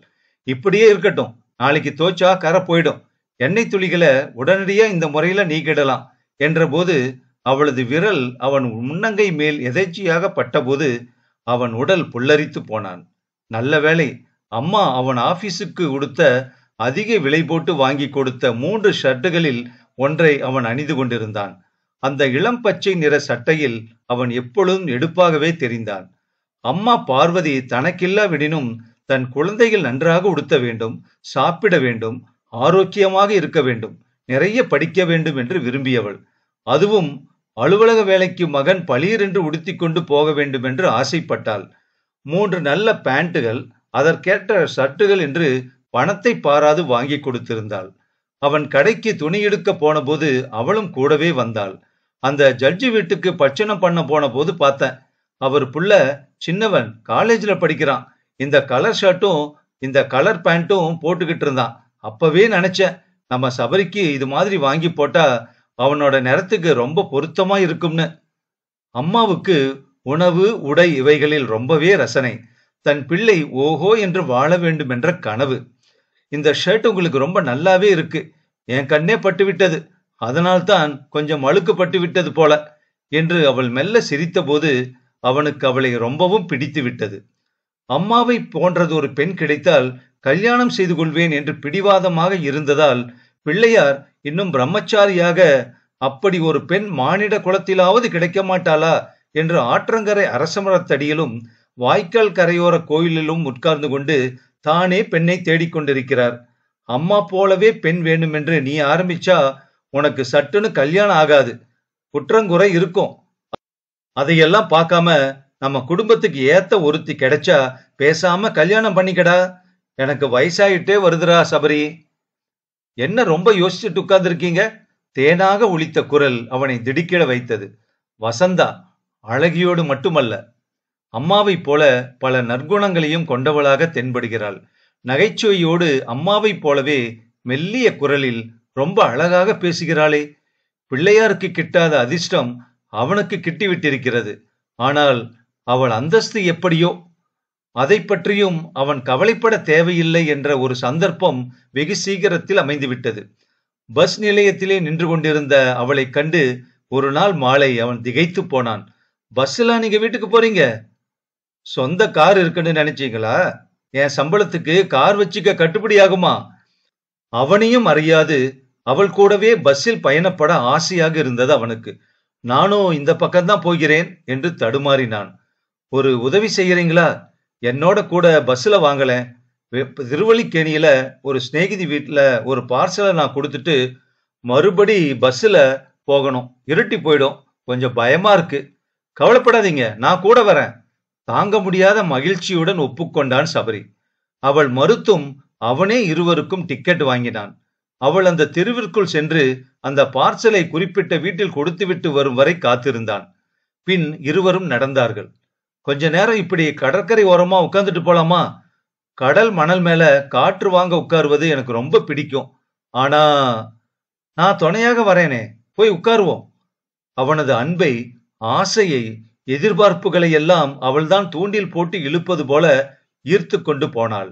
இப்படியே இருக்கட்டும் நாளைக்கு தோச்சா கரை போயிடும் எண்ணெய் துளிகளை உடனடியா இந்த முறையில நீக்கிடலாம் என்றபோது அவளது விரல் அவன் முன்னங்கை மேல் எதேச்சியாக பட்டபோது அவன் உடல் புல்லரித்து போனான் நல்ல வேலை அம்மா அவன் ஆபீஸுக்கு கொடுத்த அதிக விலை போட்டு வாங்கி கொடுத்த மூன்று ஷர்ட்டுகளில் ஒன்றை அவன் அணிந்து கொண்டிருந்தான் அந்த இளம் பச்சை நிற சட்டையில் அவன் எப்பொழுதும் எடுப்பாகவே தெரிந்தான் அம்மா பார்வதி தனக்கில்லாவிடனும் தன் குழந்தைகள் நன்றாக உடுத்த வேண்டும் சாப்பிட வேண்டும் ஆரோக்கியமாக இருக்க வேண்டும் நிறைய படிக்க வேண்டும் என்று விரும்பியவள் அதுவும் அலுவலக வேலைக்கு மகன் உடுத்தி உடுத்திக்கொண்டு போக வேண்டும் என்று ஆசைப்பட்டாள் மூன்று நல்ல பேண்ட்டுகள் அதற்கேற்ற ஷர்ட்டுகள் என்று பணத்தை பாராது வாங்கி கொடுத்திருந்தாள் அவன் கடைக்கு துணி எடுக்க போனபோது அவளும் கூடவே வந்தாள் அந்த ஜட்ஜி வீட்டுக்கு பச்சனம் பண்ண போன போது பார்த்தேன் அவர் புள்ள சின்னவன் காலேஜில் படிக்கிறான் இந்த கலர் ஷர்ட்டும் இந்த கலர் பேண்ட்டும் போட்டுக்கிட்டு இருந்தான் அப்பவே நினைச்சேன் நம்ம சபரிக்கு இது மாதிரி வாங்கி போட்டா அவனோட நிறத்துக்கு ரொம்ப பொருத்தமா இருக்கும்னு அம்மாவுக்கு உணவு உடை இவைகளில் ரொம்பவே ரசனை தன் பிள்ளை ஓஹோ என்று வாழ வேண்டுமென்ற கனவு இந்த ஷர்ட் உங்களுக்கு ரொம்ப நல்லாவே இருக்கு என் கண்ணே பட்டு விட்டது அதனால்தான் கொஞ்சம் அழுக்கு பட்டு விட்டது போல என்று அவள் மெல்ல சிரித்தபோது அவனுக்கு அவளை ரொம்பவும் பிடித்து விட்டது அம்மாவை போன்றது ஒரு பெண் கிடைத்தால் கல்யாணம் செய்து கொள்வேன் என்று பிடிவாதமாக இருந்ததால் பிள்ளையார் இன்னும் பிரம்மச்சாரியாக அப்படி ஒரு பெண் மானிட குலத்திலாவது கிடைக்க மாட்டாளா என்று ஆற்றங்கரை அரசமரத்தடியிலும் வாய்க்கால் கரையோர கோயிலிலும் உட்கார்ந்து கொண்டு தானே பெண்ணை தேடிக்கொண்டிருக்கிறார் அம்மா போலவே பெண் வேணும் என்று நீ ஆரம்பிச்சா உனக்கு சட்டுன்னு கல்யாணம் ஆகாது குற்றங்குறை இருக்கும் அதையெல்லாம் பார்க்காம நம்ம குடும்பத்துக்கு ஏத்த ஒருத்தி கிடைச்சா பேசாம கல்யாணம் பண்ணிக்கடா எனக்கு வயசாயிட்டே வருதுடா சபரி என்ன ரொம்ப யோசிச்சுட்டு உட்கார்ந்துருக்கீங்க தேனாக ஒழித்த குரல் அவனை திடுக்கிட வைத்தது வசந்தா அழகியோடு மட்டுமல்ல அம்மாவைப் போல பல நற்குணங்களையும் கொண்டவளாக தென்படுகிறாள் நகைச்சுவையோடு அம்மாவைப் போலவே மெல்லிய குரலில் ரொம்ப அழகாக பேசுகிறாளே பிள்ளையாருக்கு கிட்டாத அதிர்ஷ்டம் அவனுக்கு கிட்டிவிட்டிருக்கிறது ஆனால் அவள் அந்தஸ்து எப்படியோ அதை பற்றியும் அவன் கவலைப்பட தேவையில்லை என்ற ஒரு சந்தர்ப்பம் வெகு சீக்கிரத்தில் அமைந்துவிட்டது பஸ் நிலையத்திலே நின்று கொண்டிருந்த அவளை கண்டு ஒரு நாள் மாலை அவன் திகைத்து போனான் பஸ்ல நீங்க வீட்டுக்கு போறீங்க சொந்த கார் இருக்குன்னு நினைச்சீங்களா என் சம்பளத்துக்கு கார் வச்சுக்க கட்டுப்படி ஆகுமா அவனையும் அறியாது அவள் கூடவே பஸ்ஸில் பயணப்பட ஆசையாக இருந்தது அவனுக்கு நானும் இந்த பக்கம்தான் போகிறேன் என்று தடுமாறினான் ஒரு உதவி செய்யறீங்களா என்னோட கூட பஸ்ஸில் வாங்கலை திருவள்ளிக்கேணியில் ஒரு சிநேகிதி வீட்டில் ஒரு பார்சலை நான் கொடுத்துட்டு மறுபடி பஸ்ஸில் போகணும் இருட்டி போயிடும் கொஞ்சம் பயமாக இருக்கு கவலைப்படாதீங்க நான் கூட வரேன் தாங்க முடியாத மகிழ்ச்சியுடன் ஒப்புக்கொண்டான் சபரி அவள் மறுத்தும் அவனே இருவருக்கும் டிக்கெட் வாங்கினான் அவள் அந்த தெருவிற்குள் சென்று அந்த பார்சலை குறிப்பிட்ட வீட்டில் கொடுத்துவிட்டு வரும் வரை காத்திருந்தான் பின் இருவரும் நடந்தார்கள் கொஞ்ச நேரம் இப்படி கடற்கரை ஓரமா உட்காந்துட்டு போலாமா கடல் மணல் மேல காற்று வாங்க உட்காருவது எனக்கு ரொம்ப பிடிக்கும் ஆனா நான் துணையாக வரேனே போய் உட்காருவோம் அவனது அன்பை ஆசையை எதிர்பார்ப்புகளை எல்லாம் அவள்தான் தூண்டில் போட்டு இழுப்பது போல ஈர்த்து கொண்டு போனாள்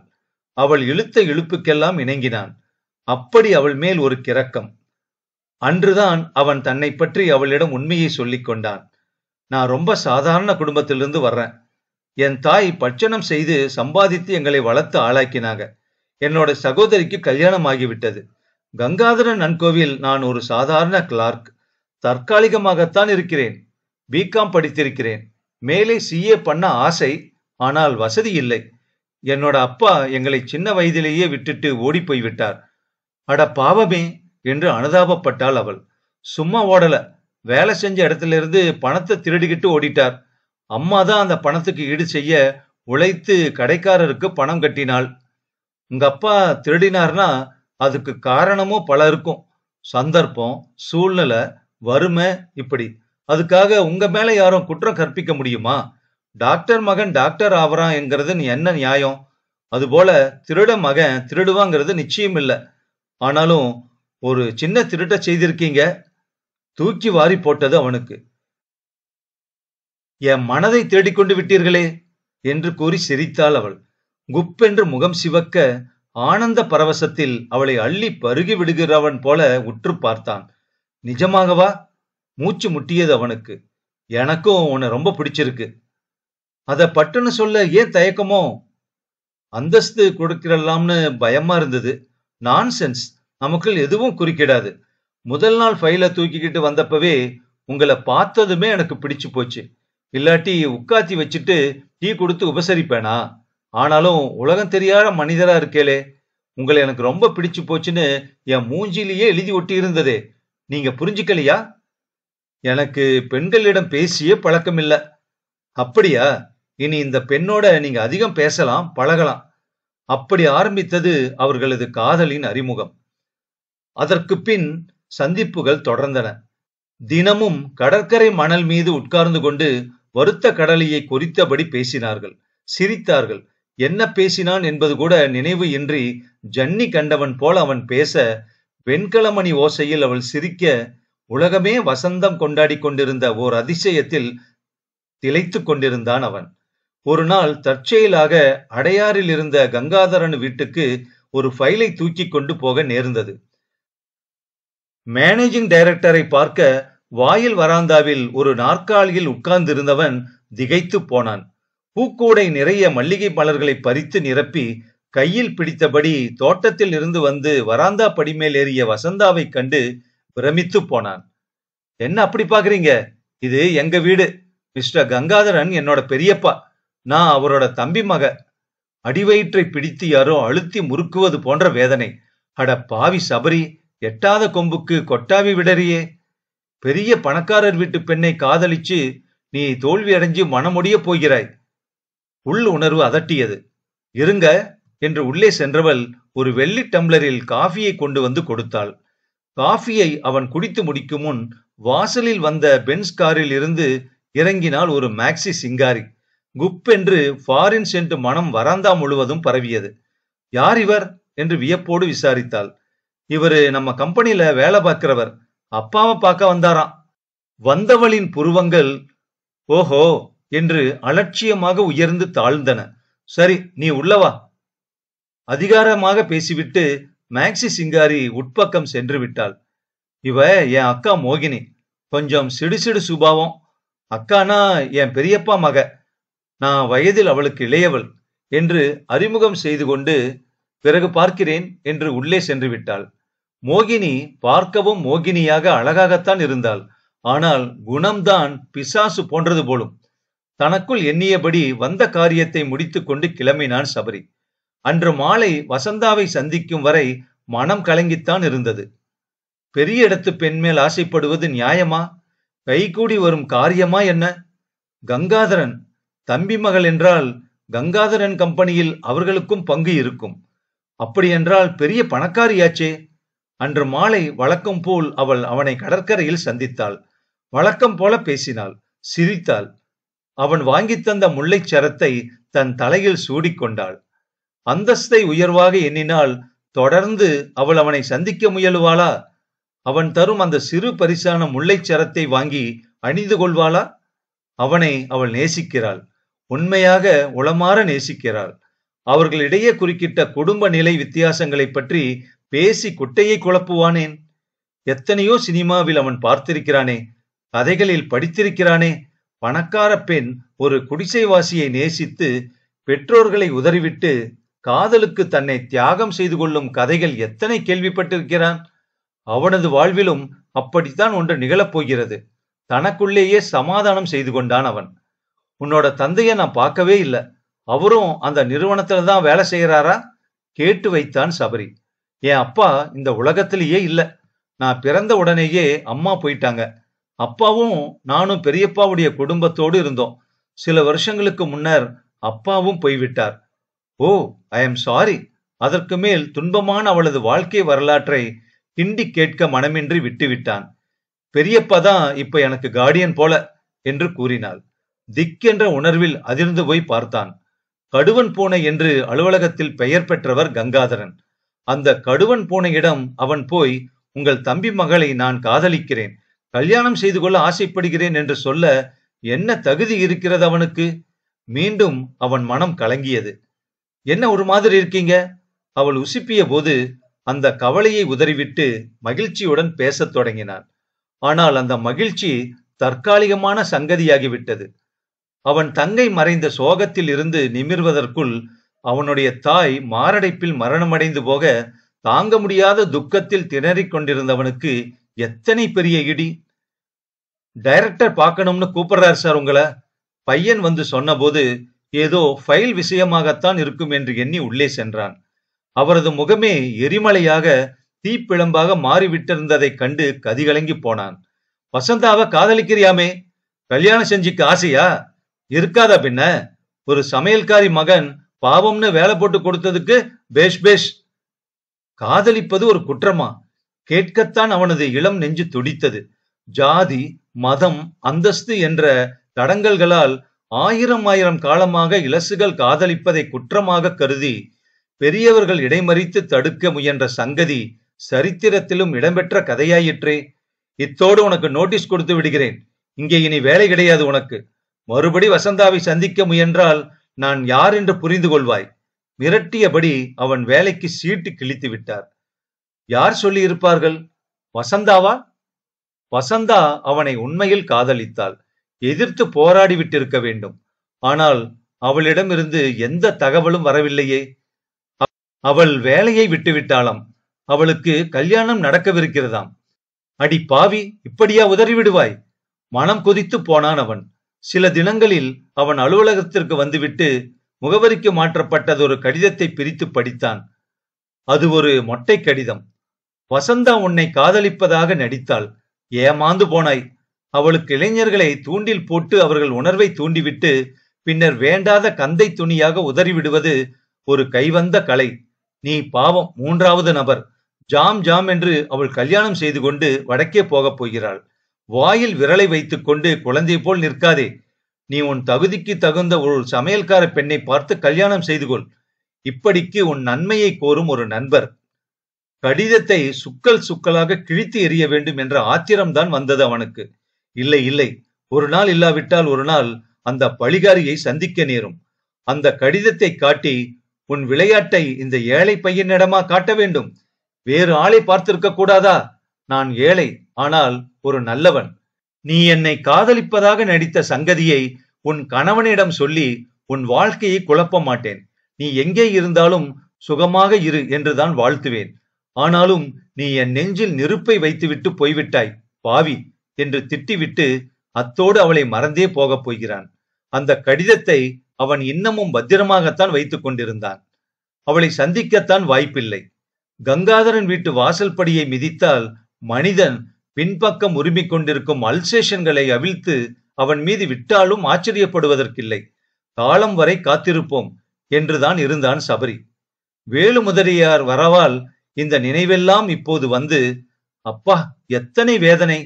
அவள் இழுத்த இழுப்புக்கெல்லாம் இணங்கினான் அப்படி அவள் மேல் ஒரு கிரக்கம் அன்றுதான் அவன் தன்னை பற்றி அவளிடம் உண்மையை சொல்லிக் கொண்டான் நான் ரொம்ப சாதாரண குடும்பத்திலிருந்து வர்றேன் என் தாய் பட்சணம் செய்து சம்பாதித்து எங்களை வளர்த்து ஆளாக்கினாங்க என்னோட சகோதரிக்கு கல்யாணம் ஆகிவிட்டது கங்காதரன் நன்கோவில் நான் ஒரு சாதாரண கிளார்க் தற்காலிகமாகத்தான் இருக்கிறேன் பிகாம் படித்திருக்கிறேன் மேலே சிஏ பண்ண ஆசை ஆனால் வசதி இல்லை என்னோட அப்பா எங்களை சின்ன வயதிலேயே விட்டுட்டு ஓடி போய்விட்டார் அட பாவமே என்று அனுதாபப்பட்டாள் அவள் சும்மா ஓடல வேலை செஞ்ச இடத்துல இருந்து பணத்தை திருடிக்கிட்டு ஓடிட்டார் அம்மா தான் அந்த பணத்துக்கு ஈடு செய்ய உழைத்து கடைக்காரருக்கு பணம் கட்டினாள் உங்க அப்பா திருடினார்னா அதுக்கு காரணமும் பல இருக்கும் சந்தர்ப்பம் சூழ்நிலை வறுமை இப்படி அதுக்காக உங்க மேல யாரும் குற்றம் கற்பிக்க முடியுமா டாக்டர் மகன் டாக்டர் ஆவறான் என்கிறது என்ன நியாயம் அதுபோல திருட மகன் திருடுவாங்கிறது நிச்சயம் இல்லை ஆனாலும் ஒரு சின்ன திருட்டை செய்திருக்கீங்க தூக்கி வாரி போட்டது அவனுக்கு என் மனதை தேடிக்கொண்டு விட்டீர்களே என்று கூறி சிரித்தாள் அவள் குப்பென்று முகம் சிவக்க ஆனந்த பரவசத்தில் அவளை அள்ளி பருகி விடுகிறவன் போல உற்று பார்த்தான் நிஜமாகவா மூச்சு முட்டியது அவனுக்கு எனக்கும் உன்னை ரொம்ப பிடிச்சிருக்கு அத பட்டுன்னு சொல்ல ஏன் தயக்கமோ அந்தஸ்து கொடுக்கிறலாம்னு பயமா இருந்தது நான் சென்ஸ் நமக்குள் எதுவும் குறுக்கிடாது முதல் நாள் ஃபைலை தூக்கிக்கிட்டு வந்தப்பவே உங்களை பார்த்ததுமே எனக்கு பிடிச்சு போச்சு இல்லாட்டி உட்காத்தி வச்சுட்டு டீ கொடுத்து உபசரிப்பேனா ஆனாலும் உலகம் தெரியாத மனிதரா இருக்கேலே உங்களை எனக்கு ரொம்ப பிடிச்சு போச்சுன்னு என் மூஞ்சிலேயே எழுதி ஒட்டி இருந்ததே நீங்க புரிஞ்சுக்கலையா எனக்கு பெண்களிடம் பேசியே பழக்கம் இல்லை அப்படியா இனி இந்த பெண்ணோட நீங்க அதிகம் பேசலாம் பழகலாம் அப்படி ஆரம்பித்தது அவர்களது காதலின் அறிமுகம் அதற்கு பின் சந்திப்புகள் தொடர்ந்தன தினமும் கடற்கரை மணல் மீது உட்கார்ந்து கொண்டு வருத்த கடலையை குறித்தபடி பேசினார்கள் சிரித்தார்கள் என்ன பேசினான் என்பது கூட நினைவு இன்றி ஜன்னி கண்டவன் போல் அவன் பேச வெண்கலமணி ஓசையில் அவள் சிரிக்க உலகமே வசந்தம் கொண்டாடி கொண்டிருந்த ஓர் அதிசயத்தில் திளைத்து கொண்டிருந்தான் அவன் ஒரு நாள் தற்செயலாக அடையாறில் இருந்த கங்காதரன் வீட்டுக்கு ஒரு ஃபைலை தூக்கி கொண்டு போக நேர்ந்தது மேனேஜிங் டைரக்டரை பார்க்க வாயில் வராந்தாவில் ஒரு நாற்காலியில் உட்கார்ந்திருந்தவன் திகைத்து போனான் பூக்கூடை நிறைய மல்லிகை மலர்களை பறித்து நிரப்பி கையில் பிடித்தபடி தோட்டத்தில் இருந்து வந்து வராந்தா படிமேல் ஏறிய வசந்தாவை கண்டு பிரமித்து போனான் என்ன அப்படி பாக்குறீங்க இது எங்க வீடு மிஸ்டர் கங்காதரன் என்னோட பெரியப்பா நான் அவரோட தம்பி மக அடிவயிற்றை பிடித்து யாரோ அழுத்தி முறுக்குவது போன்ற வேதனை அட பாவி சபரி எட்டாத கொம்புக்கு கொட்டாவி விடறியே பெரிய பணக்காரர் வீட்டு பெண்ணை காதலிச்சு நீ தோல்வி அடைஞ்சு மனமுடிய போகிறாய் உள் உணர்வு அதட்டியது இருங்க என்று உள்ளே சென்றவள் ஒரு வெள்ளி டம்ளரில் காஃபியை கொண்டு வந்து கொடுத்தாள் காஃபியை அவன் குடித்து முடிக்கும் முன் வாசலில் வந்த பென்ஸ் காரில் இருந்து இறங்கினால் ஒரு மேக்சி சிங்காரி குப்பென்று ஃபாரின் சென்று மனம் வராந்தா முழுவதும் பரவியது யார் இவர் என்று வியப்போடு விசாரித்தாள் இவரு நம்ம கம்பெனியில வேலை பார்க்கிறவர் அப்பாவை பார்க்க வந்தாராம் வந்தவளின் புருவங்கள் ஓஹோ என்று அலட்சியமாக உயர்ந்து தாழ்ந்தன சரி நீ உள்ளவா அதிகாரமாக பேசிவிட்டு மேக்சி சிங்காரி உட்பக்கம் சென்று விட்டாள் இவ என் அக்கா மோகினி கொஞ்சம் சிடுசிடு சுபாவம் அக்கானா என் பெரியப்பா மக நான் வயதில் அவளுக்கு இளையவள் என்று அறிமுகம் செய்து கொண்டு பிறகு பார்க்கிறேன் என்று உள்ளே சென்று விட்டாள் மோகினி பார்க்கவும் மோகினியாக அழகாகத்தான் இருந்தாள் ஆனால் குணம்தான் பிசாசு போன்றது போலும் தனக்குள் எண்ணியபடி வந்த காரியத்தை முடித்துக்கொண்டு கிளம்பினான் சபரி அன்று மாலை வசந்தாவை சந்திக்கும் வரை மனம் கலங்கித்தான் இருந்தது பெரிய இடத்து பெண் மேல் ஆசைப்படுவது நியாயமா கைகூடி வரும் காரியமா என்ன கங்காதரன் தம்பி மகள் என்றால் கங்காதரன் கம்பெனியில் அவர்களுக்கும் பங்கு இருக்கும் அப்படியென்றால் பெரிய பணக்காரியாச்சே அன்று மாலை வழக்கம் போல் அவள் அவனை கடற்கரையில் சந்தித்தாள் வழக்கம் போல பேசினாள் சிரித்தாள் அவன் வாங்கி தந்த முல்லைச் சரத்தை தன் தலையில் சூடிக்கொண்டாள் அந்தஸ்தை உயர்வாக எண்ணினால் தொடர்ந்து அவள் அவனை சந்திக்க முயலுவாளா அவன் தரும் அந்த சிறு பரிசான முல்லைச் சரத்தை வாங்கி அணிந்து கொள்வாளா அவனை அவள் நேசிக்கிறாள் உண்மையாக உளமாற நேசிக்கிறாள் அவர்களிடையே குறுக்கிட்ட குடும்ப நிலை வித்தியாசங்களை பற்றி பேசி குட்டையை குழப்புவானேன் எத்தனையோ சினிமாவில் அவன் பார்த்திருக்கிறானே கதைகளில் படித்திருக்கிறானே பணக்கார பெண் ஒரு குடிசைவாசியை நேசித்து பெற்றோர்களை உதறிவிட்டு காதலுக்கு தன்னை தியாகம் செய்து கொள்ளும் கதைகள் எத்தனை கேள்விப்பட்டிருக்கிறான் அவனது வாழ்விலும் அப்படித்தான் ஒன்று நிகழப்போகிறது தனக்குள்ளேயே சமாதானம் செய்து கொண்டான் அவன் உன்னோட தந்தைய நான் பார்க்கவே இல்லை அவரும் அந்த நிறுவனத்துல தான் வேலை செய்கிறாரா கேட்டு வைத்தான் சபரி என் அப்பா இந்த உலகத்திலேயே இல்லை நான் பிறந்த உடனேயே அம்மா போயிட்டாங்க அப்பாவும் நானும் பெரியப்பாவுடைய குடும்பத்தோடு இருந்தோம் சில வருஷங்களுக்கு முன்னர் அப்பாவும் போய்விட்டார் ஓ ஐ எம் சாரி அதற்கு மேல் துன்பமான அவளது வாழ்க்கை வரலாற்றை கிண்டி கேட்க மனமின்றி விட்டுவிட்டான் பெரியப்பா தான் இப்ப எனக்கு கார்டியன் போல என்று கூறினாள் திக்கென்ற உணர்வில் அதிர்ந்து போய் பார்த்தான் கடுவன் பூனை என்று அலுவலகத்தில் பெயர் பெற்றவர் கங்காதரன் அந்த கடுவன் போன இடம் அவன் போய் உங்கள் தம்பி மகளை நான் காதலிக்கிறேன் கல்யாணம் செய்து கொள்ள ஆசைப்படுகிறேன் என்று சொல்ல என்ன தகுதி இருக்கிறது அவனுக்கு மீண்டும் அவன் மனம் கலங்கியது என்ன ஒரு மாதிரி இருக்கீங்க அவள் உசுப்பிய போது அந்த கவலையை உதறிவிட்டு மகிழ்ச்சியுடன் பேசத் தொடங்கினான் ஆனால் அந்த மகிழ்ச்சி தற்காலிகமான சங்கதியாகிவிட்டது அவன் தங்கை மறைந்த சோகத்தில் இருந்து நிமிர்வதற்குள் அவனுடைய தாய் மாரடைப்பில் மரணமடைந்து போக தாங்க முடியாத துக்கத்தில் திணறிக் கொண்டிருந்தவனுக்கு எத்தனை பெரிய இடி டைரக்டர் பார்க்கணும்னு கூப்பிடுறாரு சார் உங்களை பையன் வந்து சொன்னபோது ஏதோ ஃபைல் விஷயமாகத்தான் இருக்கும் என்று எண்ணி உள்ளே சென்றான் அவரது முகமே எரிமலையாக தீப்பிழம்பாக மாறிவிட்டிருந்ததைக் கண்டு கதிகலங்கி போனான் வசந்தாவை காதலிக்கிறியாமே கல்யாணம் செஞ்சுக்க ஆசையா இருக்காதா பின்ன ஒரு சமையல்காரி மகன் பாவம்னு வேலை போட்டு கொடுத்ததுக்கு பேஷ் பேஷ் காதலிப்பது ஒரு குற்றமா கேட்கத்தான் அவனது இளம் நெஞ்சு துடித்தது ஜாதி மதம் அந்தஸ்து என்ற தடங்கல்களால் ஆயிரம் ஆயிரம் காலமாக இலசுகள் காதலிப்பதை குற்றமாக கருதி பெரியவர்கள் இடைமறித்து தடுக்க முயன்ற சங்கதி சரித்திரத்திலும் இடம்பெற்ற கதையாயிற்றே இத்தோடு உனக்கு நோட்டீஸ் கொடுத்து விடுகிறேன் இங்கே இனி வேலை கிடையாது உனக்கு மறுபடி வசந்தாவை சந்திக்க முயன்றால் நான் யார் என்று புரிந்து கொள்வாய் மிரட்டியபடி அவன் வேலைக்கு சீட்டு கிழித்து விட்டார் யார் சொல்லி இருப்பார்கள் வசந்தாவா வசந்தா அவனை உண்மையில் காதலித்தாள் எதிர்த்து போராடி விட்டிருக்க வேண்டும் ஆனால் அவளிடமிருந்து எந்த தகவலும் வரவில்லையே அவள் வேலையை விட்டுவிட்டாளாம் அவளுக்கு கல்யாணம் நடக்கவிருக்கிறதாம் அடி பாவி இப்படியா உதறிவிடுவாய் மனம் கொதித்து போனான் அவன் சில தினங்களில் அவன் அலுவலகத்திற்கு வந்துவிட்டு முகவரிக்கு மாற்றப்பட்டதொரு கடிதத்தை பிரித்து படித்தான் அது ஒரு மொட்டை கடிதம் வசந்தா உன்னை காதலிப்பதாக நடித்தாள் ஏமாந்து போனாய் அவளுக்கு இளைஞர்களை தூண்டில் போட்டு அவர்கள் உணர்வை தூண்டிவிட்டு பின்னர் வேண்டாத கந்தை துணியாக உதறிவிடுவது ஒரு கைவந்த கலை நீ பாவம் மூன்றாவது நபர் ஜாம் ஜாம் என்று அவள் கல்யாணம் செய்து கொண்டு வடக்கே போகப் போகிறாள் வாயில் விரலை வைத்துக்கொண்டு குழந்தை போல் நிற்காதே நீ உன் தகுதிக்கு தகுந்த ஒரு சமையல்கார பெண்ணை பார்த்து கல்யாணம் செய்து கொள் இப்படிக்கு உன் நன்மையை கோரும் ஒரு நண்பர் கடிதத்தை சுக்கல் சுக்கலாக கிழித்து எறிய வேண்டும் என்ற ஆத்திரம்தான் வந்தது அவனுக்கு இல்லை இல்லை ஒரு நாள் இல்லாவிட்டால் ஒரு நாள் அந்த பழிகாரியை சந்திக்க நேரும் அந்த கடிதத்தை காட்டி உன் விளையாட்டை இந்த ஏழை பையனிடமா காட்ட வேண்டும் வேறு ஆளை பார்த்திருக்க கூடாதா நான் ஏழை ஆனால் ஒரு நல்லவன் நீ என்னை காதலிப்பதாக நடித்த சங்கதியை உன் கணவனிடம் சொல்லி உன் வாழ்க்கையை குழப்ப மாட்டேன் நீ எங்கே இருந்தாலும் சுகமாக இரு என்றுதான் வாழ்த்துவேன் ஆனாலும் நீ என் நெஞ்சில் நெருப்பை வைத்துவிட்டு போய்விட்டாய் பாவி என்று திட்டிவிட்டு அத்தோடு அவளை மறந்தே போகப் போகிறான் அந்த கடிதத்தை அவன் இன்னமும் பத்திரமாகத்தான் வைத்துக் கொண்டிருந்தான் அவளை சந்திக்கத்தான் வாய்ப்பில்லை கங்காதரன் வீட்டு வாசல் படியை மிதித்தால் மனிதன் பின்பக்கம் உரிமை கொண்டிருக்கும் அல்சேஷன்களை அவிழ்த்து அவன் மீது விட்டாலும் ஆச்சரியப்படுவதற்கில்லை காலம் வரை காத்திருப்போம் என்றுதான் இருந்தான் சபரி வேலுமுதலியார் வரவால் இந்த நினைவெல்லாம் இப்போது வந்து அப்பா எத்தனை வேதனை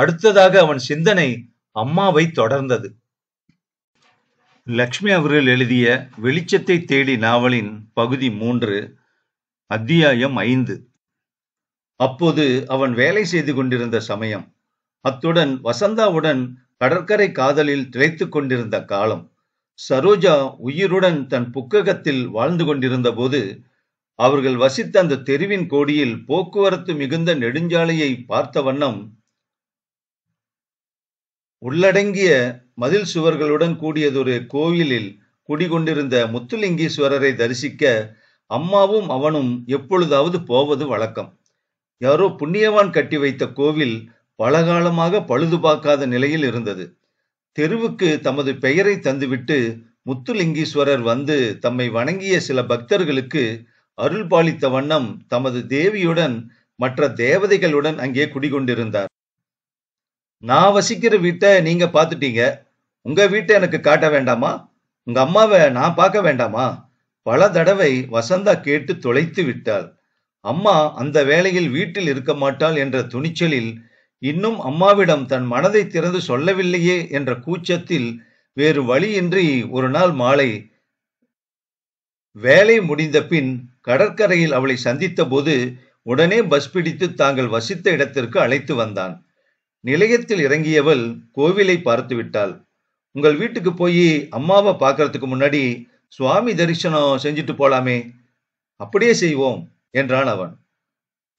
அடுத்ததாக அவன் சிந்தனை அம்மாவை தொடர்ந்தது லக்ஷ்மி அவர்கள் எழுதிய வெளிச்சத்தை தேடி நாவலின் பகுதி மூன்று அத்தியாயம் ஐந்து அப்போது அவன் வேலை செய்து கொண்டிருந்த சமயம் அத்துடன் வசந்தாவுடன் கடற்கரை காதலில் திளைத்து கொண்டிருந்த காலம் சரோஜா உயிருடன் தன் புக்ககத்தில் வாழ்ந்து கொண்டிருந்த போது அவர்கள் வசித்த அந்த தெருவின் கோடியில் போக்குவரத்து மிகுந்த நெடுஞ்சாலையை பார்த்த வண்ணம் உள்ளடங்கிய மதில் சுவர்களுடன் கூடியதொரு கோயிலில் குடிகொண்டிருந்த முத்துலிங்கீஸ்வரரை தரிசிக்க அம்மாவும் அவனும் எப்பொழுதாவது போவது வழக்கம் யாரோ புண்ணியவான் கட்டி வைத்த கோவில் பலகாலமாக பழுது பார்க்காத நிலையில் இருந்தது தெருவுக்கு தமது பெயரை தந்துவிட்டு முத்துலிங்கீஸ்வரர் வந்து தம்மை வணங்கிய சில பக்தர்களுக்கு அருள் பாலித்த வண்ணம் தமது தேவியுடன் மற்ற தேவதைகளுடன் அங்கே குடிகொண்டிருந்தார் நான் வசிக்கிற வீட்டை நீங்க பார்த்துட்டீங்க உங்க வீட்டை எனக்கு காட்ட வேண்டாமா உங்க அம்மாவை நான் பார்க்க வேண்டாமா பல தடவை வசந்தா கேட்டு தொலைத்து விட்டாள் அம்மா அந்த வேளையில் வீட்டில் இருக்க மாட்டாள் என்ற துணிச்சலில் இன்னும் அம்மாவிடம் தன் மனதை திறந்து சொல்லவில்லையே என்ற கூச்சத்தில் வேறு வழியின்றி ஒரு நாள் மாலை வேலை முடிந்த பின் கடற்கரையில் அவளை சந்தித்த போது உடனே பஸ் பிடித்து தாங்கள் வசித்த இடத்திற்கு அழைத்து வந்தான் நிலையத்தில் இறங்கியவள் கோவிலை பார்த்து விட்டாள் உங்கள் வீட்டுக்கு போய் அம்மாவை பார்க்கறதுக்கு முன்னாடி சுவாமி தரிசனம் செஞ்சுட்டு போலாமே அப்படியே செய்வோம் என்றான் அவன்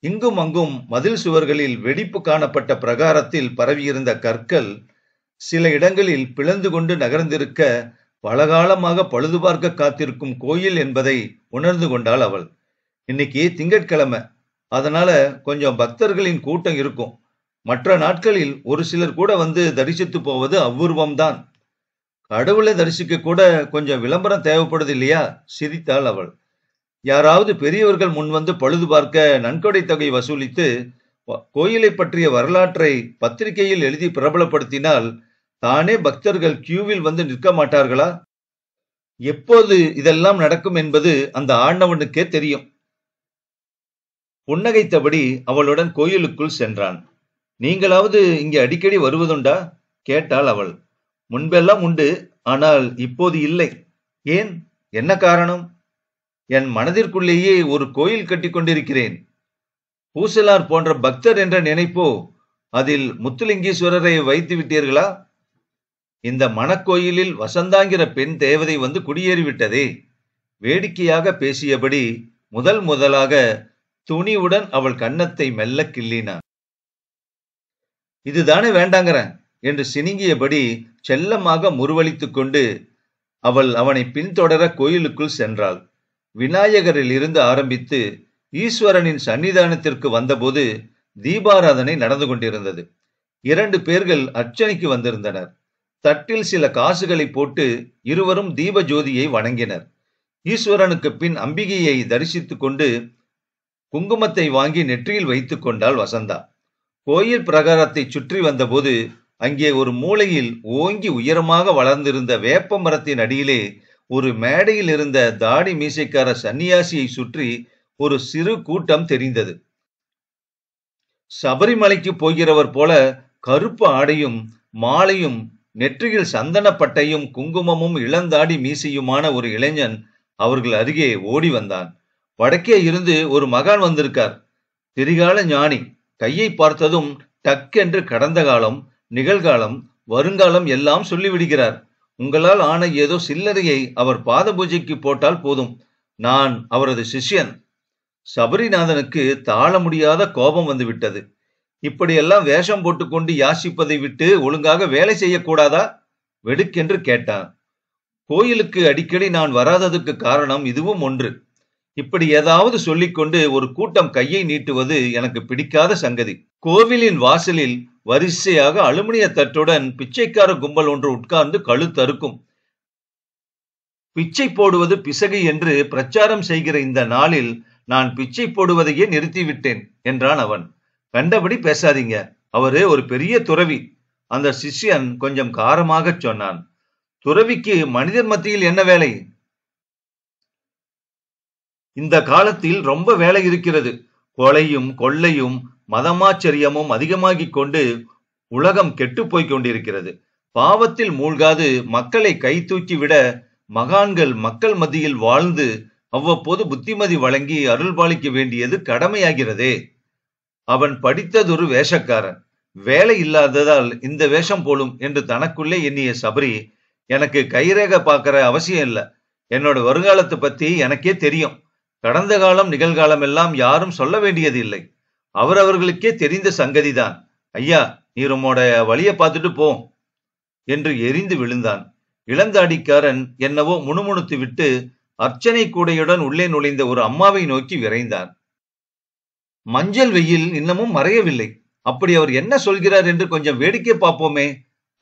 இங்கும் அங்கும் மதில் சுவர்களில் வெடிப்பு காணப்பட்ட பிரகாரத்தில் பரவியிருந்த கற்கள் சில இடங்களில் பிளந்து கொண்டு நகர்ந்திருக்க பலகாலமாக பழுது பார்க்க காத்திருக்கும் கோயில் என்பதை உணர்ந்து கொண்டாள் அவள் இன்னைக்கு திங்கட்கிழமை அதனால கொஞ்சம் பக்தர்களின் கூட்டம் இருக்கும் மற்ற நாட்களில் ஒரு சிலர் கூட வந்து தரிசித்து போவது அவ்வூர்வம்தான் கடவுளை தரிசிக்க கூட கொஞ்சம் விளம்பரம் தேவைப்படுது இல்லையா சிரித்தாள் அவள் யாராவது பெரியவர்கள் முன் வந்து பழுது பார்க்க நன்கொடை தொகை வசூலித்து கோயிலை பற்றிய வரலாற்றை பத்திரிகையில் எழுதி பிரபலப்படுத்தினால் தானே பக்தர்கள் கியூவில் வந்து நிற்க மாட்டார்களா எப்போது இதெல்லாம் நடக்கும் என்பது அந்த ஆண்டவனுக்கே தெரியும் புன்னகைத்தபடி அவளுடன் கோயிலுக்குள் சென்றான் நீங்களாவது இங்கே அடிக்கடி வருவதுண்டா கேட்டாள் அவள் முன்பெல்லாம் உண்டு ஆனால் இப்போது இல்லை ஏன் என்ன காரணம் என் மனதிற்குள்ளேயே ஒரு கோயில் கட்டி கொண்டிருக்கிறேன் பூசலார் போன்ற பக்தர் என்ற நினைப்போ அதில் முத்துலிங்கீஸ்வரரை வைத்து விட்டீர்களா இந்த மணக்கோயிலில் வசந்தாங்கிற பெண் தேவதை வந்து குடியேறிவிட்டதே வேடிக்கையாக பேசியபடி முதல் முதலாக துணிவுடன் அவள் கன்னத்தை மெல்ல கிள்ளினான் இதுதானே வேண்டாங்கிறேன் என்று சினிங்கியபடி செல்லமாக முருவளித்துக் கொண்டு அவள் அவனை பின்தொடர கோயிலுக்குள் சென்றாள் விநாயகரில் இருந்து ஆரம்பித்து ஈஸ்வரனின் சன்னிதானத்திற்கு வந்தபோது தீபாராதனை நடந்து கொண்டிருந்தது இரண்டு பேர்கள் அர்ச்சனைக்கு வந்திருந்தனர் தட்டில் சில காசுகளை போட்டு இருவரும் தீப ஜோதியை வணங்கினர் ஈஸ்வரனுக்கு பின் அம்பிகையை தரிசித்துக் கொண்டு குங்குமத்தை வாங்கி நெற்றியில் வைத்து கொண்டாள் வசந்தா கோயில் பிரகாரத்தை சுற்றி வந்தபோது அங்கே ஒரு மூலையில் ஓங்கி உயரமாக வளர்ந்திருந்த வேப்ப மரத்தின் அடியிலே ஒரு மேடையில் இருந்த தாடி மீசைக்கார சன்னியாசியை சுற்றி ஒரு சிறு கூட்டம் தெரிந்தது சபரிமலைக்கு போகிறவர் போல கருப்பு ஆடையும் மாலையும் நெற்றியில் சந்தனப்பட்டையும் குங்குமமும் இளந்தாடி மீசையுமான ஒரு இளைஞன் அவர்கள் அருகே ஓடி வந்தான் வடக்கே இருந்து ஒரு மகான் வந்திருக்கார் திரிகால ஞானி கையை பார்த்ததும் டக்கென்று கடந்த காலம் நிகழ்காலம் வருங்காலம் எல்லாம் சொல்லிவிடுகிறார் உங்களால் ஆன ஏதோ சில்லறையை அவர் பாத பூஜைக்கு போட்டால் போதும் நான் அவரது சிஷ்யன் சபரிநாதனுக்கு தாழ முடியாத கோபம் வந்துவிட்டது இப்படியெல்லாம் வேஷம் போட்டுக்கொண்டு யாசிப்பதை விட்டு ஒழுங்காக வேலை செய்யக்கூடாதா வெடுக்கென்று கேட்டான் கோயிலுக்கு அடிக்கடி நான் வராததுக்கு காரணம் இதுவும் ஒன்று இப்படி ஏதாவது சொல்லிக்கொண்டு ஒரு கூட்டம் கையை நீட்டுவது எனக்கு பிடிக்காத சங்கதி கோவிலின் வாசலில் வரிசையாக அலுமினிய தட்டுடன் பிச்சைக்கார கும்பல் ஒன்று உட்கார்ந்து கழுத்தறுக்கும் பிச்சை போடுவது பிசகு என்று பிரச்சாரம் செய்கிற இந்த நாளில் நான் பிச்சை போடுவதையே நிறுத்திவிட்டேன் என்றான் அவன் கண்டபடி பேசாதீங்க அவரு ஒரு பெரிய துறவி அந்த சிஷ்யன் கொஞ்சம் காரமாக சொன்னான் துறவிக்கு மனிதர் மத்தியில் என்ன வேலை இந்த காலத்தில் ரொம்ப வேலை இருக்கிறது கொலையும் கொள்ளையும் மதமாச்சரியமும் அதிகமாகிக் கொண்டு உலகம் கெட்டுப்போய்க் கொண்டிருக்கிறது பாவத்தில் மூழ்காது மக்களை கை தூக்கிவிட மகான்கள் மக்கள் மத்தியில் வாழ்ந்து அவ்வப்போது புத்திமதி வழங்கி அருள்பாலிக்க வேண்டியது கடமையாகிறதே அவன் படித்ததொரு வேஷக்காரன் வேலை இல்லாததால் இந்த வேஷம் போலும் என்று தனக்குள்ளே எண்ணிய சபரி எனக்கு கைரேக பார்க்கிற அவசியம் இல்லை என்னோட வருங்காலத்தை பத்தி எனக்கே தெரியும் கடந்த காலம் நிகழ்காலம் எல்லாம் யாரும் சொல்ல வேண்டியது இல்லை அவரவர்களுக்கே தெரிந்த சங்கதிதான் ஐயா நீ உம்மோட வழியை பார்த்துட்டு போ என்று எரிந்து விழுந்தான் இளந்தாடிக்காரன் என்னவோ முணுமுணுத்து விட்டு அர்ச்சனை கூடையுடன் உள்ளே நுழைந்த ஒரு அம்மாவை நோக்கி விரைந்தான் மஞ்சள் வெயில் இன்னமும் மறையவில்லை அப்படி அவர் என்ன சொல்கிறார் என்று கொஞ்சம் வேடிக்கை பார்ப்போமே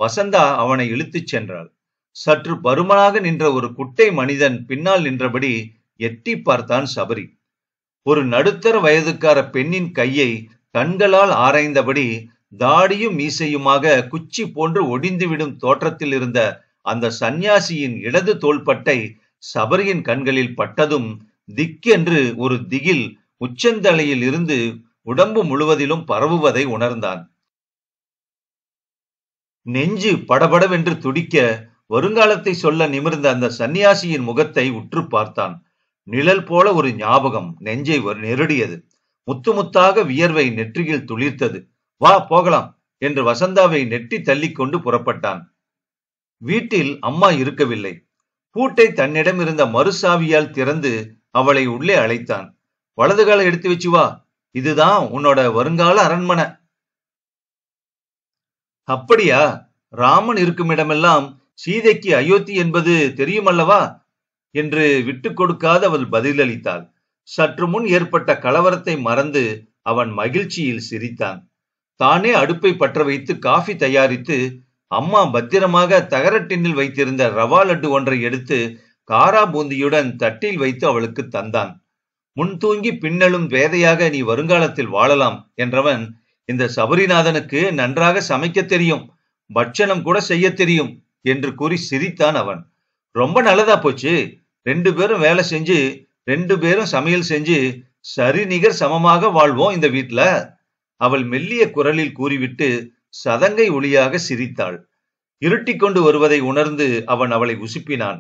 வசந்தா அவனை இழுத்துச் சென்றாள் சற்று பருமனாக நின்ற ஒரு குட்டை மனிதன் பின்னால் நின்றபடி எட்டி பார்த்தான் சபரி ஒரு நடுத்தர வயதுக்கார பெண்ணின் கையை கண்களால் ஆராய்ந்தபடி தாடியும் மீசையுமாக குச்சி போன்று ஒடிந்துவிடும் தோற்றத்தில் இருந்த அந்த சந்நியாசியின் இடது தோள்பட்டை சபரியின் கண்களில் பட்டதும் திக்கென்று ஒரு திகில் உச்சந்தலையில் இருந்து உடம்பு முழுவதிலும் பரவுவதை உணர்ந்தான் நெஞ்சு படபடவென்று துடிக்க வருங்காலத்தை சொல்ல நிமிர்ந்த அந்த சன்னியாசியின் முகத்தை உற்று பார்த்தான் நிழல் போல ஒரு ஞாபகம் நெஞ்சை நெருடியது முத்து முத்தாக வியர்வை நெற்றியில் துளிர்த்தது வா போகலாம் என்று வசந்தாவை நெட்டி தள்ளிக்கொண்டு புறப்பட்டான் வீட்டில் அம்மா இருக்கவில்லை பூட்டை தன்னிடம் இருந்த மறுசாவியால் திறந்து அவளை உள்ளே அழைத்தான் வலது காலை எடுத்து வச்சு வா இதுதான் உன்னோட வருங்கால அரண்மனை அப்படியா ராமன் இருக்கும் இடமெல்லாம் சீதைக்கு அயோத்தி என்பது தெரியுமல்லவா என்று விட்டு கொடுக்காது அவள் பதிலளித்தாள் சற்று முன் ஏற்பட்ட கலவரத்தை மறந்து அவன் மகிழ்ச்சியில் சிரித்தான் தானே அடுப்பை பற்ற வைத்து காஃபி தயாரித்து அம்மா பத்திரமாக தகர வைத்திருந்த ரவா லட்டு ஒன்றை எடுத்து காரா பூந்தியுடன் தட்டில் வைத்து அவளுக்கு தந்தான் முன் தூங்கி பின்னலும் வேதையாக நீ வருங்காலத்தில் வாழலாம் என்றவன் இந்த சபரிநாதனுக்கு நன்றாக சமைக்க தெரியும் பட்சணம் கூட செய்ய தெரியும் என்று கூறி சிரித்தான் அவன் ரொம்ப நல்லதா போச்சு ரெண்டு பேரும் வேலை செஞ்சு ரெண்டு பேரும் சமையல் செஞ்சு சரிநிகர் சமமாக வாழ்வோம் இந்த வீட்ல அவள் மெல்லிய குரலில் கூறிவிட்டு சதங்கை ஒளியாக சிரித்தாள் இருட்டி கொண்டு வருவதை உணர்ந்து அவன் அவளை உசுப்பினான்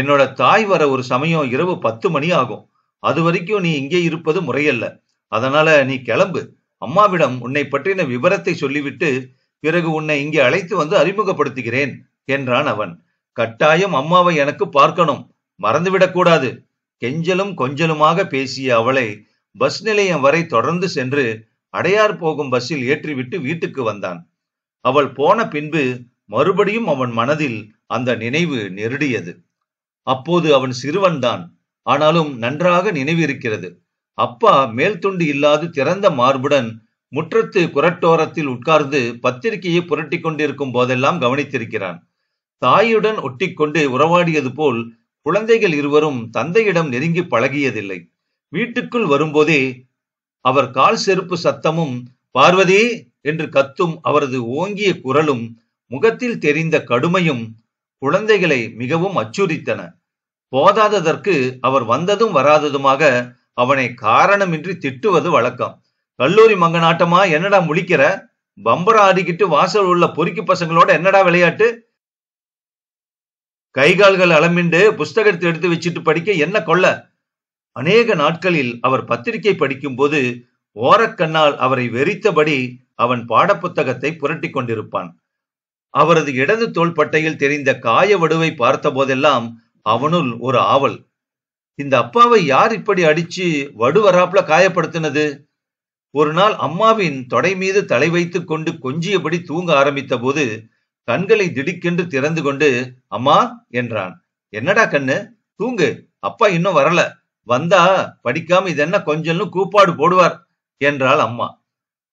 என்னோட தாய் வர ஒரு சமயம் இரவு பத்து மணி ஆகும் அது வரைக்கும் நீ இங்கே இருப்பது முறையல்ல அதனால நீ கிளம்பு அம்மாவிடம் உன்னை பற்றின விவரத்தை சொல்லிவிட்டு பிறகு உன்னை இங்கே அழைத்து வந்து அறிமுகப்படுத்துகிறேன் என்றான் அவன் கட்டாயம் அம்மாவை எனக்கு பார்க்கணும் மறந்துவிடக்கூடாது கெஞ்சலும் கொஞ்சலுமாக பேசிய அவளை பஸ் நிலையம் வரை தொடர்ந்து சென்று அடையார் போகும் பஸ்ஸில் ஏற்றிவிட்டு வீட்டுக்கு வந்தான் அவள் போன பின்பு மறுபடியும் அவன் மனதில் அந்த நினைவு நெருடியது அப்போது அவன் சிறுவன்தான் ஆனாலும் நன்றாக நினைவிருக்கிறது அப்பா மேல் துண்டு இல்லாது திறந்த மார்புடன் முற்றத்து குரட்டோரத்தில் உட்கார்ந்து பத்திரிகையை புரட்டி கொண்டிருக்கும் போதெல்லாம் கவனித்திருக்கிறான் தாயுடன் ஒட்டிக்கொண்டு உறவாடியது போல் குழந்தைகள் இருவரும் தந்தையிடம் நெருங்கி பழகியதில்லை வீட்டுக்குள் வரும்போதே அவர் கால் செருப்பு சத்தமும் பார்வதி என்று கத்தும் அவரது ஓங்கிய குரலும் முகத்தில் தெரிந்த கடுமையும் குழந்தைகளை மிகவும் அச்சுறுத்தன போதாததற்கு அவர் வந்ததும் வராததுமாக அவனை காரணமின்றி திட்டுவது வழக்கம் கல்லூரி மங்கனாட்டமா என்னடா முழிக்கிற பம்பரம் ஆடிக்கிட்டு வாசல் உள்ள பொறுக்கி பசங்களோட என்னடா விளையாட்டு கை கால்கள் அளமிண்டு புஸ்தகத்தை எடுத்து வச்சுட்டு படிக்க என்ன கொள்ள அநேக நாட்களில் அவர் பத்திரிகை படிக்கும் போது ஓரக்கண்ணால் அவரை வெறித்தபடி அவன் பாடப்புத்தகத்தை புரட்டி கொண்டிருப்பான் அவரது இடது தோள்பட்டையில் தெரிந்த காய வடுவை பார்த்த போதெல்லாம் அவனுள் ஒரு ஆவல் இந்த அப்பாவை யார் இப்படி அடிச்சு வடுவராப்ல காயப்படுத்தினது ஒரு நாள் அம்மாவின் தொடை மீது தலை வைத்து கொண்டு கொஞ்சியபடி தூங்க ஆரம்பித்த போது கண்களை திடுக்கென்று திறந்து கொண்டு அம்மா என்றான் என்னடா கண்ணு தூங்கு அப்பா இன்னும் வரல வந்தா படிக்காம இது என்ன கொஞ்சம்னு கூப்பாடு போடுவார் என்றாள் அம்மா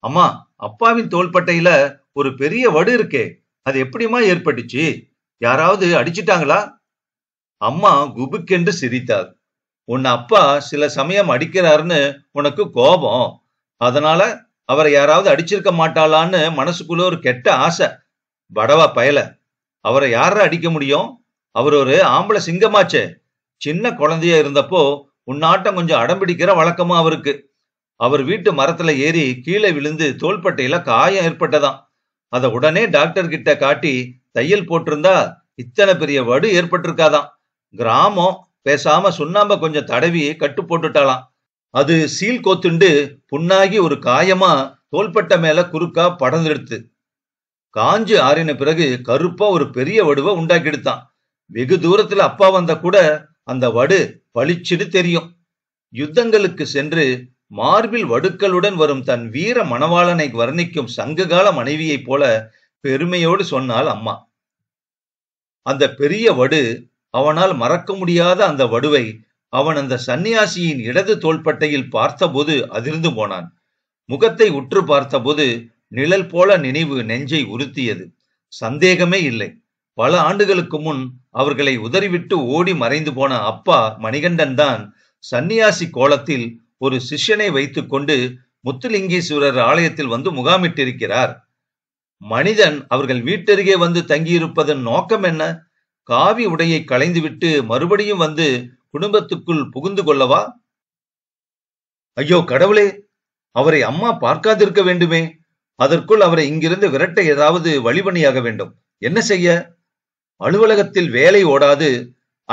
அம்மா அப்பாவின் தோள்பட்டையில ஒரு பெரிய வடு இருக்கே அது எப்படிமா ஏற்பட்டுச்சு யாராவது அடிச்சிட்டாங்களா அம்மா குபுக்கென்று சிரித்தார் உன் அப்பா சில சமயம் அடிக்கிறாருன்னு உனக்கு கோபம் அதனால அவரை யாராவது அடிச்சிருக்க மாட்டாளான்னு மனசுக்குள்ள ஒரு கெட்ட ஆசை படவா பயல அவரை யார அடிக்க முடியும் அவர் ஒரு ஆம்பளை சிங்கமாச்சே சின்ன குழந்தையா இருந்தப்போ உன்னாட்டம் கொஞ்சம் அடம்பிடிக்கிற வழக்கமா அவருக்கு அவர் வீட்டு மரத்துல ஏறி கீழே விழுந்து தோள்பட்டையில காயம் ஏற்பட்டதாம் அதை உடனே டாக்டர் கிட்ட காட்டி தையல் போட்டிருந்தா இத்தனை பெரிய வடு ஏற்பட்டிருக்காதான் கிராமம் பேசாம சுண்ணாம்ப கொஞ்சம் தடவி கட்டு போட்டுட்டாலாம் அது சீல் கோத்துண்டு புண்ணாகி ஒரு காயமா தோள்பட்டை மேல குறுக்கா படந்தெடுத்து காஞ்சு ஆறின பிறகு கருப்பா ஒரு பெரிய வடுவை உண்டாக்கி எடுத்தான் வெகு தூரத்துல அப்பா வந்த கூட அந்த வடு பளிச்சிடு தெரியும் யுத்தங்களுக்கு சென்று மார்பில் வடுக்களுடன் வரும் தன் வீர மணவாளனை வர்ணிக்கும் சங்ககால மனைவியைப் போல பெருமையோடு சொன்னாள் அம்மா அந்த பெரிய வடு அவனால் மறக்க முடியாத அந்த வடுவை அவன் அந்த சன்னியாசியின் இடது தோள்பட்டையில் பார்த்தபோது அதிர்ந்து போனான் முகத்தை உற்று பார்த்தபோது நிழல் போல நினைவு நெஞ்சை உறுத்தியது சந்தேகமே இல்லை பல ஆண்டுகளுக்கு முன் அவர்களை உதறிவிட்டு ஓடி மறைந்து போன அப்பா மணிகண்டன் தான் சன்னியாசி கோலத்தில் ஒரு சிஷ்யனை வைத்துக் கொண்டு முத்துலிங்கீஸ்வரர் ஆலயத்தில் வந்து முகாமிட்டிருக்கிறார் மனிதன் அவர்கள் வீட்டருகே வந்து தங்கியிருப்பதன் நோக்கம் என்ன காவி உடையை களைந்துவிட்டு மறுபடியும் வந்து குடும்பத்துக்குள் புகுந்து கொள்ளவா ஐயோ கடவுளே அவரை அம்மா பார்க்காதிருக்க வேண்டுமே அதற்குள் அவரை இங்கிருந்து விரட்ட ஏதாவது வழிபணியாக வேண்டும் என்ன செய்ய அலுவலகத்தில் வேலை ஓடாது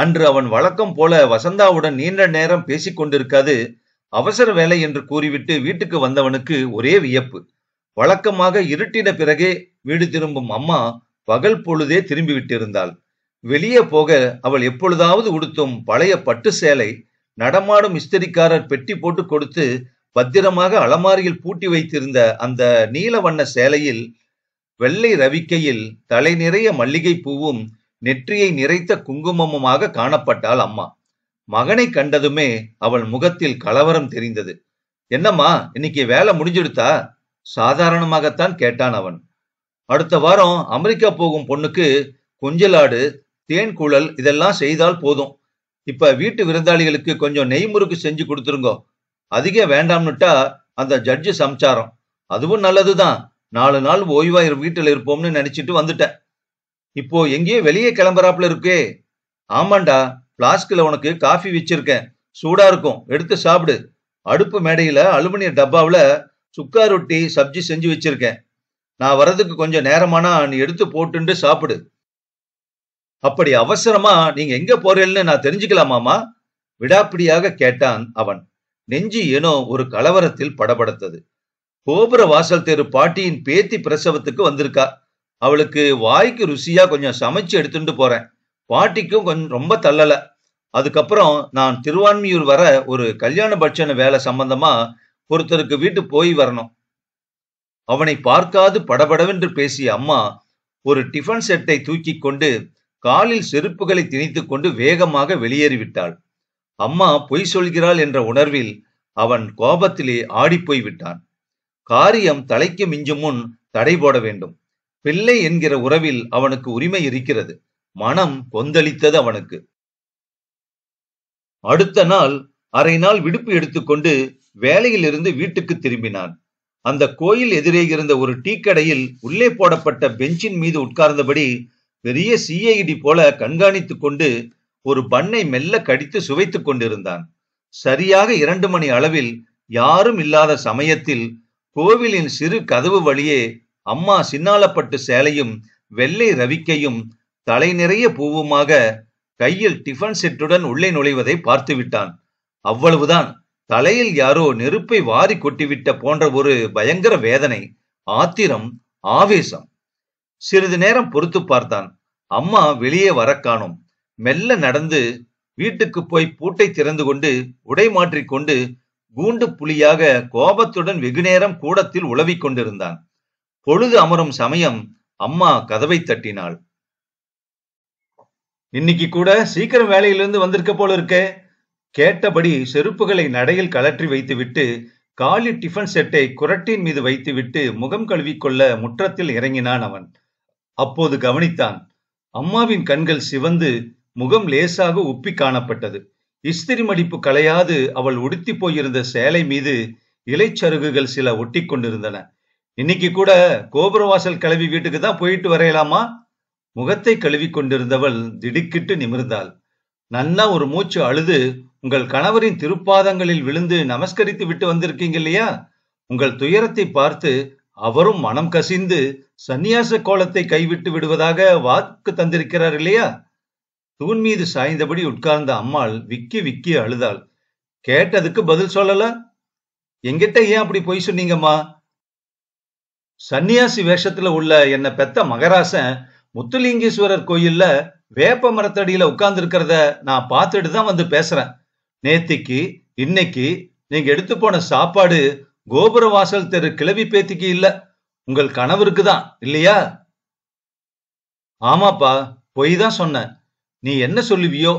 அன்று அவன் வழக்கம் போல வசந்தாவுடன் நீண்ட நேரம் பேசிக் கொண்டிருக்காது அவசர வேலை என்று கூறிவிட்டு வீட்டுக்கு வந்தவனுக்கு ஒரே வியப்பு வழக்கமாக இருட்டின பிறகே வீடு திரும்பும் அம்மா பகல் பொழுதே திரும்பிவிட்டிருந்தாள் வெளியே போக அவள் எப்பொழுதாவது உடுத்தும் பழைய பட்டு சேலை நடமாடும் இஸ்திரிக்காரர் பெட்டி போட்டு கொடுத்து பத்திரமாக அலமாரியில் பூட்டி வைத்திருந்த அந்த நீல வண்ண சேலையில் வெள்ளை ரவிக்கையில் தலை நிறைய மல்லிகை பூவும் நெற்றியை நிறைத்த குங்குமமுமாக காணப்பட்டாள் அம்மா மகனை கண்டதுமே அவள் முகத்தில் கலவரம் தெரிந்தது என்னம்மா இன்னைக்கு வேலை முடிஞ்சிடுத்தா சாதாரணமாகத்தான் கேட்டான் அவன் அடுத்த வாரம் அமெரிக்கா போகும் பொண்ணுக்கு கொஞ்சலாடு தேன் குழல் இதெல்லாம் செய்தால் போதும் இப்ப வீட்டு விருந்தாளிகளுக்கு கொஞ்சம் நெய் முறுக்கு செஞ்சு கொடுத்துருங்கோ அதிக வேண்டாம்னுட்டா அந்த ஜட்ஜு சம்சாரம் அதுவும் நல்லதுதான் நாலு நாள் ஓய்வா வீட்டில் இருப்போம்னு நினைச்சிட்டு வந்துட்டேன் இப்போ எங்கேயே வெளியே கிளம்புறாப்புல இருக்கே ஆமாண்டா பிளாஸ்கில் உனக்கு காஃபி வச்சிருக்கேன் சூடா இருக்கும் எடுத்து சாப்பிடு அடுப்பு மேடையில அலுமினிய டப்பாவில் சுக்கா ரொட்டி சப்ஜி செஞ்சு வச்சிருக்கேன் நான் வர்றதுக்கு கொஞ்சம் நேரமானா நீ எடுத்து போட்டுண்டு சாப்பிடு அப்படி அவசரமா நீங்க எங்க போறேன்னு நான் தெரிஞ்சுக்கலாமாமா விடாப்பிடியாக கேட்டான் அவன் நெஞ்சு ஏனோ ஒரு கலவரத்தில் படபடத்தது கோபுர வாசல் தெரு பாட்டியின் பேத்தி பிரசவத்துக்கு வந்திருக்கா அவளுக்கு வாய்க்கு ருசியா கொஞ்சம் சமைச்சு எடுத்துட்டு போறேன் பாட்டிக்கும் கொஞ்சம் ரொம்ப தள்ளல அதுக்கப்புறம் நான் திருவான்மியூர் வர ஒரு கல்யாண பட்சண வேலை சம்பந்தமா ஒருத்தருக்கு வீட்டு போய் வரணும் அவனை பார்க்காது படபடவென்று பேசிய அம்மா ஒரு டிஃபன் செட்டை தூக்கி கொண்டு காலில் செருப்புகளை திணித்துக் கொண்டு வேகமாக வெளியேறிவிட்டாள் அம்மா பொய் சொல்கிறாள் என்ற உணர்வில் அவன் கோபத்திலே ஆடிப்போய் விட்டான் காரியம் தலைக்கு மிஞ்சும் முன் தடை போட வேண்டும் பிள்ளை என்கிற உறவில் அவனுக்கு உரிமை இருக்கிறது மனம் கொந்தளித்தது அவனுக்கு அடுத்த நாள் அரை நாள் விடுப்பு எடுத்துக்கொண்டு வேலையிலிருந்து வீட்டுக்கு திரும்பினான் அந்த கோயில் எதிரே இருந்த ஒரு டீ கடையில் உள்ளே போடப்பட்ட பெஞ்சின் மீது உட்கார்ந்தபடி பெரிய சிஐடி போல கண்காணித்துக் கொண்டு ஒரு பண்ணை மெல்ல கடித்து சுவைத்துக் கொண்டிருந்தான் சரியாக இரண்டு மணி அளவில் யாரும் இல்லாத சமயத்தில் கோவிலின் சிறு கதவு வழியே அம்மா சின்னாலப்பட்டு சேலையும் வெள்ளை ரவிக்கையும் தலை நிறைய பூவுமாக கையில் டிஃபன் செட்டுடன் உள்ளே நுழைவதை பார்த்து விட்டான் அவ்வளவுதான் தலையில் யாரோ நெருப்பை வாரி கொட்டிவிட்ட போன்ற ஒரு பயங்கர வேதனை ஆத்திரம் ஆவேசம் சிறிது நேரம் பொறுத்து பார்த்தான் அம்மா வெளியே வர காணும் மெல்ல நடந்து வீட்டுக்கு போய் பூட்டை திறந்து கொண்டு உடை மாற்றிக்கொண்டு கூண்டு புலியாக கோபத்துடன் வெகுநேரம் கூடத்தில் உளவிக் கொண்டிருந்தான் பொழுது அமரும் சமயம் அம்மா கதவை தட்டினாள் இன்னைக்கு கூட சீக்கிரம் வேலையிலிருந்து வந்திருக்க போல இருக்க கேட்டபடி செருப்புகளை நடையில் கலற்றி வைத்துவிட்டு காலி டிஃபன் செட்டை குரட்டின் மீது வைத்துவிட்டு முகம் கழுவிக்கொள்ள முற்றத்தில் இறங்கினான் அவன் அப்போது கவனித்தான் அம்மாவின் கண்கள் சிவந்து முகம் லேசாக உப்பி காணப்பட்டது இஸ்திரி மடிப்பு கலையாது அவள் உடுத்தி போயிருந்த சேலை மீது இலைச்சருகுகள் சில ஒட்டி கொண்டிருந்தன இன்னைக்கு கூட கோபுரவாசல் கழுவி வீட்டுக்கு தான் போயிட்டு வரையலாமா முகத்தை கழுவி கொண்டிருந்தவள் திடுக்கிட்டு நிமிர்ந்தாள் நல்லா ஒரு மூச்சு அழுது உங்கள் கணவரின் திருப்பாதங்களில் விழுந்து நமஸ்கரித்து விட்டு வந்திருக்கீங்க இல்லையா உங்கள் துயரத்தை பார்த்து அவரும் மனம் கசிந்து சந்நியாச கோலத்தை கைவிட்டு விடுவதாக வாக்கு தந்திருக்கிறார் இல்லையா தூண் மீது சாய்ந்தபடி உட்கார்ந்த அம்மாள் விக்கி விக்கி அழுதாள் கேட்டதுக்கு பதில் சொல்லல எங்கிட்ட ஏன் அப்படி பொய் சொன்னீங்கம்மா சன்னியாசி வேஷத்துல உள்ள என்ன பெத்த மகராசன் முத்துலிங்கேஸ்வரர் கோயில்ல வேப்ப மரத்தடியில உட்கார்ந்து இருக்கிறத நான் பார்த்துட்டு தான் வந்து பேசுறேன் நேத்திக்கு இன்னைக்கு நீங்க எடுத்து போன சாப்பாடு கோபுர வாசல் தெரு கிளவி பேத்திக்கு இல்ல உங்கள் கனவு இருக்குதான் இல்லையா ஆமாப்பா பொய் தான் சொன்னேன் நீ என்ன சொல்லுவியோ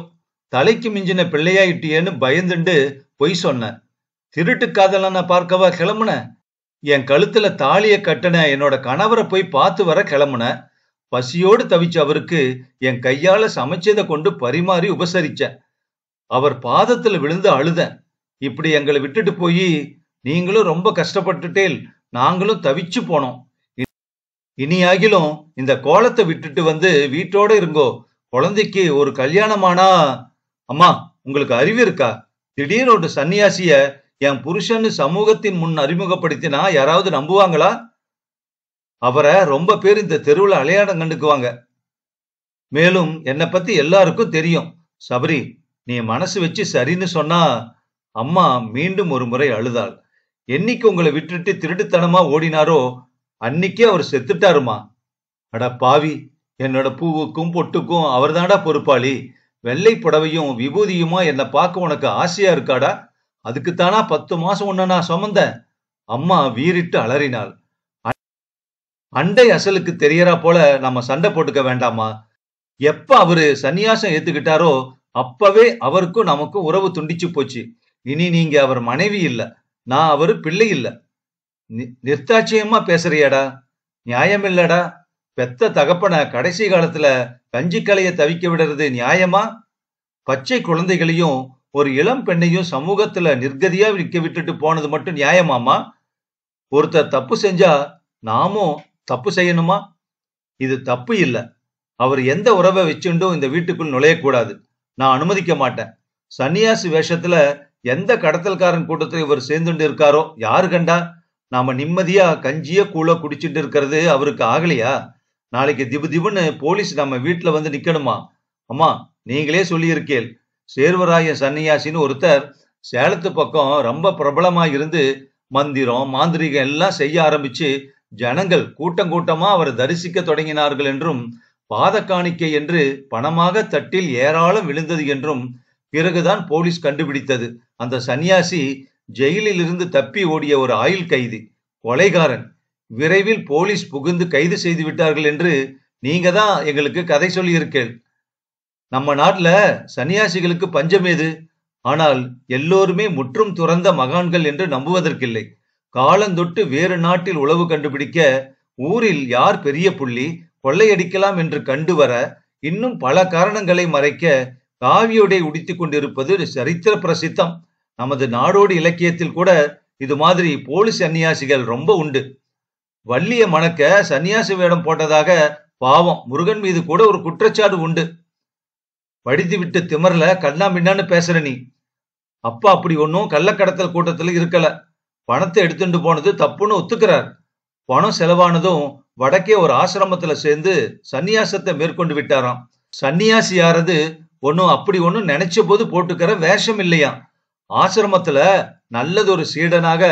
தலைக்கு மிஞ்சின பிள்ளையாயிட்டியேன்னு பயந்துண்டு பொய் சொன்ன திருட்டு காதலனை பார்க்கவா கிளம்புன என் கழுத்துல தாலிய கட்டின என்னோட கணவரை போய் பார்த்து வர கிளம்புன பசியோடு தவிச்ச அவருக்கு என் கையால சமைச்சதை கொண்டு பரிமாறி உபசரிச்ச அவர் பாதத்துல விழுந்து அழுத இப்படி எங்களை விட்டுட்டு போய் நீங்களும் ரொம்ப கஷ்டப்பட்டுட்டேல் நாங்களும் தவிச்சு போனோம் இனியாகிலும் இந்த கோலத்தை விட்டுட்டு வந்து வீட்டோட இருங்கோ குழந்தைக்கு ஒரு கல்யாணமானா அம்மா உங்களுக்கு அறிவு இருக்கா திடீர் ஒரு சன்னியாசிய என் புருஷன் சமூகத்தின் முன் அறிமுகப்படுத்தினா யாராவது நம்புவாங்களா அவரை ரொம்ப பேர் இந்த தெருவில் அலையாடம் கண்டுக்குவாங்க மேலும் என்னை பத்தி எல்லாருக்கும் தெரியும் சபரி நீ மனசு வச்சு சரின்னு சொன்னா அம்மா மீண்டும் ஒரு முறை அழுதாள் என்னைக்கு உங்களை விட்டுட்டு திருட்டுத்தனமா ஓடினாரோ அன்னைக்கே அவர் செத்துட்டாருமா அட பாவி என்னோட பூவுக்கும் பொட்டுக்கும் அவர்தான்டா பொறுப்பாளி வெள்ளை புடவையும் விபூதியுமா என்னை பார்க்க உனக்கு ஆசையா இருக்காடா அதுக்குத்தானா பத்து மாசம் உன்ன நான் சுமந்த அம்மா வீறிட்டு அலறினாள் அண்டை அசலுக்கு தெரியறா போல நம்ம சண்டை போட்டுக்க வேண்டாமா எப்ப அவரு சன்னியாசம் ஏத்துக்கிட்டாரோ அப்பவே அவருக்கும் நமக்கும் உறவு துண்டிச்சு போச்சு இனி நீங்க அவர் மனைவி இல்ல நான் அவரு பிள்ளை இல்ல நிர்த்தாட்சியமா பேசுறியாடா நியாயம் இல்லடா பெத்த தகப்பன கடைசி காலத்துல கஞ்சிக்கலைய தவிக்க விடுறது நியாயமா பச்சை குழந்தைகளையும் ஒரு இளம் பெண்ணையும் சமூகத்துல நிர்கதியா விற்க விட்டுட்டு போனது மட்டும் நியாயமாமா ஒருத்தர் தப்பு செஞ்சா நாமும் தப்பு செய்யணுமா இது தப்பு இல்ல அவர் எந்த உறவை வச்சுண்டும் இந்த வீட்டுக்குள் நுழையக்கூடாது நான் அனுமதிக்க மாட்டேன் சன்னியாசி வேஷத்துல எந்த கடத்தல்காரன் கூட்டத்தில் இவர் சேர்ந்துட்டு இருக்காரோ யாரு கண்டா நாம நிம்மதியா கஞ்சிய கூழ குடிச்சிட்டு இருக்கிறது அவருக்கு ஆகலையா நாளைக்கு திபு திபுன்னு போலீஸ் நம்ம வீட்டில் வந்து நிற்கணுமா அம்மா நீங்களே சொல்லியிருக்கேள் சேர்வராய சன்னியாசின்னு ஒருத்தர் சேலத்து பக்கம் ரொம்ப பிரபலமாக இருந்து மந்திரம் மாந்திரிகம் எல்லாம் செய்ய ஆரம்பிச்சு ஜனங்கள் கூட்டம் கூட்டமாக அவர் தரிசிக்க தொடங்கினார்கள் என்றும் பாத காணிக்கை என்று பணமாக தட்டில் ஏராளம் விழுந்தது என்றும் பிறகுதான் போலீஸ் கண்டுபிடித்தது அந்த சன்னியாசி ஜெயிலில் இருந்து தப்பி ஓடிய ஒரு ஆயுள் கைதி கொலைகாரன் விரைவில் போலீஸ் புகுந்து கைது செய்து விட்டார்கள் என்று நீங்க தான் எங்களுக்கு கதை சொல்லியிருக்கேன் நம்ம நாட்டில் சன்னியாசிகளுக்கு பஞ்சம் ஏது ஆனால் எல்லோருமே முற்றும் துறந்த மகான்கள் என்று நம்புவதற்கில்லை காலந்தொட்டு வேறு நாட்டில் உளவு கண்டுபிடிக்க ஊரில் யார் பெரிய புள்ளி கொள்ளையடிக்கலாம் என்று கண்டு வர இன்னும் பல காரணங்களை மறைக்க காவியோடை உடித்து கொண்டிருப்பது சரித்திர பிரசித்தம் நமது நாடோடு இலக்கியத்தில் கூட இது மாதிரி போலீஸ் சன்னியாசிகள் ரொம்ப உண்டு வள்ளிய மணக்க சன்னியாசி வேடம் போட்டதாக பாவம் முருகன் மீது கூட ஒரு குற்றச்சாடு உண்டு படித்து விட்டு திமர்ல கண்ணா மின்னான்னு பேசுற நீ அப்பா அப்படி ஒன்றும் கள்ளக்கடத்தல் கூட்டத்தில் இருக்கல பணத்தை எடுத்துட்டு போனது தப்புன்னு ஒத்துக்கிறார் பணம் செலவானதும் வடக்கே ஒரு ஆசிரமத்துல சேர்ந்து சன்னியாசத்தை மேற்கொண்டு விட்டாராம் சன்னியாசி யாரது ஒன்னும் அப்படி ஒன்னும் நினைச்ச போது போட்டுக்கிற வேஷம் இல்லையாம் ஆசிரமத்துல நல்லதொரு சீடனாக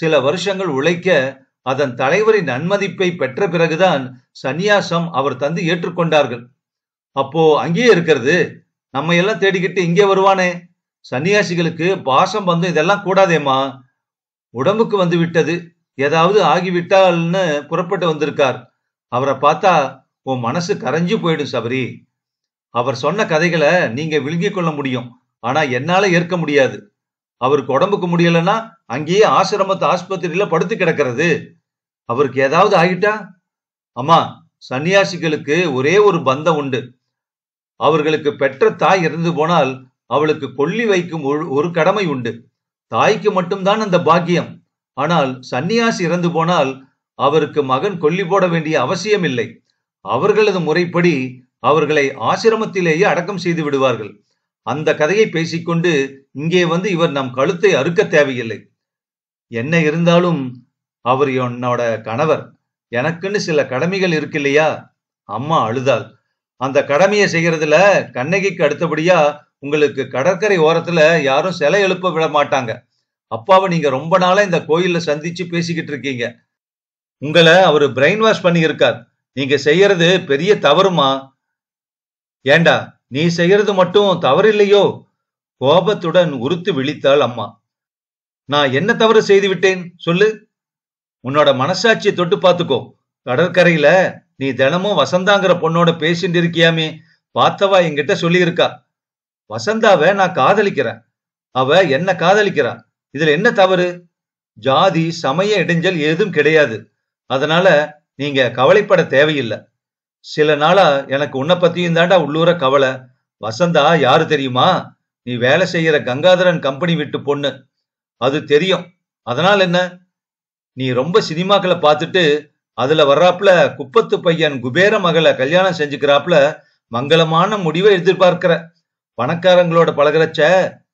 சில வருஷங்கள் உழைக்க அதன் தலைவரின் நன்மதிப்பை பெற்ற பிறகுதான் சந்நியாசம் அவர் தந்து ஏற்றுக்கொண்டார்கள் அப்போ அங்கேயே இருக்கிறது நம்ம எல்லாம் தேடிக்கிட்டு இங்கே வருவானே சன்னியாசிகளுக்கு பாசம் வந்து இதெல்லாம் கூடாதேம்மா உடம்புக்கு வந்து விட்டது ஏதாவது ஆகிவிட்டால்னு புறப்பட்டு வந்திருக்கார் அவரை பார்த்தா உன் மனசு கரைஞ்சு போயிடும் சபரி அவர் சொன்ன கதைகளை நீங்க விழுங்கிக் கொள்ள முடியும் ஆனா என்னால ஏற்க முடியாது அவருக்கு உடம்புக்கு முடியலன்னா அங்கேயே ஆசிரமத்து ஆஸ்பத்திரியில படுத்து கிடக்கிறது அவருக்கு ஏதாவது ஆகிட்டா அம்மா சன்னியாசிகளுக்கு ஒரே ஒரு பந்தம் உண்டு அவர்களுக்கு பெற்ற தாய் இறந்து போனால் அவளுக்கு கொல்லி வைக்கும் ஒரு கடமை உண்டு தாய்க்கு மட்டும்தான் அந்த பாக்கியம் ஆனால் சன்னியாசி இறந்து போனால் அவருக்கு மகன் கொல்லி போட வேண்டிய அவசியம் இல்லை அவர்களது முறைப்படி அவர்களை ஆசிரமத்திலேயே அடக்கம் செய்து விடுவார்கள் அந்த கதையை பேசிக்கொண்டு இங்கே வந்து இவர் நம் கழுத்தை அறுக்க தேவையில்லை என்ன இருந்தாலும் அவர் என்னோட கணவர் எனக்குன்னு சில கடமைகள் இருக்கு இல்லையா அம்மா அழுதாள் அந்த கடமையை செய்யறதுல கண்ணகிக்கு அடுத்தபடியா உங்களுக்கு கடற்கரை ஓரத்துல யாரும் சிலை எழுப்ப விட மாட்டாங்க அப்பாவை நீங்க ரொம்ப நாளா இந்த கோயில்ல சந்திச்சு பேசிக்கிட்டு இருக்கீங்க உங்களை அவர் பிரெயின் வாஷ் பண்ணியிருக்கார் நீங்க செய்யறது பெரிய தவறுமா ஏண்டா நீ செய்யறது மட்டும் தவறு இல்லையோ கோபத்துடன் உறுத்து விழித்தாள் அம்மா நான் என்ன தவறு செய்து விட்டேன் சொல்லு உன்னோட மனசாட்சியை தொட்டு பார்த்துக்கோ கடற்கரையில நீ தினமும் வசந்தாங்கிற பொண்ணோட பேசிட்டு இருக்கியாமே பார்த்தவா என்கிட்ட சொல்லியிருக்கா வசந்தாவ நான் காதலிக்கிறேன் அவ என்ன காதலிக்கிறா இதுல என்ன தவறு ஜாதி சமய இடைஞ்சல் எதுவும் கிடையாது அதனால நீங்க கவலைப்பட தேவையில்லை சில நாளா எனக்கு உன்னை பத்தியும் தாண்டா உள்ளூர கவலை வசந்தா யாரு தெரியுமா நீ வேலை செய்யற கங்காதரன் கம்பெனி விட்டு பொண்ணு அது தெரியும் அதனால் என்ன நீ ரொம்ப சினிமாக்களை பார்த்துட்டு அதுல வர்றாப்புல குப்பத்து பையன் குபேர மகளை கல்யாணம் செஞ்சுக்கிறாப்புல மங்களமான முடிவை எதிர்பார்க்கிற பணக்காரங்களோட பழகிறச்ச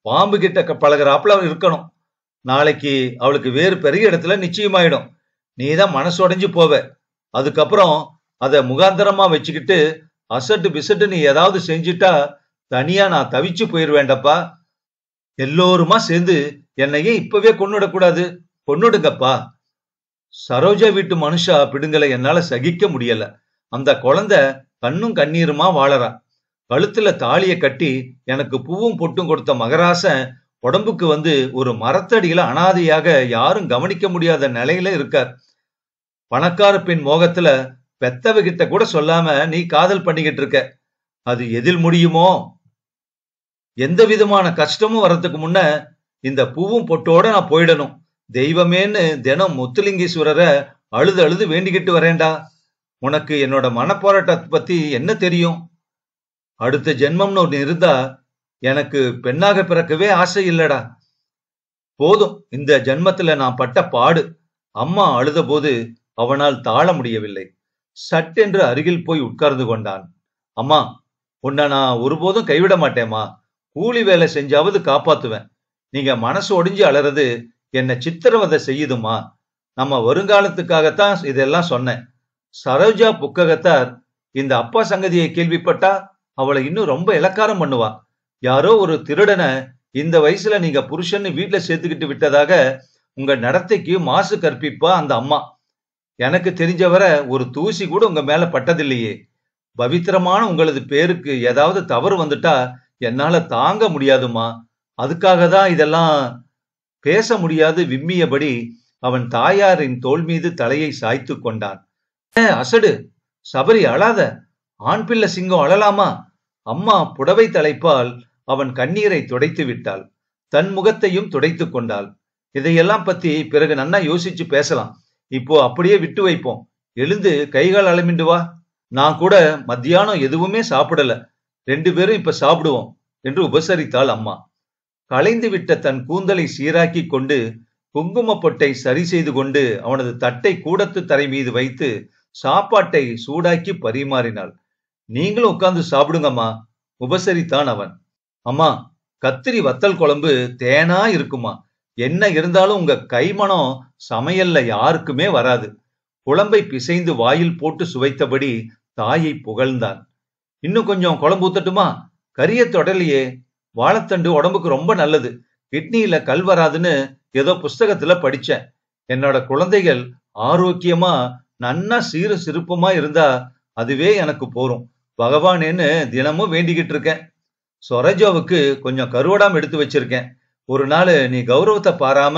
பாம்பு கிட்ட பழகிறாப்புல அவன் இருக்கணும் நாளைக்கு அவளுக்கு வேறு பெரிய இடத்துல நிச்சயமாயிடும் நீ தான் மனசு உடைஞ்சு போவ அதுக்கப்புறம் அதை முகாந்திரமா வச்சுக்கிட்டு அசட்டு பிசட்டு நீ ஏதாவது செஞ்சுட்டா தனியா நான் தவிச்சு போயிடுவேண்டப்பா எல்லோருமா சேர்ந்து என்னையே இப்பவே கொண்டுடக்கூடாது கொண்டுடுங்கப்பா சரோஜா வீட்டு மனுஷா பிடுங்கலை என்னால சகிக்க முடியல அந்த குழந்தை கண்ணும் கண்ணீருமா வாழறா கழுத்துல தாலிய கட்டி எனக்கு பூவும் பொட்டும் கொடுத்த மகராசன் உடம்புக்கு வந்து ஒரு மரத்தடியில அனாதையாக யாரும் கவனிக்க முடியாத நிலையில இருக்கார் பணக்கார பெண் மோகத்துல பெத்தவகிட்ட கூட சொல்லாம நீ காதல் பண்ணிக்கிட்டு இருக்க அது எதில் முடியுமோ எந்த விதமான கஷ்டமும் வர்றதுக்கு முன்ன இந்த பூவும் பொட்டோட நான் போயிடணும் தெய்வமேன்னு தினம் முத்துலிங்கீஸ்வரரை அழுது அழுது வேண்டிக்கிட்டு வரேண்டா உனக்கு என்னோட மனப்போராட்டத்தை பத்தி என்ன தெரியும் அடுத்த ஜென்மம்னு ஒன்று இருந்தா எனக்கு பெண்ணாக பிறக்கவே ஆசை இல்லடா போதும் இந்த ஜென்மத்துல நான் பட்ட பாடு அம்மா அழுத போது அவனால் தாழ முடியவில்லை சட்டென்று அருகில் போய் உட்கார்ந்து கொண்டான் அம்மா உன்னை நான் ஒருபோதும் கைவிட மாட்டேம்மா கூலி வேலை செஞ்சாவது காப்பாத்துவேன் நீங்க மனசு ஒடிஞ்சு அலறது என்னை சித்திரவதை செய்யுதுமா நம்ம வருங்காலத்துக்காகத்தான் இதெல்லாம் சொன்னேன் சரோஜா புக்ககத்தார் இந்த அப்பா சங்கதியை கேள்விப்பட்டா அவளை இன்னும் ரொம்ப இலக்காரம் பண்ணுவா யாரோ ஒரு திருடனை இந்த வயசுல நீங்க புருஷன்னு வீட்டுல சேர்த்துக்கிட்டு விட்டதாக உங்க நடத்தைக்கு மாசு கற்பிப்பா அந்த அம்மா எனக்கு தெரிஞ்சவரை ஒரு தூசி கூட உங்க மேல பட்டதில்லையே பவித்திரமான உங்களது பேருக்கு ஏதாவது தவறு வந்துட்டா என்னால தாங்க முடியாதுமா அதுக்காக தான் இதெல்லாம் பேச முடியாது விம்மியபடி அவன் தாயாரின் தோல் மீது தலையை சாய்த்து கொண்டான் அசடு சபரி அழாத ஆண் பிள்ளை சிங்கம் அழலாமா அம்மா புடவை தலைப்பால் அவன் கண்ணீரை துடைத்து விட்டாள் தன் முகத்தையும் துடைத்து கொண்டாள் இதையெல்லாம் பத்தி பிறகு நன்னா யோசிச்சு பேசலாம் இப்போ அப்படியே விட்டு வைப்போம் எழுந்து கைகால் அலமிண்டு வா நான் கூட மத்தியானம் எதுவுமே சாப்பிடல ரெண்டு பேரும் இப்ப சாப்பிடுவோம் என்று உபசரித்தாள் அம்மா களைந்துவிட்ட தன் கூந்தலை சீராக்கி கொண்டு குங்குமப்பொட்டை சரி செய்து கொண்டு அவனது தட்டை கூடத்து தரை மீது வைத்து சாப்பாட்டை சூடாக்கி பரிமாறினாள் நீங்களும் உட்கார்ந்து சாப்பிடுங்கம்மா உபசரித்தான் அவன் அம்மா கத்திரி வத்தல் குழம்பு தேனா இருக்குமா என்ன இருந்தாலும் உங்க கைமணம் சமையல்ல யாருக்குமே வராது குழம்பை பிசைந்து வாயில் போட்டு சுவைத்தபடி தாயை புகழ்ந்தான் இன்னும் கொஞ்சம் குழம்பு ஊத்தட்டுமா கரிய தொடலையே வாழைத்தண்டு உடம்புக்கு ரொம்ப நல்லது கிட்னியில கல் வராதுன்னு ஏதோ புஸ்தகத்துல படிச்சேன் என்னோட குழந்தைகள் ஆரோக்கியமா நன்னா சீர சிறுப்பமா இருந்தா அதுவே எனக்கு போரும் பகவானேன்னு தினமும் வேண்டிக்கிட்டு இருக்கேன் சொரஜாவுக்கு கொஞ்சம் கருவடாம் எடுத்து வச்சிருக்கேன் ஒரு நாள் நீ கௌரவத்தை பாராம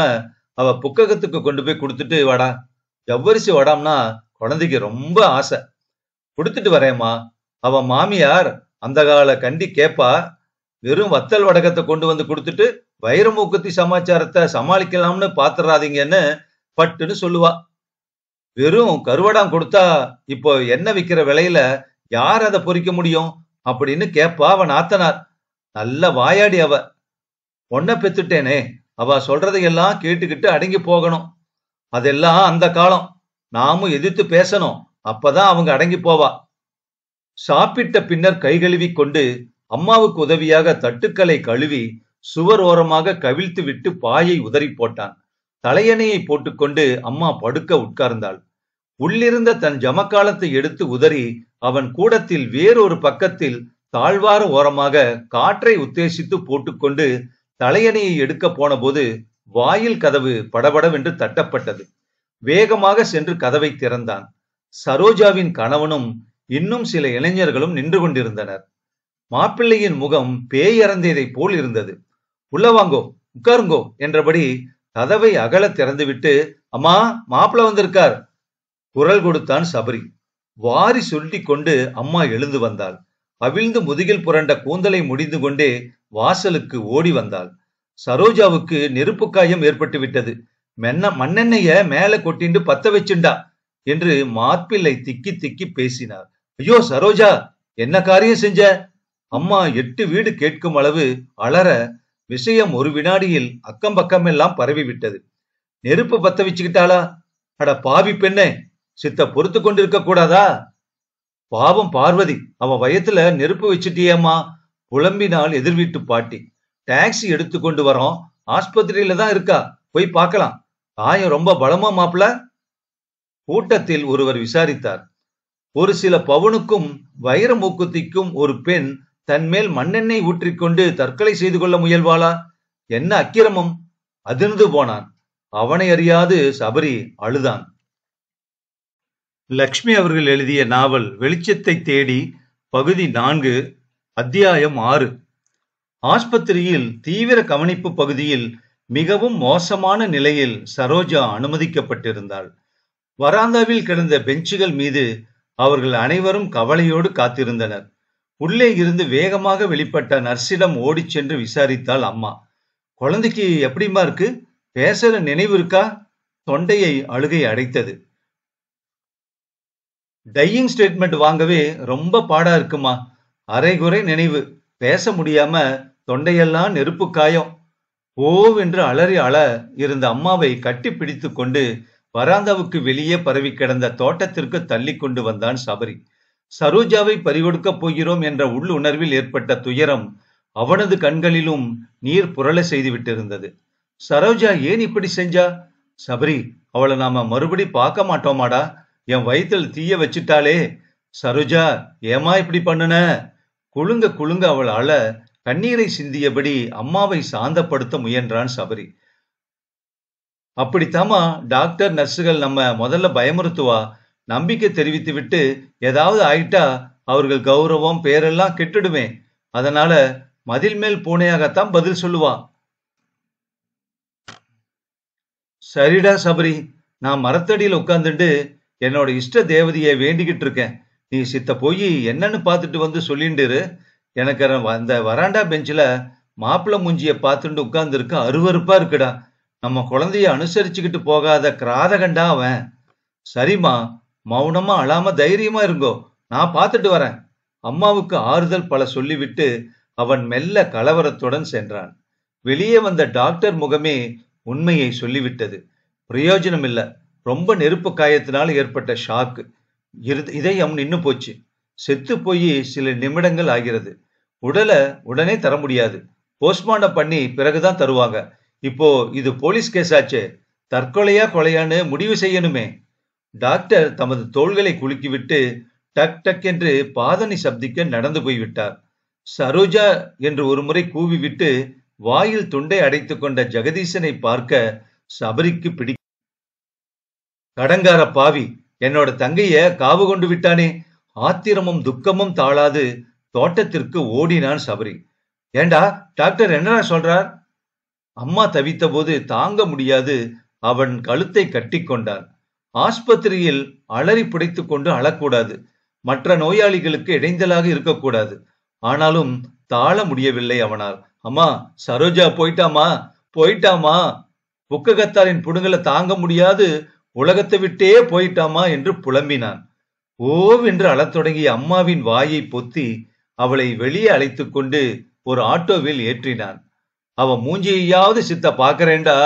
அவ புக்ககத்துக்கு கொண்டு போய் கொடுத்துட்டு வாடா எவ்வரிசி வடாம்னா குழந்தைக்கு ரொம்ப ஆசை கொடுத்துட்டு வரேம்மா அவ மாமியார் அந்த கால கண்டி கேப்பா வெறும் வத்தல் வடகத்தை கொண்டு வந்து கொடுத்துட்டு வைரமூக்கத்தி சமாச்சாரத்தை சமாளிக்கலாம்னு பாத்துறாதீங்கன்னு பட்டுன்னு சொல்லுவா வெறும் கருவடாம் கொடுத்தா இப்போ என்ன விற்கிற விலையில யார் அதை பொறிக்க முடியும் அப்படின்னு கேப்பா அவன் ஆத்தனார் நல்ல வாயாடி அவ பொண்ணை பெத்துட்டேனே அவ சொல்றதையெல்லாம் கேட்டுக்கிட்டு அடங்கி போகணும் அதெல்லாம் அந்த காலம் நாமும் எதிர்த்து பேசணும் அப்பதான் அவங்க அடங்கி போவா சாப்பிட்ட பின்னர் கை கழுவி கொண்டு அம்மாவுக்கு உதவியாக தட்டுக்களை கழுவி சுவர் ஓரமாக கவிழ்த்து விட்டு பாயை உதறி போட்டான் தலையணையை போட்டுக்கொண்டு அம்மா படுக்க உட்கார்ந்தாள் உள்ளிருந்த தன் ஜமக்காலத்தை எடுத்து உதறி அவன் கூடத்தில் வேறொரு பக்கத்தில் தாழ்வார ஓரமாக காற்றை உத்தேசித்து போட்டுக்கொண்டு தலையணையை எடுக்க போனபோது வாயில் கதவு படபடவென்று தட்டப்பட்டது வேகமாக சென்று கதவை திறந்தான் சரோஜாவின் கணவனும் இன்னும் சில இளைஞர்களும் நின்று கொண்டிருந்தனர் மாப்பிள்ளையின் முகம் பேயறந்ததைப் போல் இருந்தது உள்ள வாங்கோ உட்காருங்கோ என்றபடி கதவை அகல திறந்துவிட்டு அம்மா மாப்பிள்ள வந்திருக்கார் குரல் கொடுத்தான் சபரி வாரி சுருட்டி கொண்டு அம்மா எழுந்து வந்தாள் அவிழ்ந்து முதுகில் புரண்ட கூந்தலை முடிந்து கொண்டே வாசலுக்கு ஓடி வந்தாள் சரோஜாவுக்கு நெருப்பு காயம் ஏற்பட்டு விட்டது மென்ன மண்ணெண்ணைய மேல கொட்டிண்டு பத்த வச்சுண்டா என்று மாப்பிள்ளை திக்கி திக்கி பேசினார் ஐயோ சரோஜா என்ன காரியம் செஞ்ச அம்மா எட்டு வீடு கேட்கும் அளவு அலற விஷயம் ஒரு வினாடியில் அக்கம் பக்கம் எல்லாம் விட்டது நெருப்பு பத்த வச்சுக்கிட்டாளா அட பாவி பெண்ணே சித்த பொறுத்து கொண்டிருக்க கூடாதா பாவம் பார்வதி அவன் வயத்துல நெருப்பு வச்சுட்டியம்மா புலம்பினால் எதிர்வீட்டு பாட்டி டாக்ஸி எடுத்து கொண்டு வரோம் ஆஸ்பத்திரியில தான் இருக்கா போய் பார்க்கலாம் தாயம் ரொம்ப பலமா மாப்பிள கூட்டத்தில் ஒருவர் விசாரித்தார் ஒரு சில பவுனுக்கும் வைர மூக்குத்திக்கும் ஒரு பெண் தன்மேல் மண்ணெண்ணெய் ஊற்றிக்கொண்டு தற்கொலை செய்து கொள்ள முயல்வாளா என்ன அக்கிரமம் அதிர்ந்து போனான் அவனை அறியாது சபரி அழுதான் லக்ஷ்மி அவர்கள் எழுதிய நாவல் வெளிச்சத்தை தேடி பகுதி நான்கு அத்தியாயம் ஆறு ஆஸ்பத்திரியில் தீவிர கவனிப்பு பகுதியில் மிகவும் மோசமான நிலையில் சரோஜா அனுமதிக்கப்பட்டிருந்தாள் வராந்தாவில் கிடந்த பெஞ்சுகள் மீது அவர்கள் அனைவரும் கவலையோடு காத்திருந்தனர் உள்ளே இருந்து வேகமாக வெளிப்பட்ட நர்ஸிடம் ஓடிச் சென்று விசாரித்தாள் அம்மா குழந்தைக்கு எப்படிமா இருக்கு பேசுற நினைவு இருக்கா தொண்டையை அழுகை அடைத்தது டையிங் ஸ்டேட்மெண்ட் வாங்கவே ரொம்ப பாடா இருக்குமா அரைகுறை நினைவு பேச முடியாம தொண்டையெல்லாம் நெருப்பு காயம் ஓவென்று அலறி அள இருந்த அம்மாவை கட்டி பிடித்து கொண்டு வராந்தாவுக்கு வெளியே பரவி கிடந்த தோட்டத்திற்கு தள்ளி கொண்டு வந்தான் சபரி சரோஜாவை பறிகொடுக்கப் போகிறோம் என்ற உள்ளுணர்வில் ஏற்பட்ட துயரம் அவனது கண்களிலும் நீர் புரள விட்டிருந்தது சரோஜா ஏன் இப்படி செஞ்சா சபரி அவளை நாம மறுபடி பார்க்க மாட்டோமாடா என் வயிற்றில் தீய வச்சிட்டாளே சரோஜா ஏமா இப்படி பண்ணுன குழுங்க குழுங்க அவள் கண்ணீரை சிந்தியபடி அம்மாவை சாந்தப்படுத்த முயன்றான் சபரி அப்படித்தாமா டாக்டர் நர்ஸுகள் நம்ம முதல்ல பயமுறுத்துவா நம்பிக்கை தெரிவித்து விட்டு ஏதாவது ஆயிட்டா அவர்கள் கௌரவம் பேரெல்லாம் கெட்டுடுமே அதனால மதில் மேல் பூனையாகத்தான் பதில் சொல்லுவா சரிடா சபரி நான் மரத்தடியில் உட்காந்துட்டு என்னோட இஷ்ட தேவதையை வேண்டிக்கிட்டு இருக்கேன் நீ சித்த போய் என்னன்னு பார்த்துட்டு வந்து சொல்லிண்டுரு எனக்கு அந்த வராண்டா பெஞ்சில் மாப்பிள்ள மூஞ்சியை பார்த்துட்டு உட்கார்ந்துருக்க அருவறுப்பா இருக்குடா நம்ம குழந்தைய அனுசரிச்சுக்கிட்டு போகாத கிராதகண்டா அவன் சரிம்மா மௌனமா அழாம தைரியமா இருங்கோ நான் பார்த்துட்டு வரேன் அம்மாவுக்கு ஆறுதல் பல சொல்லிவிட்டு அவன் மெல்ல கலவரத்துடன் சென்றான் வெளியே வந்த டாக்டர் முகமே உண்மையை சொல்லிவிட்டது பிரயோஜனம் இல்லை ரொம்ப நெருப்பு காயத்தினால் ஏற்பட்ட ஷாக்கு இதயம் நின்று போச்சு செத்து போய் சில நிமிடங்கள் ஆகிறது உடலை உடனே தர முடியாது போஸ்ட்மார்டம் பண்ணி பிறகுதான் தருவாங்க இப்போ இது போலீஸ் கேஸ் ஆச்சு தற்கொலையா கொலையான்னு முடிவு செய்யணுமே டாக்டர் தமது தோள்களை குலுக்கிவிட்டு டக் டக் என்று பாதனை சப்திக்க நடந்து போய்விட்டார் சரோஜா என்று ஒருமுறை கூவிவிட்டு வாயில் துண்டை அடைத்துக் கொண்ட ஜெகதீசனை பார்க்க சபரிக்கு பிடி கடங்கார பாவி என்னோட தங்கைய காவு கொண்டு விட்டானே ஆத்திரமும் துக்கமும் தாளாது தோட்டத்திற்கு ஓடினான் சபரி ஏண்டா டாக்டர் என்னடா சொல்றார் அம்மா தவித்த போது தாங்க முடியாது அவன் கழுத்தை கட்டி கொண்டான் ஆஸ்பத்திரியில் அலறி பிடித்து கொண்டு அழக்கூடாது மற்ற நோயாளிகளுக்கு இடைஞ்சலாக இருக்கக்கூடாது ஆனாலும் தாழ முடியவில்லை அவனால் அம்மா சரோஜா போயிட்டாமா போயிட்டாமா புக்ககத்தாரின் புடுங்கலை தாங்க முடியாது உலகத்தை விட்டே போயிட்டாமா என்று புலம்பினான் ஓவென்று அழத் தொடங்கிய அம்மாவின் வாயை பொத்தி அவளை வெளியே அழைத்து கொண்டு ஒரு ஆட்டோவில் ஏற்றினான் அவன் மூஞ்சியையாவது சித்த பாக்கறேண்டா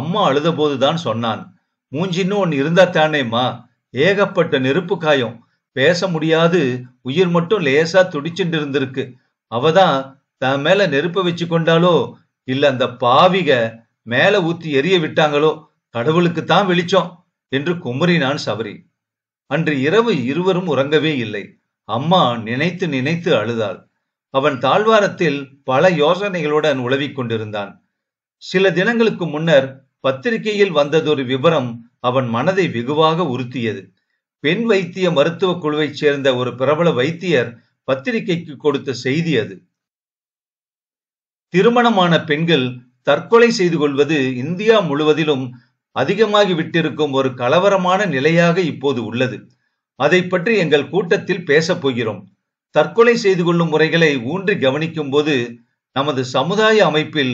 அம்மா அழுதபோதுதான் சொன்னான் மூஞ்சின்னு ஒன்னு இருந்தா தானேம்மா ஏகப்பட்ட நெருப்பு காயம் பேச முடியாது உயிர் மட்டும் லேசா துடிச்சுட்டு இருந்திருக்கு அவதான் தன் மேல நெருப்பை வச்சு கொண்டாலோ இல்ல அந்த பாவிக மேல ஊத்தி எரிய விட்டாங்களோ கடவுளுக்கு தான் வெளிச்சம் என்று குமரினான் சபரி அன்று இரவு இருவரும் உறங்கவே இல்லை அம்மா நினைத்து நினைத்து அழுதாள் அவன் தாழ்வாரத்தில் பல யோசனைகளுடன் உளவிக் கொண்டிருந்தான் சில தினங்களுக்கு முன்னர் பத்திரிகையில் வந்ததொரு விவரம் அவன் மனதை வெகுவாக உறுத்தியது பெண் வைத்திய மருத்துவ குழுவைச் சேர்ந்த ஒரு பிரபல வைத்தியர் பத்திரிகைக்கு கொடுத்த செய்தி அது திருமணமான பெண்கள் தற்கொலை செய்து கொள்வது இந்தியா முழுவதிலும் அதிகமாகி விட்டிருக்கும் ஒரு கலவரமான நிலையாக இப்போது உள்ளது அதை பற்றி எங்கள் கூட்டத்தில் பேசப் போகிறோம் தற்கொலை செய்து கொள்ளும் முறைகளை ஊன்றி கவனிக்கும் போது நமது சமுதாய அமைப்பில்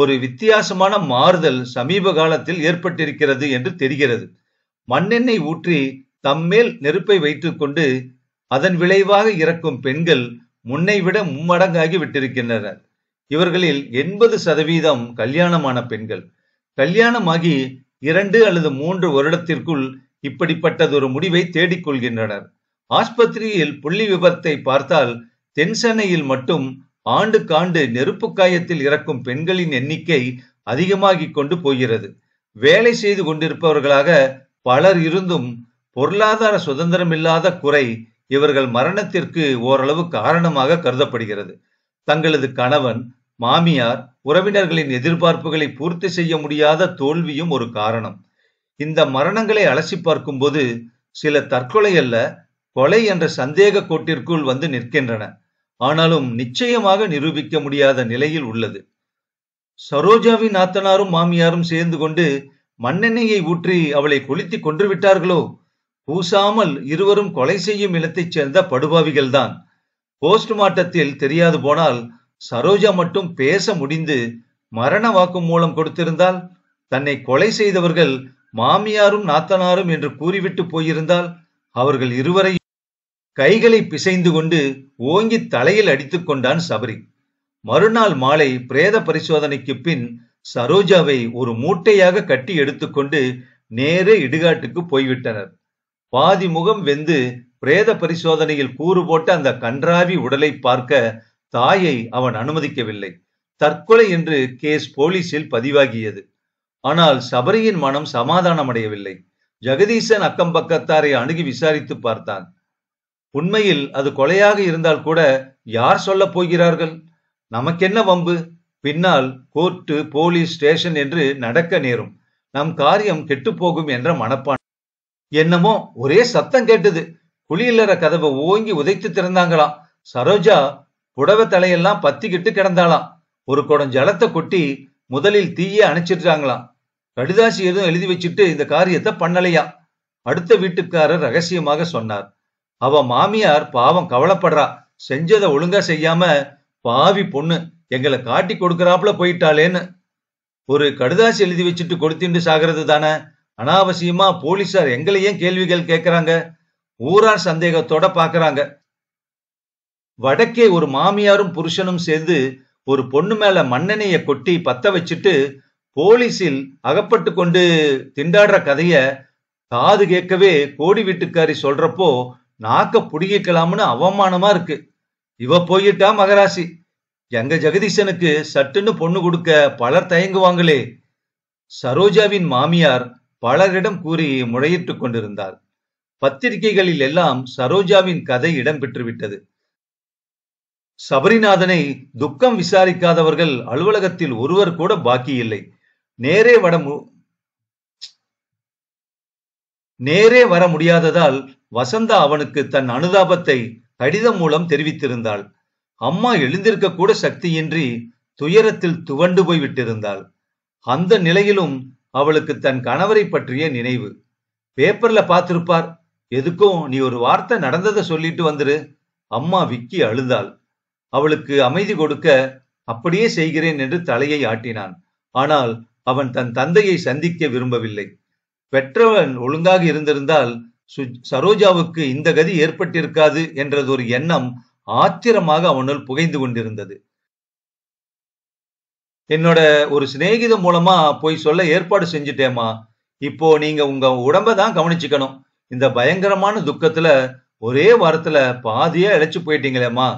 ஒரு வித்தியாசமான மாறுதல் சமீப காலத்தில் ஏற்பட்டிருக்கிறது என்று தெரிகிறது மண்ணெண்ணெய் ஊற்றி தம்மேல் நெருப்பை கொண்டு அதன் விளைவாக இறக்கும் பெண்கள் முன்னை விட மும்மடங்காகி விட்டிருக்கின்றனர் இவர்களில் எண்பது சதவீதம் கல்யாணமான பெண்கள் கல்யாணமாகி இரண்டு அல்லது மூன்று வருடத்திற்குள் இப்படிப்பட்டதொரு முடிவை தேடிக்கொள்கின்றனர் ஆஸ்பத்திரியில் புள்ளி விபத்தை பார்த்தால் தென்சென்னையில் மட்டும் ஆண்டுக்காண்டு நெருப்பு காயத்தில் இறக்கும் பெண்களின் எண்ணிக்கை அதிகமாகிக் கொண்டு போகிறது வேலை செய்து கொண்டிருப்பவர்களாக பலர் இருந்தும் பொருளாதார சுதந்திரம் இல்லாத குறை இவர்கள் மரணத்திற்கு ஓரளவு காரணமாக கருதப்படுகிறது தங்களது கணவன் மாமியார் உறவினர்களின் எதிர்பார்ப்புகளை பூர்த்தி செய்ய முடியாத தோல்வியும் ஒரு காரணம் இந்த மரணங்களை அலசி பார்க்கும்போது சில தற்கொலை அல்ல கொலை என்ற சந்தேக கோட்டிற்குள் வந்து நிற்கின்றன ஆனாலும் நிச்சயமாக நிரூபிக்க முடியாத நிலையில் உள்ளது சரோஜாவின் நாத்தனாரும் மாமியாரும் சேர்ந்து கொண்டு மண்ணெண்ணெயை ஊற்றி அவளை கொளுத்தி கொன்று விட்டார்களோ பூசாமல் இருவரும் கொலை செய்யும் இடத்தைச் சேர்ந்த படுபாவிகள்தான் போஸ்ட்மார்ட்டத்தில் தெரியாது போனால் சரோஜா மட்டும் பேச முடிந்து மரண வாக்கு மூலம் கொடுத்திருந்தால் தன்னை கொலை செய்தவர்கள் மாமியாரும் நாத்தனாரும் என்று கூறிவிட்டு போயிருந்தால் அவர்கள் இருவரை கைகளை பிசைந்து கொண்டு ஓங்கி தலையில் அடித்துக் கொண்டான் சபரி மறுநாள் மாலை பிரேத பரிசோதனைக்கு பின் சரோஜாவை ஒரு மூட்டையாக கட்டி எடுத்துக்கொண்டு நேரே இடுகாட்டுக்கு போய்விட்டனர் பாதி முகம் வெந்து பிரேத பரிசோதனையில் கூறு போட்ட அந்த கன்றாவி உடலை பார்க்க தாயை அவன் அனுமதிக்கவில்லை தற்கொலை என்று கேஸ் போலீசில் பதிவாகியது ஆனால் சபரியின் மனம் சமாதானம் அடையவில்லை ஜெகதீசன் அக்கம் பக்கத்தாரை அணுகி விசாரித்து பார்த்தான் உண்மையில் அது கொலையாக இருந்தால் கூட யார் சொல்ல போகிறார்கள் நமக்கென்ன வம்பு பின்னால் கோர்ட்டு போலீஸ் ஸ்டேஷன் என்று நடக்க நேரும் நம் காரியம் கெட்டுப்போகும் என்ற மனப்பான் என்னமோ ஒரே சத்தம் கேட்டது குளியலற கதவை ஓங்கி உதைத்து திறந்தாங்களாம் சரோஜா புடவை தலையெல்லாம் பத்திக்கிட்டு கிடந்தாளாம் ஒரு குடம் ஜலத்தை கொட்டி முதலில் தீயே அணைச்சிட்டாங்களாம் கடுதாசி எதுவும் எழுதி வச்சுட்டு இந்த காரியத்தை பண்ணலையா அடுத்த வீட்டுக்காரர் ரகசியமாக சொன்னார் அவ மாமியார் பாவம் கவலைப்படுறா செஞ்சதை ஒழுங்கா செய்யாம பாவி பொண்ணு எங்களை காட்டி கொடுக்கறாப்புல போயிட்டாளேன்னு ஒரு கடுதாசி எழுதி வச்சுட்டு கொடுத்துட்டு சாகிறது தானே அனாவசியமா போலீசார் எங்களையும் கேள்விகள் கேட்கறாங்க ஊரார் சந்தேகத்தோட பாக்குறாங்க வடக்கே ஒரு மாமியாரும் புருஷனும் சேர்ந்து ஒரு பொண்ணு மேல மண்ணெண்ணைய கொட்டி பத்த வச்சுட்டு போலீஸில் அகப்பட்டு கொண்டு திண்டாடுற கதைய காது கேட்கவே கோடி வீட்டுக்காரி சொல்றப்போ நாக்க புடிக்கலாம்னு அவமானமா இருக்கு இவ போயிட்டா மகராசி எங்க ஜெகதீசனுக்கு சட்டுன்னு பொண்ணு கொடுக்க பலர் தயங்குவாங்களே சரோஜாவின் மாமியார் பலரிடம் கூறி முறையிட்டுக் கொண்டிருந்தார் பத்திரிகைகளில் எல்லாம் சரோஜாவின் கதை இடம்பெற்றுவிட்டது சபரிநாதனை துக்கம் விசாரிக்காதவர்கள் அலுவலகத்தில் ஒருவர் கூட பாக்கியில்லை நேரே வட நேரே வர முடியாததால் வசந்தா அவனுக்கு தன் அனுதாபத்தை கடிதம் மூலம் தெரிவித்திருந்தாள் அம்மா எழுந்திருக்க கூட சக்தியின்றி துயரத்தில் துவண்டு போய்விட்டிருந்தாள் அந்த நிலையிலும் அவளுக்கு தன் கணவரை பற்றிய நினைவு பேப்பர்ல பார்த்திருப்பார் எதுக்கும் நீ ஒரு வார்த்தை நடந்ததை சொல்லிட்டு வந்துரு அம்மா விக்கி அழுதாள் அவளுக்கு அமைதி கொடுக்க அப்படியே செய்கிறேன் என்று தலையை ஆட்டினான் ஆனால் அவன் தன் தந்தையை சந்திக்க விரும்பவில்லை பெற்றவன் ஒழுங்காக இருந்திருந்தால் சரோஜாவுக்கு இந்த கதி ஏற்பட்டிருக்காது என்றது ஒரு எண்ணம் ஆத்திரமாக அவனுள் புகைந்து கொண்டிருந்தது என்னோட ஒரு சிநேகிதம் மூலமா போய் சொல்ல ஏற்பாடு செஞ்சுட்டேமா இப்போ நீங்க உங்க உடம்ப தான் கவனிச்சுக்கணும் இந்த பயங்கரமான துக்கத்துல ஒரே வாரத்துல பாதியா இழைச்சு போயிட்டீங்களேம்மா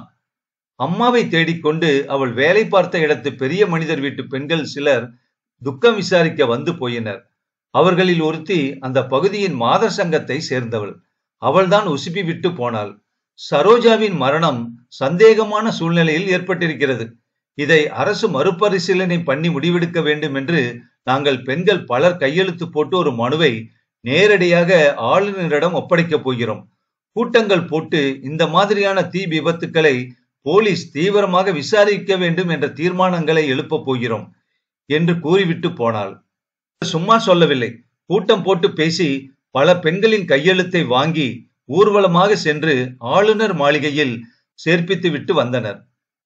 அம்மாவை தேடிக்கொண்டு அவள் வேலை பார்த்த இடத்து பெரிய மனிதர் வீட்டு பெண்கள் சிலர் துக்கம் விசாரிக்க வந்து போயினர் அவர்களில் ஒருத்தி அந்த பகுதியின் மாதர் சங்கத்தை சேர்ந்தவள் அவள்தான் உசுப்பி விட்டு போனாள் சரோஜாவின் மரணம் சந்தேகமான சூழ்நிலையில் ஏற்பட்டிருக்கிறது இதை அரசு மறுபரிசீலனை பண்ணி முடிவெடுக்க வேண்டும் என்று நாங்கள் பெண்கள் பலர் கையெழுத்து போட்டு ஒரு மனுவை நேரடியாக ஆளுநரிடம் ஒப்படைக்கப் போகிறோம் கூட்டங்கள் போட்டு இந்த மாதிரியான தீ விபத்துக்களை போலீஸ் தீவிரமாக விசாரிக்க வேண்டும் என்ற தீர்மானங்களை எழுப்பப் போகிறோம் என்று கூறிவிட்டு போனாள் சும்மா சொல்லவில்லை கூட்டம் போட்டு பேசி பல பெண்களின் கையெழுத்தை வாங்கி ஊர்வலமாக சென்று ஆளுநர் மாளிகையில் சேர்ப்பித்து விட்டு வந்தனர்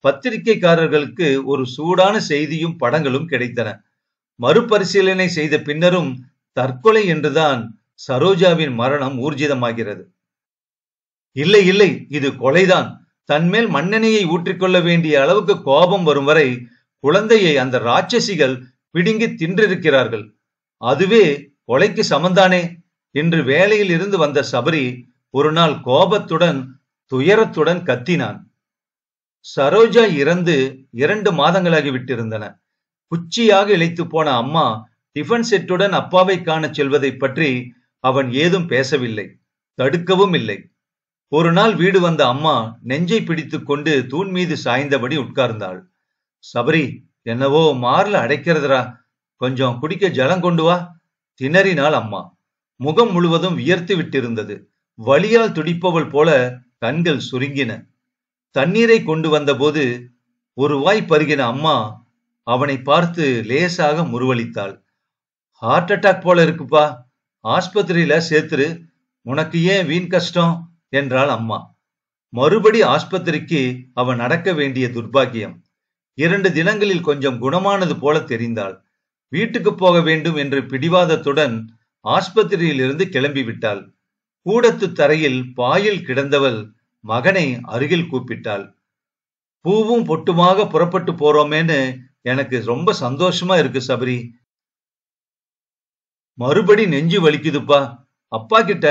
பத்திரிகைக்காரர்களுக்கு ஒரு சூடான செய்தியும் படங்களும் கிடைத்தன மறுபரிசீலனை செய்த பின்னரும் தற்கொலை என்றுதான் சரோஜாவின் மரணம் ஊர்ஜிதமாகிறது இல்லை இல்லை இது கொலைதான் தன்மேல் மண்ணெனையை ஊற்றிக்கொள்ள வேண்டிய அளவுக்கு கோபம் வரும் வரை குழந்தையை அந்த ராட்சசிகள் பிடுங்கி தின்றிருக்கிறார்கள் அதுவே கொலைக்கு சமந்தானே என்று வேலையில் இருந்து வந்த சபரி ஒரு நாள் கோபத்துடன் துயரத்துடன் கத்தினான் சரோஜா இறந்து இரண்டு மாதங்களாகி விட்டிருந்தன குச்சியாக இழைத்து போன அம்மா டிஃபன் செட்டுடன் அப்பாவை காண செல்வதை பற்றி அவன் ஏதும் பேசவில்லை தடுக்கவும் இல்லை ஒரு நாள் வீடு வந்த அம்மா நெஞ்சை பிடித்து கொண்டு தூண் மீது சாய்ந்தபடி உட்கார்ந்தாள் சபரி என்னவோ மார்ல அடைக்கிறதுரா கொஞ்சம் குடிக்க ஜலம் கொண்டு வா திணறினாள் அம்மா முகம் முழுவதும் வியர்த்து விட்டிருந்தது வழியால் துடிப்பவள் போல கண்கள் சுருங்கின தண்ணீரை கொண்டு வந்தபோது ஒரு வாய் பருகின அம்மா அவனை பார்த்து லேசாக முருவளித்தாள் ஹார்ட் அட்டாக் போல இருக்குப்பா ஆஸ்பத்திரியில சேர்த்துரு உனக்கு ஏன் வீண் கஷ்டம் என்றாள் அம்மா மறுபடி ஆஸ்பத்திரிக்கு அவன் நடக்க வேண்டிய துர்பாக்கியம் இரண்டு தினங்களில் கொஞ்சம் குணமானது போல தெரிந்தாள் வீட்டுக்கு போக வேண்டும் என்று பிடிவாதத்துடன் ஆஸ்பத்திரியிலிருந்து கிளம்பிவிட்டாள் கூடத்து தரையில் பாயில் கிடந்தவள் மகனை அருகில் கூப்பிட்டாள் பூவும் பொட்டுமாக புறப்பட்டு போறோமேன்னு எனக்கு ரொம்ப சந்தோஷமா இருக்கு சபரி மறுபடி நெஞ்சு வலிக்குதுப்பா அப்பா கிட்ட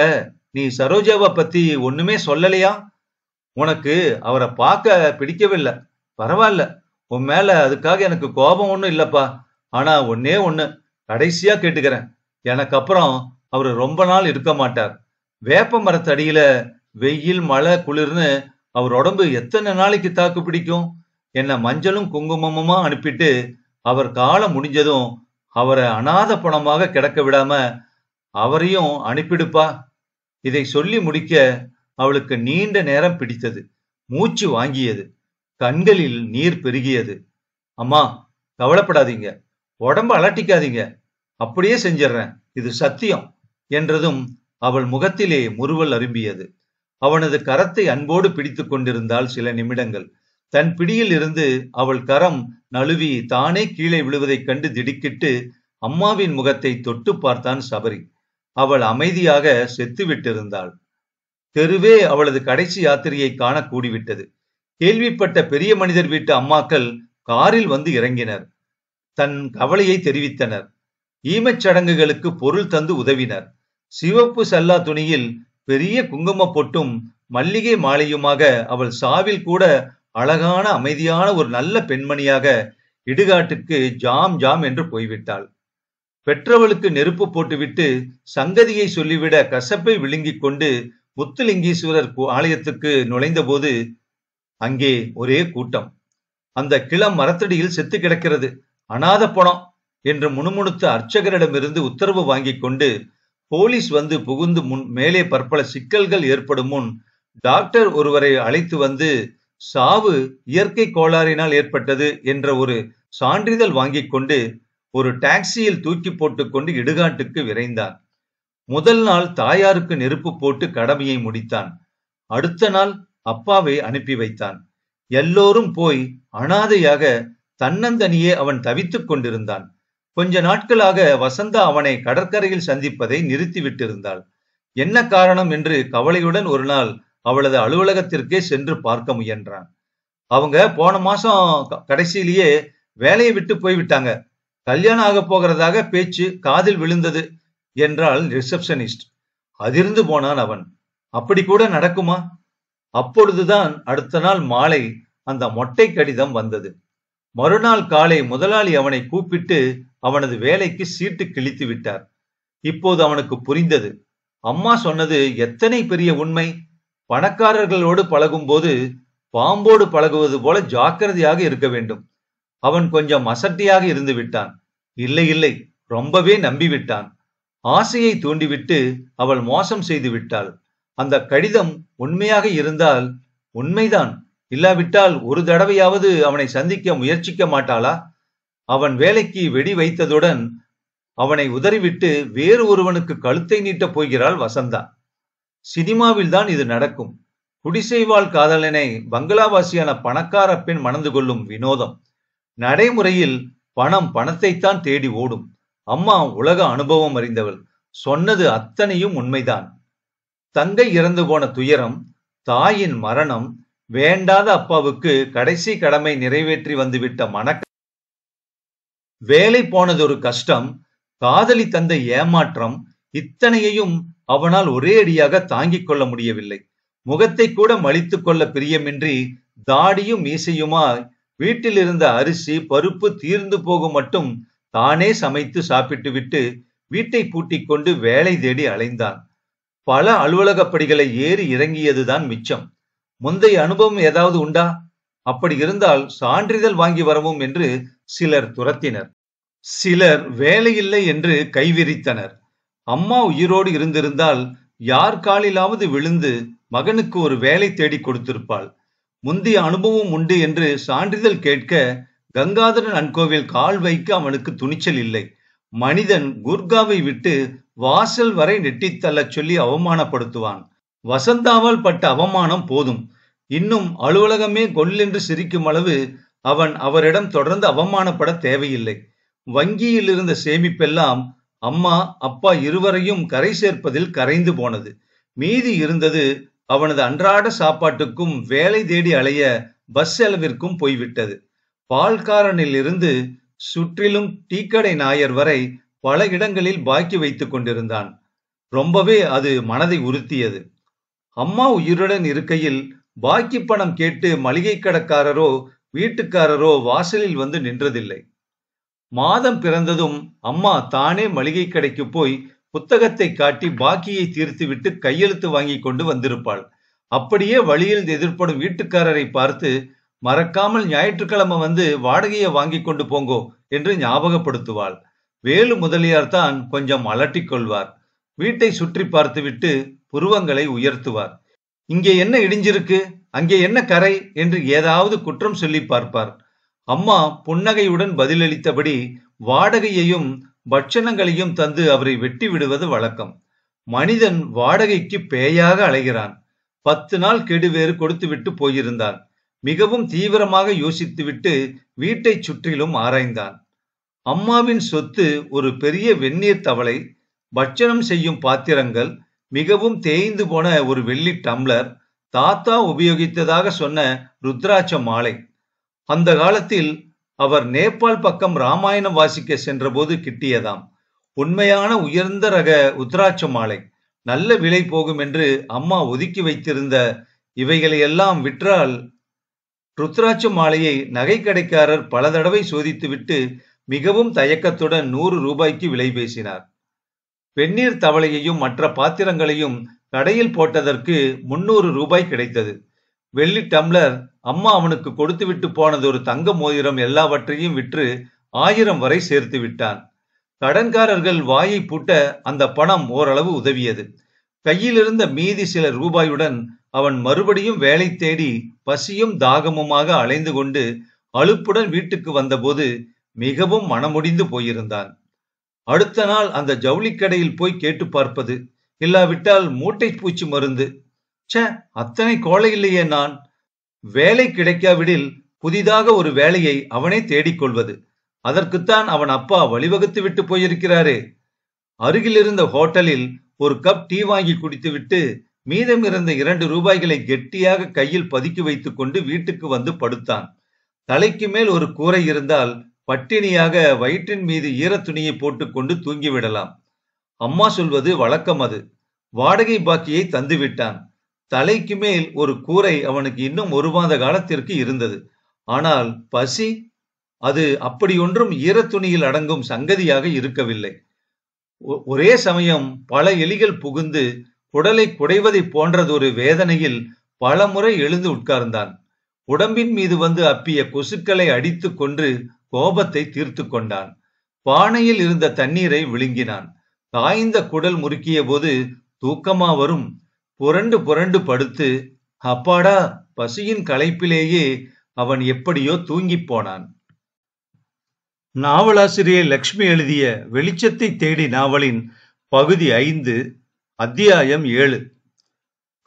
நீ சரோஜாவை பத்தி ஒண்ணுமே சொல்லலையா உனக்கு அவரை பார்க்க பிடிக்கவில்லை பரவாயில்ல உன் மேல அதுக்காக எனக்கு கோபம் ஒன்றும் இல்லப்பா ஆனா ஒன்னே ஒண்ணு கடைசியா கேட்டுக்கிறேன் எனக்கு அப்புறம் அவரு ரொம்ப நாள் இருக்க மாட்டார் வேப்ப மரத்தடியில வெயில் மழை குளிர்னு அவர் உடம்பு எத்தனை நாளைக்கு தாக்கு பிடிக்கும் என்ன மஞ்சளும் குங்குமமுமா அனுப்பிட்டு அவர் காலம் முடிஞ்சதும் அவரை அனாத பணமாக கிடக்க விடாம அவரையும் அனுப்பிடுப்பா இதை சொல்லி முடிக்க அவளுக்கு நீண்ட நேரம் பிடித்தது மூச்சு வாங்கியது கண்களில் நீர் பெருகியது அம்மா கவலைப்படாதீங்க உடம்ப அலட்டிக்காதீங்க அப்படியே செஞ்சிடுறேன் இது சத்தியம் என்றதும் அவள் முகத்திலே முறுவல் அரும்பியது அவனது கரத்தை அன்போடு பிடித்து கொண்டிருந்தாள் சில நிமிடங்கள் தன் பிடியில் இருந்து அவள் கரம் நழுவி தானே கீழே விழுவதைக் கண்டு திடுக்கிட்டு அம்மாவின் முகத்தை தொட்டு பார்த்தான் சபரி அவள் அமைதியாக செத்துவிட்டிருந்தாள் தெருவே அவளது கடைசி யாத்திரையை காண கூடிவிட்டது கேள்விப்பட்ட பெரிய மனிதர் வீட்டு அம்மாக்கள் காரில் வந்து இறங்கினர் தன் கவலையை தெரிவித்தனர் ஈமச் சடங்குகளுக்கு பொருள் தந்து உதவினர் சிவப்பு சல்லா துணியில் பெரிய குங்கும பொட்டும் மல்லிகை மாலையுமாக அவள் சாவில் கூட அழகான அமைதியான ஒரு நல்ல பெண்மணியாக இடுகாட்டுக்கு ஜாம் ஜாம் என்று போய்விட்டாள் பெற்றவளுக்கு நெருப்பு போட்டுவிட்டு சங்கதியை சொல்லிவிட கசப்பை விழுங்கிக் கொண்டு முத்துலிங்கீஸ்வரர் ஆலயத்துக்கு நுழைந்தபோது அங்கே ஒரே கூட்டம் அந்த கிளம் மரத்தடியில் செத்து கிடக்கிறது அனாத பணம் என்று முணுமுணுத்த அர்ச்சகரிடமிருந்து உத்தரவு வாங்கிக் கொண்டு போலீஸ் வந்து புகுந்து முன் மேலே பற்பல சிக்கல்கள் ஏற்படும் முன் டாக்டர் ஒருவரை அழைத்து வந்து சாவு இயற்கை கோளாறினால் ஏற்பட்டது என்ற ஒரு சான்றிதழ் வாங்கிக் கொண்டு ஒரு டாக்ஸியில் தூக்கி போட்டுக்கொண்டு இடுகாட்டுக்கு விரைந்தான் முதல் நாள் தாயாருக்கு நெருப்பு போட்டு கடமையை முடித்தான் அடுத்த நாள் அப்பாவை அனுப்பி வைத்தான் எல்லோரும் போய் அனாதையாக தன்னந்தனியே அவன் தவித்துக் கொண்டிருந்தான் கொஞ்ச நாட்களாக வசந்தா அவனை கடற்கரையில் சந்திப்பதை நிறுத்திவிட்டிருந்தாள் என்ன காரணம் என்று கவலையுடன் ஒரு நாள் அவளது அலுவலகத்திற்கே சென்று பார்க்க முயன்றான் அவங்க போன மாசம் கடைசியிலேயே வேலையை விட்டு போய்விட்டாங்க கல்யாணம் ஆக போகிறதாக பேச்சு காதில் விழுந்தது என்றாள் ரிசப்ஷனிஸ்ட் அதிர்ந்து போனான் அவன் அப்படி கூட நடக்குமா அப்பொழுதுதான் அடுத்த நாள் மாலை அந்த மொட்டை கடிதம் வந்தது மறுநாள் காலை முதலாளி அவனை கூப்பிட்டு அவனது வேலைக்கு சீட்டு கிழித்து விட்டார் இப்போது அவனுக்கு புரிந்தது அம்மா சொன்னது எத்தனை பெரிய உண்மை பணக்காரர்களோடு பழகும்போது பாம்போடு பழகுவது போல ஜாக்கிரதையாக இருக்க வேண்டும் அவன் கொஞ்சம் அசட்டியாக இருந்து விட்டான் இல்லை இல்லை ரொம்பவே நம்பிவிட்டான் ஆசையை தூண்டிவிட்டு அவள் மோசம் செய்து விட்டாள் அந்த கடிதம் உண்மையாக இருந்தால் உண்மைதான் இல்லாவிட்டால் ஒரு தடவையாவது அவனை சந்திக்க முயற்சிக்க மாட்டாளா அவன் வேலைக்கு வெடி வைத்ததுடன் அவனை உதறிவிட்டு வேறு ஒருவனுக்கு கழுத்தை நீட்டப் போகிறாள் வசந்தா சினிமாவில் தான் இது நடக்கும் குடிசைவாழ் காதலனை பங்களாவாசியான பணக்கார பெண் மணந்து கொள்ளும் வினோதம் நடைமுறையில் பணம் பணத்தைத்தான் தேடி ஓடும் அம்மா உலக அனுபவம் அறிந்தவள் சொன்னது அத்தனையும் உண்மைதான் தங்கை இறந்து போன துயரம் தாயின் மரணம் வேண்டாத அப்பாவுக்கு கடைசி கடமை நிறைவேற்றி வந்துவிட்ட மனக்க வேலை போனதொரு கஷ்டம் காதலி தந்த ஏமாற்றம் இத்தனையையும் அவனால் ஒரே அடியாக தாங்கிக் கொள்ள முடியவில்லை முகத்தை கூட மலித்துக் கொள்ள பிரியமின்றி தாடியும் மீசையுமாய் வீட்டில் இருந்த அரிசி பருப்பு தீர்ந்து போகும் மட்டும் தானே சமைத்து சாப்பிட்டுவிட்டு வீட்டை பூட்டிக் கொண்டு வேலை தேடி அலைந்தான் பல அலுவலகப்படிகளை ஏறி இறங்கியதுதான் மிச்சம் முந்தைய அனுபவம் ஏதாவது உண்டா அப்படி இருந்தால் சான்றிதழ் வாங்கி வரவும் என்று சிலர் துரத்தினர் சிலர் வேலையில்லை என்று கைவிரித்தனர் அம்மா உயிரோடு இருந்திருந்தால் யார் காலிலாவது விழுந்து மகனுக்கு ஒரு வேலை தேடி கொடுத்திருப்பாள் முந்தைய அனுபவம் உண்டு என்று சான்றிதழ் கேட்க கங்காதரன் அன்கோவில் கால் வைக்க அவனுக்கு துணிச்சல் இல்லை மனிதன் குர்காவை விட்டு வாசல் வரை நெட்டித்தள்ள சொல்லி அவமானப்படுத்துவான் வசந்தாவால் பட்ட அவமானம் போதும் இன்னும் அலுவலகமே கொல்லென்று சிரிக்கும் அளவு அவன் அவரிடம் தொடர்ந்து அவமானப்பட தேவையில்லை வங்கியில் இருந்த சேமிப்பெல்லாம் அம்மா அப்பா இருவரையும் கரை சேர்ப்பதில் கரைந்து போனது மீதி இருந்தது அவனது அன்றாட சாப்பாட்டுக்கும் வேலை தேடி அலைய பஸ் செலவிற்கும் போய்விட்டது பால்காரனில் இருந்து சுற்றிலும் டீக்கடை நாயர் வரை பல இடங்களில் பாக்கி வைத்துக் கொண்டிருந்தான் ரொம்பவே அது மனதை உறுத்தியது அம்மா உயிருடன் இருக்கையில் பாக்கி பணம் கேட்டு மளிகை கடைக்காரரோ வீட்டுக்காரரோ வாசலில் வந்து நின்றதில்லை மாதம் பிறந்ததும் அம்மா தானே மளிகை கடைக்கு போய் புத்தகத்தை காட்டி பாக்கியை தீர்த்துவிட்டு கையெழுத்து வாங்கி கொண்டு வந்திருப்பாள் அப்படியே வழியில் எதிர்ப்படும் வீட்டுக்காரரை பார்த்து மறக்காமல் ஞாயிற்றுக்கிழமை வந்து வாடகையை வாங்கி கொண்டு போங்கோ என்று ஞாபகப்படுத்துவாள் வேலு முதலியார் தான் கொஞ்சம் அலட்டிக்கொள்வார் வீட்டை சுற்றி பார்த்துவிட்டு புருவங்களை உயர்த்துவார் இங்கே என்ன இடிஞ்சிருக்கு அங்கே என்ன கரை என்று ஏதாவது குற்றம் சொல்லி பார்ப்பார் அம்மா புன்னகையுடன் பதிலளித்தபடி வாடகையையும் பட்சணங்களையும் தந்து அவரை வெட்டி விடுவது வழக்கம் மனிதன் வாடகைக்கு பேயாக அலைகிறான் பத்து நாள் கெடுவேறு கொடுத்துவிட்டு போயிருந்தான் மிகவும் தீவிரமாக யோசித்துவிட்டு வீட்டை சுற்றிலும் ஆராய்ந்தான் அம்மாவின் சொத்து ஒரு பெரிய வெந்நீர் தவளை பட்சணம் செய்யும் பாத்திரங்கள் மிகவும் தேய்ந்து போன ஒரு வெள்ளி டம்ளர் தாத்தா உபயோகித்ததாக சொன்ன ருத்ராட்ச மாலை அந்த காலத்தில் அவர் நேபாள் பக்கம் ராமாயணம் வாசிக்க சென்றபோது கிட்டியதாம் உண்மையான உயர்ந்த ரக உத்ராட்ச மாலை நல்ல விலை போகும் என்று அம்மா ஒதுக்கி வைத்திருந்த இவைகளையெல்லாம் விற்றால் ருத்ராட்ச மாலையை நகைக்கடைக்காரர் பல தடவை சோதித்துவிட்டு மிகவும் தயக்கத்துடன் நூறு ரூபாய்க்கு விலை பேசினார் வெந்நீர் தவளையையும் மற்ற பாத்திரங்களையும் கடையில் போட்டதற்கு முன்னூறு ரூபாய் கிடைத்தது வெள்ளி டம்ளர் அம்மா அவனுக்கு கொடுத்துவிட்டு போனது ஒரு தங்க மோதிரம் எல்லாவற்றையும் விற்று ஆயிரம் வரை சேர்த்து விட்டான் கடன்காரர்கள் வாயை பூட்ட அந்த பணம் ஓரளவு உதவியது கையிலிருந்த மீதி சில ரூபாயுடன் அவன் மறுபடியும் வேலை தேடி பசியும் தாகமுமாக அலைந்து கொண்டு அலுப்புடன் வீட்டுக்கு வந்தபோது மிகவும் மனமுடிந்து போயிருந்தான் அடுத்த நாள் அந்த ஜவுளி கடையில் போய் கேட்டு பார்ப்பது இல்லாவிட்டால் மூட்டை பூச்சி மருந்து ச அத்தனை கோலை இல்லையே நான் வேலை கிடைக்காவிடில் புதிதாக ஒரு வேலையை அவனே தேடிக்கொள்வது அதற்குத்தான் அவன் அப்பா வழிவகுத்து விட்டு போயிருக்கிறாரே அருகில் இருந்த ஹோட்டலில் ஒரு கப் டீ வாங்கி குடித்துவிட்டு மீதம் இருந்த இரண்டு ரூபாய்களை கெட்டியாக கையில் பதுக்கி வைத்துக்கொண்டு வீட்டுக்கு வந்து படுத்தான் தலைக்கு மேல் ஒரு கூரை இருந்தால் பட்டினியாக வயிற்றின் மீது ஈரத்துணியை போட்டுக்கொண்டு தூங்கிவிடலாம் அம்மா சொல்வது வழக்கம் அது வாடகை பாக்கியை தந்துவிட்டான் தலைக்கு மேல் ஒரு கூரை அவனுக்கு இன்னும் ஒரு மாத காலத்திற்கு இருந்தது ஆனால் பசி அது அப்படியொன்றும் ஈரத்துணியில் அடங்கும் சங்கதியாக இருக்கவில்லை ஒரே சமயம் பல எலிகள் புகுந்து குடலை குடைவதை போன்றதொரு வேதனையில் பல முறை எழுந்து உட்கார்ந்தான் உடம்பின் மீது வந்து அப்பிய கொசுக்களை அடித்து கொன்று கோபத்தை தீர்த்து கொண்டான் பானையில் இருந்த தண்ணீரை விழுங்கினான் காய்ந்த குடல் முறுக்கிய போது தூக்கமா வரும் புரண்டு புரண்டு படுத்து அப்பாடா பசியின் களைப்பிலேயே அவன் எப்படியோ தூங்கி போனான் நாவலாசிரியர் லக்ஷ்மி எழுதிய வெளிச்சத்தை தேடி நாவலின் பகுதி ஐந்து அத்தியாயம் ஏழு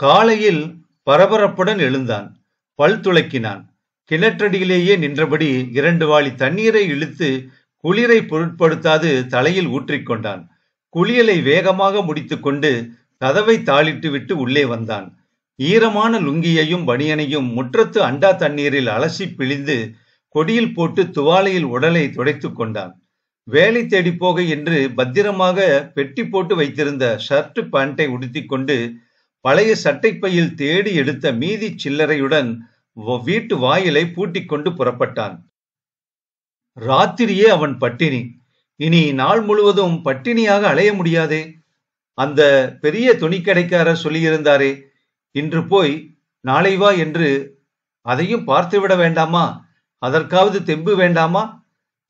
காலையில் பரபரப்புடன் எழுந்தான் பல் துளக்கினான் கிணற்றடியிலேயே நின்றபடி இரண்டு வாளி தண்ணீரை இழுத்து குளிரை பொருட்படுத்தாது தலையில் ஊற்றிக்கொண்டான் குளியலை வேகமாக முடித்துக்கொண்டு கதவை தாளிட்டு விட்டு உள்ளே வந்தான் ஈரமான லுங்கியையும் பனியனையும் முற்றத்து அண்டா தண்ணீரில் அலசி பிழிந்து கொடியில் போட்டு துவாலையில் உடலை துடைத்து கொண்டான் வேலை தேடி போக என்று பத்திரமாக பெட்டி போட்டு வைத்திருந்த ஷர்ட் பேண்டை உடுத்திக்கொண்டு பழைய சட்டைப்பையில் தேடி எடுத்த மீதி சில்லறையுடன் வீட்டு வாயிலை கொண்டு புறப்பட்டான் ராத்திரியே அவன் பட்டினி இனி நாள் முழுவதும் பட்டினியாக அலைய முடியாதே அந்த பெரிய துணிக்கடைக்காரர் சொல்லியிருந்தாரே இன்று போய் நாளை வா என்று அதையும் பார்த்துவிட வேண்டாமா அதற்காவது தெம்பு வேண்டாமா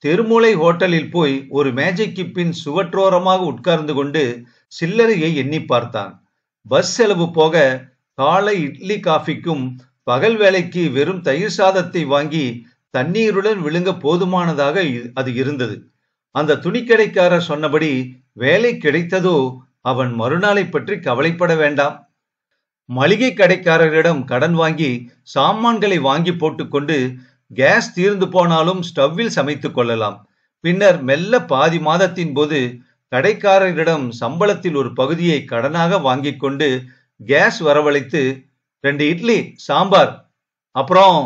தெருமூலை ஹோட்டலில் போய் ஒரு மேஜைக்கு பின் சுவற்றோரமாக உட்கார்ந்து கொண்டு சில்லறையை எண்ணி பார்த்தான் பஸ் செலவு போக காலை இட்லி காஃபிக்கும் பகல் வேலைக்கு வெறும் தயிர் சாதத்தை வாங்கி தண்ணீருடன் விழுங்க போதுமானதாக அது இருந்தது அந்த துணிக்கடைக்காரர் சொன்னபடி வேலை கிடைத்ததோ அவன் மறுநாளை பற்றி கவலைப்பட வேண்டாம் மளிகை கடைக்காரர்களிடம் கடன் வாங்கி சாமான்களை வாங்கி போட்டுக்கொண்டு கேஸ் தீர்ந்து போனாலும் ஸ்டவ்வில் சமைத்து கொள்ளலாம் பின்னர் மெல்ல பாதி மாதத்தின் போது கடைக்காரர்களிடம் சம்பளத்தில் ஒரு பகுதியை கடனாக வாங்கி கொண்டு கேஸ் வரவழைத்து ரெண்டு இட்லி சாம்பார் அப்புறம்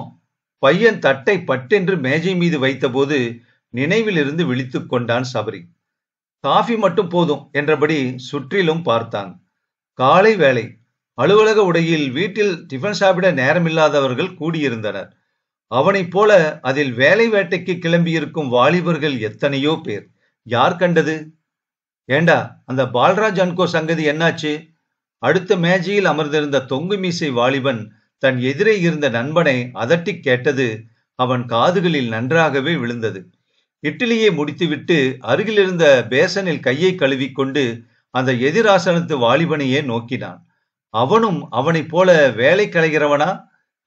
பையன் தட்டை பட்டென்று மேஜை மீது வைத்தபோது இருந்து விழித்து கொண்டான் சபரி காஃபி மட்டும் போதும் என்றபடி சுற்றிலும் பார்த்தான் காலை வேலை அலுவலக உடையில் வீட்டில் டிஃபன் சாப்பிட நேரமில்லாதவர்கள் கூடியிருந்தனர் அவனைப் போல அதில் வேலை வேட்டைக்கு கிளம்பியிருக்கும் வாலிபர்கள் எத்தனையோ பேர் யார் கண்டது ஏண்டா அந்த பால்ராஜ் அன்கோ சங்கதி என்னாச்சு அடுத்த மேஜையில் அமர்ந்திருந்த தொங்கு மீசை வாலிபன் தன் எதிரே இருந்த நண்பனை அதட்டி கேட்டது அவன் காதுகளில் நன்றாகவே விழுந்தது இட்லியை முடித்துவிட்டு அருகிலிருந்த பேசனில் கையை கழுவிக்கொண்டு அந்த எதிராசனத்து வாலிபனையே நோக்கினான் அவனும் அவனைப் போல வேலை கலைகிறவனா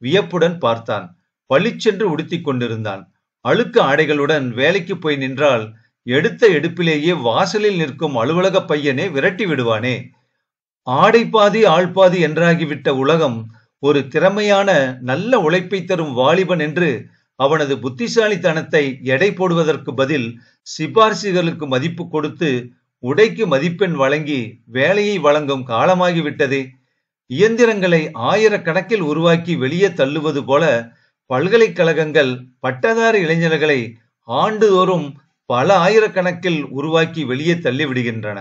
வியப்புடன் பார்த்தான் பளிச்சென்று உடுத்தி கொண்டிருந்தான் அழுக்கு ஆடைகளுடன் வேலைக்கு போய் நின்றால் எடுத்த எடுப்பிலேயே வாசலில் நிற்கும் அலுவலக பையனே விரட்டி விடுவானே ஆடைப்பாதி ஆள்பாதி என்றாகிவிட்ட உலகம் ஒரு திறமையான நல்ல உழைப்பை தரும் வாலிபன் என்று அவனது புத்திசாலித்தனத்தை எடை போடுவதற்கு பதில் சிபாரிசுகளுக்கு மதிப்பு கொடுத்து உடைக்கு மதிப்பெண் வழங்கி வேலையை வழங்கும் காலமாகிவிட்டதே இயந்திரங்களை ஆயிரக்கணக்கில் உருவாக்கி வெளியே தள்ளுவது போல பல்கலைக்கழகங்கள் பட்டதார இளைஞர்களை ஆண்டுதோறும் பல ஆயிரக்கணக்கில் உருவாக்கி வெளியே தள்ளிவிடுகின்றன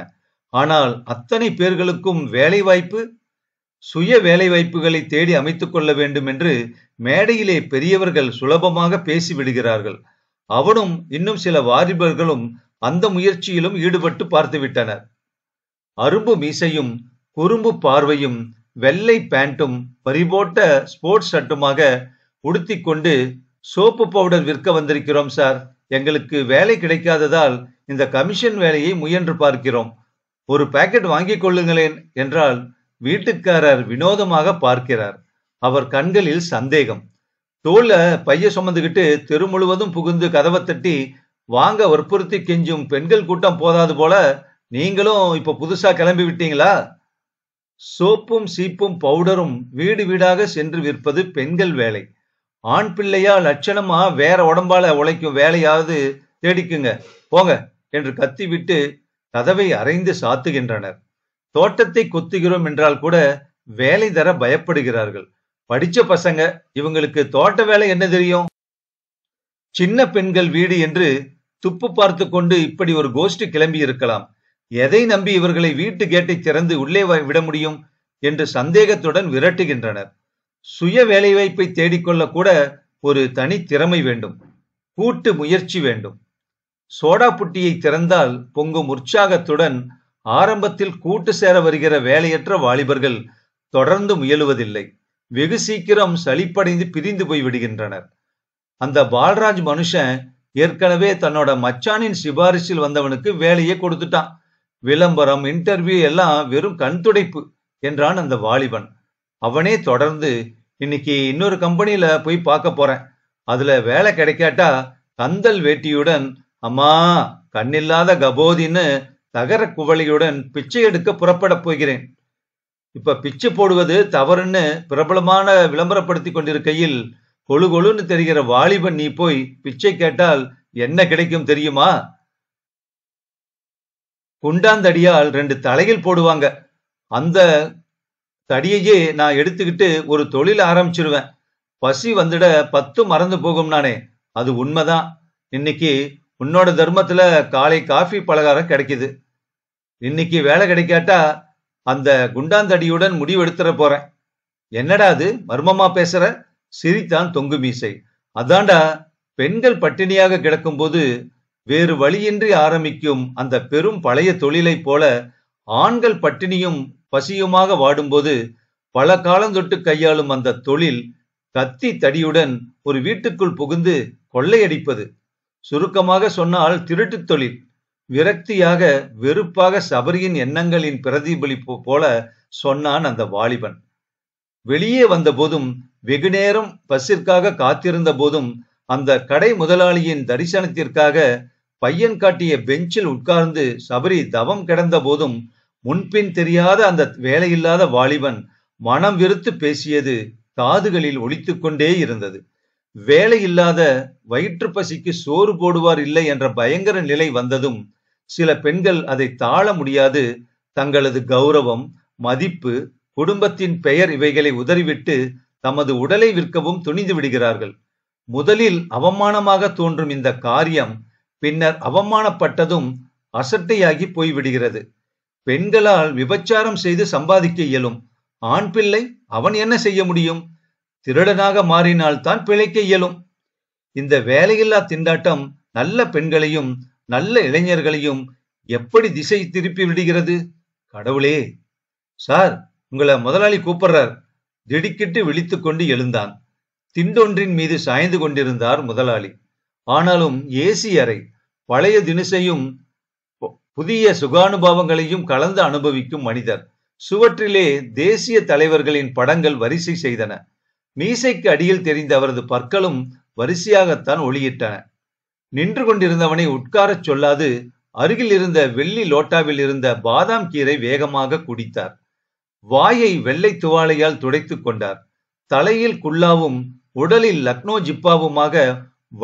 ஆனால் அத்தனை பேர்களுக்கும் வேலைவாய்ப்பு சுய வேலைவாய்ப்புகளை தேடி அமைத்துக் கொள்ள வேண்டும் என்று மேடையிலே பெரியவர்கள் சுலபமாக பேசிவிடுகிறார்கள் அவனும் இன்னும் சில வாரிபர்களும் அந்த முயற்சியிலும் ஈடுபட்டு பார்த்துவிட்டனர் அரும்பு மீசையும் குறும்பு பார்வையும் வெள்ளை பேண்டும் பரிபோட்ட ஸ்போர்ட்ஸ் சட்டுமாக உடுத்திக்கொண்டு சோப்பு பவுடர் விற்க வந்திருக்கிறோம் சார் எங்களுக்கு வேலை கிடைக்காததால் இந்த கமிஷன் வேலையை முயன்று பார்க்கிறோம் ஒரு பாக்கெட் வாங்கிக் கொள்ளுங்களேன் என்றால் வீட்டுக்காரர் வினோதமாக பார்க்கிறார் அவர் கண்களில் சந்தேகம் தோல்ல பைய சுமந்துக்கிட்டு தெரு முழுவதும் புகுந்து கதவை தட்டி வாங்க வற்புறுத்தி கெஞ்சும் பெண்கள் கூட்டம் போதாது போல நீங்களும் இப்ப புதுசா கிளம்பி விட்டீங்களா சோப்பும் சீப்பும் பவுடரும் வீடு வீடாக சென்று விற்பது பெண்கள் வேலை ஆண் பிள்ளையா லட்சணமா வேற உடம்பால உழைக்கும் வேலையாவது தேடிக்குங்க போங்க என்று கத்திவிட்டு கதவை அரைந்து சாத்துகின்றனர் தோட்டத்தை கொத்துகிறோம் என்றால் கூட வேலை தர பயப்படுகிறார்கள் படிச்ச பசங்க இவங்களுக்கு தோட்ட வேலை என்ன தெரியும் சின்ன பெண்கள் வீடு என்று துப்பு பார்த்து கொண்டு இப்படி ஒரு கோஷ்டி கிளம்பி இருக்கலாம் எதை நம்பி இவர்களை வீட்டு கேட்டை திறந்து உள்ளே விட முடியும் என்று சந்தேகத்துடன் விரட்டுகின்றனர் சுய வேலைவாய்ப்பை தேடிக்கொள்ள கூட ஒரு தனி திறமை வேண்டும் கூட்டு முயற்சி வேண்டும் சோடா புட்டியை திறந்தால் பொங்கும் உற்சாகத்துடன் ஆரம்பத்தில் கூட்டு சேர வருகிற வேலையற்ற வாலிபர்கள் தொடர்ந்து முயலுவதில்லை வெகு சீக்கிரம் சளிப்படைந்து பிரிந்து போய் விடுகின்றனர் அந்த பால்ராஜ் மனுஷன் ஏற்கனவே தன்னோட மச்சானின் சிபாரிசில் வந்தவனுக்கு வேலையே கொடுத்துட்டான் விளம்பரம் இன்டர்வியூ எல்லாம் வெறும் கண் துடைப்பு என்றான் அந்த வாலிபன் அவனே தொடர்ந்து இன்னைக்கு இன்னொரு கம்பெனியில போய் பார்க்க போறேன் அதுல வேலை கிடைக்காட்டா கந்தல் வேட்டியுடன் அம்மா கண்ணில்லாத கபோதின்னு தகர குவளியுடன் பிச்சை எடுக்க புறப்பட போகிறேன் இப்ப பிச்சை போடுவது தவறுன்னு பிரபலமான விளம்பரப்படுத்தி கொண்டிருக்கையில் கொழு கொழுன்னு தெரிகிற வாலிபன் நீ போய் பிச்சை கேட்டால் என்ன கிடைக்கும் தெரியுமா குண்டாந்தடியால் ரெண்டு தலையில் போடுவாங்க அந்த தடியையே நான் எடுத்துக்கிட்டு ஒரு தொழில் ஆரம்பிச்சிருவேன் பசி வந்துட பத்து மறந்து போகும் நானே அது உண்மைதான் இன்னைக்கு உன்னோட தர்மத்துல காலை காஃபி பலகாரம் கிடைக்குது இன்னைக்கு வேலை கிடைக்காட்டா அந்த குண்டாந்தடியுடன் முடிவெடுத்துற போறேன் என்னடா அது மர்மமா பேசுற சிரித்தான் தொங்கு மீசை அதாண்டா பெண்கள் பட்டினியாக கிடக்கும்போது வேறு வழியின்றி ஆரம்பிக்கும் அந்த பெரும் பழைய தொழிலைப் போல ஆண்கள் பட்டினியும் பசியுமாக வாடும்போது பல காலந்தொட்டு கையாளும் அந்த தொழில் கத்தி தடியுடன் ஒரு வீட்டுக்குள் புகுந்து கொள்ளையடிப்பது சுருக்கமாக சொன்னால் திருட்டுத் தொழில் விரக்தியாக வெறுப்பாக சபரியின் எண்ணங்களின் பிரதிபலிப்பு போல சொன்னான் அந்த வாலிபன் வெளியே வந்த போதும் வெகுநேரம் பஸ்ஸிற்காக காத்திருந்த போதும் அந்த கடை முதலாளியின் தரிசனத்திற்காக பையன் காட்டிய பெஞ்சில் உட்கார்ந்து சபரி தவம் கிடந்த போதும் முன்பின் தெரியாத அந்த வேலையில்லாத வாலிபன் மனம் வெறுத்து பேசியது காதுகளில் ஒழித்து கொண்டே இருந்தது வேலை இல்லாத வயிற்று பசிக்கு சோறு போடுவார் இல்லை என்ற பயங்கர நிலை வந்ததும் சில பெண்கள் அதை தாழ முடியாது தங்களது கௌரவம் மதிப்பு குடும்பத்தின் பெயர் இவைகளை உதறிவிட்டு தமது உடலை விற்கவும் துணிந்து விடுகிறார்கள் முதலில் அவமானமாக தோன்றும் இந்த காரியம் பின்னர் அவமானப்பட்டதும் அசட்டையாகி போய்விடுகிறது பெண்களால் விபச்சாரம் செய்து சம்பாதிக்க இயலும் ஆண் பிள்ளை அவன் என்ன செய்ய முடியும் திருடனாக மாறினால்தான் பிழைக்க இயலும் இந்த வேலையில்லா திண்டாட்டம் நல்ல பெண்களையும் நல்ல இளைஞர்களையும் எப்படி திசை திருப்பி விடுகிறது கடவுளே சார் உங்களை முதலாளி கூப்பிடுறார் திடுக்கிட்டு விழித்து கொண்டு எழுந்தான் திண்டொன்றின் மீது சாய்ந்து கொண்டிருந்தார் முதலாளி ஆனாலும் ஏசி அறை பழைய தினுசையும் புதிய சுகானுபவங்களையும் கலந்து அனுபவிக்கும் மனிதர் சுவற்றிலே தேசிய தலைவர்களின் படங்கள் வரிசை செய்தன மீசைக்கு அடியில் தெரிந்த அவரது பற்களும் வரிசையாகத்தான் ஒளியிட்டன நின்று கொண்டிருந்தவனை உட்காரச் சொல்லாது அருகில் இருந்த வெள்ளி லோட்டாவில் இருந்த பாதாம் கீரை வேகமாக குடித்தார் வாயை வெள்ளை துவாலையால் துடைத்துக் கொண்டார் தலையில் குல்லாவும் உடலில் லக்னோ ஜிப்பாவுமாக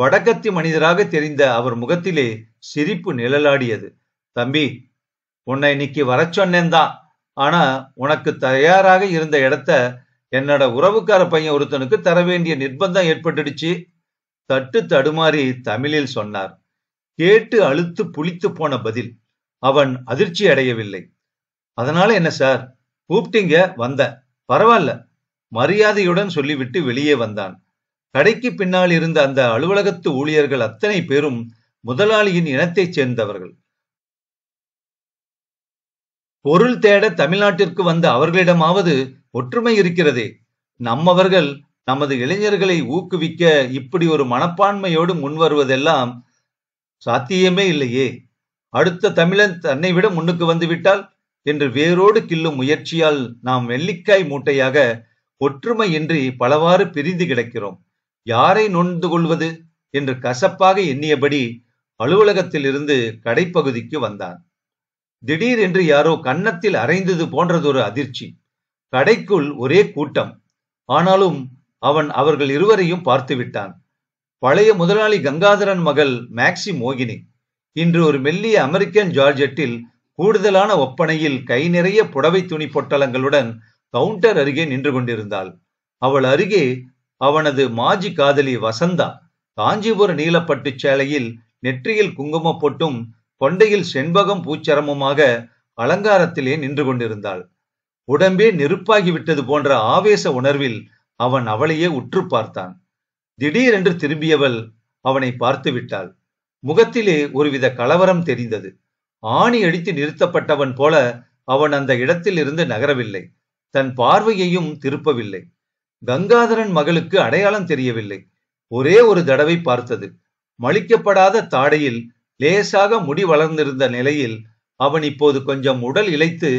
வடக்கத்தி மனிதராக தெரிந்த அவர் முகத்திலே சிரிப்பு நிழலாடியது தம்பி உன்னை இன்னைக்கு வர சொன்னேன்தான் ஆனா உனக்கு தயாராக இருந்த இடத்த என்னோட உறவுக்கார பையன் ஒருத்தனுக்கு தர வேண்டிய நிர்பந்தம் ஏற்பட்டுடுச்சு தட்டு தடுமாறி தமிழில் சொன்னார் கேட்டு அழுத்து புளித்து போன பதில் அவன் அதிர்ச்சி அடையவில்லை அதனால என்ன சார் கூப்பிட்டீங்க வந்த பரவாயில்ல மரியாதையுடன் சொல்லிவிட்டு வெளியே வந்தான் கடைக்கு பின்னால் இருந்த அந்த அலுவலகத்து ஊழியர்கள் அத்தனை பேரும் முதலாளியின் இனத்தைச் சேர்ந்தவர்கள் பொருள் தேட தமிழ்நாட்டிற்கு வந்த அவர்களிடமாவது ஒற்றுமை இருக்கிறதே நம்மவர்கள் நமது இளைஞர்களை ஊக்குவிக்க இப்படி ஒரு மனப்பான்மையோடு முன்வருவதெல்லாம் சாத்தியமே இல்லையே அடுத்த தமிழன் தன்னை விட முன்னுக்கு வந்துவிட்டால் என்று வேரோடு கிள்ளும் முயற்சியால் நாம் வெள்ளிக்காய் மூட்டையாக ஒற்றுமையின்றி பலவாறு பிரிந்து கிடக்கிறோம் யாரை நொந்து கொள்வது என்று கசப்பாக எண்ணியபடி அலுவலகத்திலிருந்து கடைப்பகுதிக்கு வந்தான் திடீர் என்று யாரோ கன்னத்தில் அரைந்தது போன்றதொரு அதிர்ச்சி கடைக்குள் ஒரே கூட்டம் ஆனாலும் அவன் அவர்கள் இருவரையும் பார்த்து விட்டான் பழைய முதலாளி கங்காதரன் மகள் மேக்சி மோகினி இன்று ஒரு மெல்லிய அமெரிக்கன் ஜார்ஜெட்டில் கூடுதலான ஒப்பனையில் கை நிறைய புடவை துணி பொட்டலங்களுடன் கவுண்டர் அருகே நின்று கொண்டிருந்தாள் அவள் அருகே அவனது மாஜி காதலி வசந்தா காஞ்சிபுர நீலப்பட்டு சேலையில் நெற்றியில் குங்குமப் பொட்டும் கொண்டையில் செண்பகம் பூச்சரமுமாக அலங்காரத்திலே நின்று கொண்டிருந்தாள் உடம்பே நெருப்பாகிவிட்டது போன்ற ஆவேச உணர்வில் அவன் அவளையே உற்று பார்த்தான் திடீரென்று திரும்பியவள் அவனை பார்த்து விட்டாள் முகத்திலே ஒருவித கலவரம் தெரிந்தது ஆணி அடித்து நிறுத்தப்பட்டவன் போல அவன் அந்த இடத்திலிருந்து நகரவில்லை தன் பார்வையையும் திருப்பவில்லை கங்காதரன் மகளுக்கு அடையாளம் தெரியவில்லை ஒரே ஒரு தடவை பார்த்தது மலிக்கப்படாத தாடையில் லேசாக முடி வளர்ந்திருந்த நிலையில் அவன் இப்போது கொஞ்சம் உடல் இழைத்து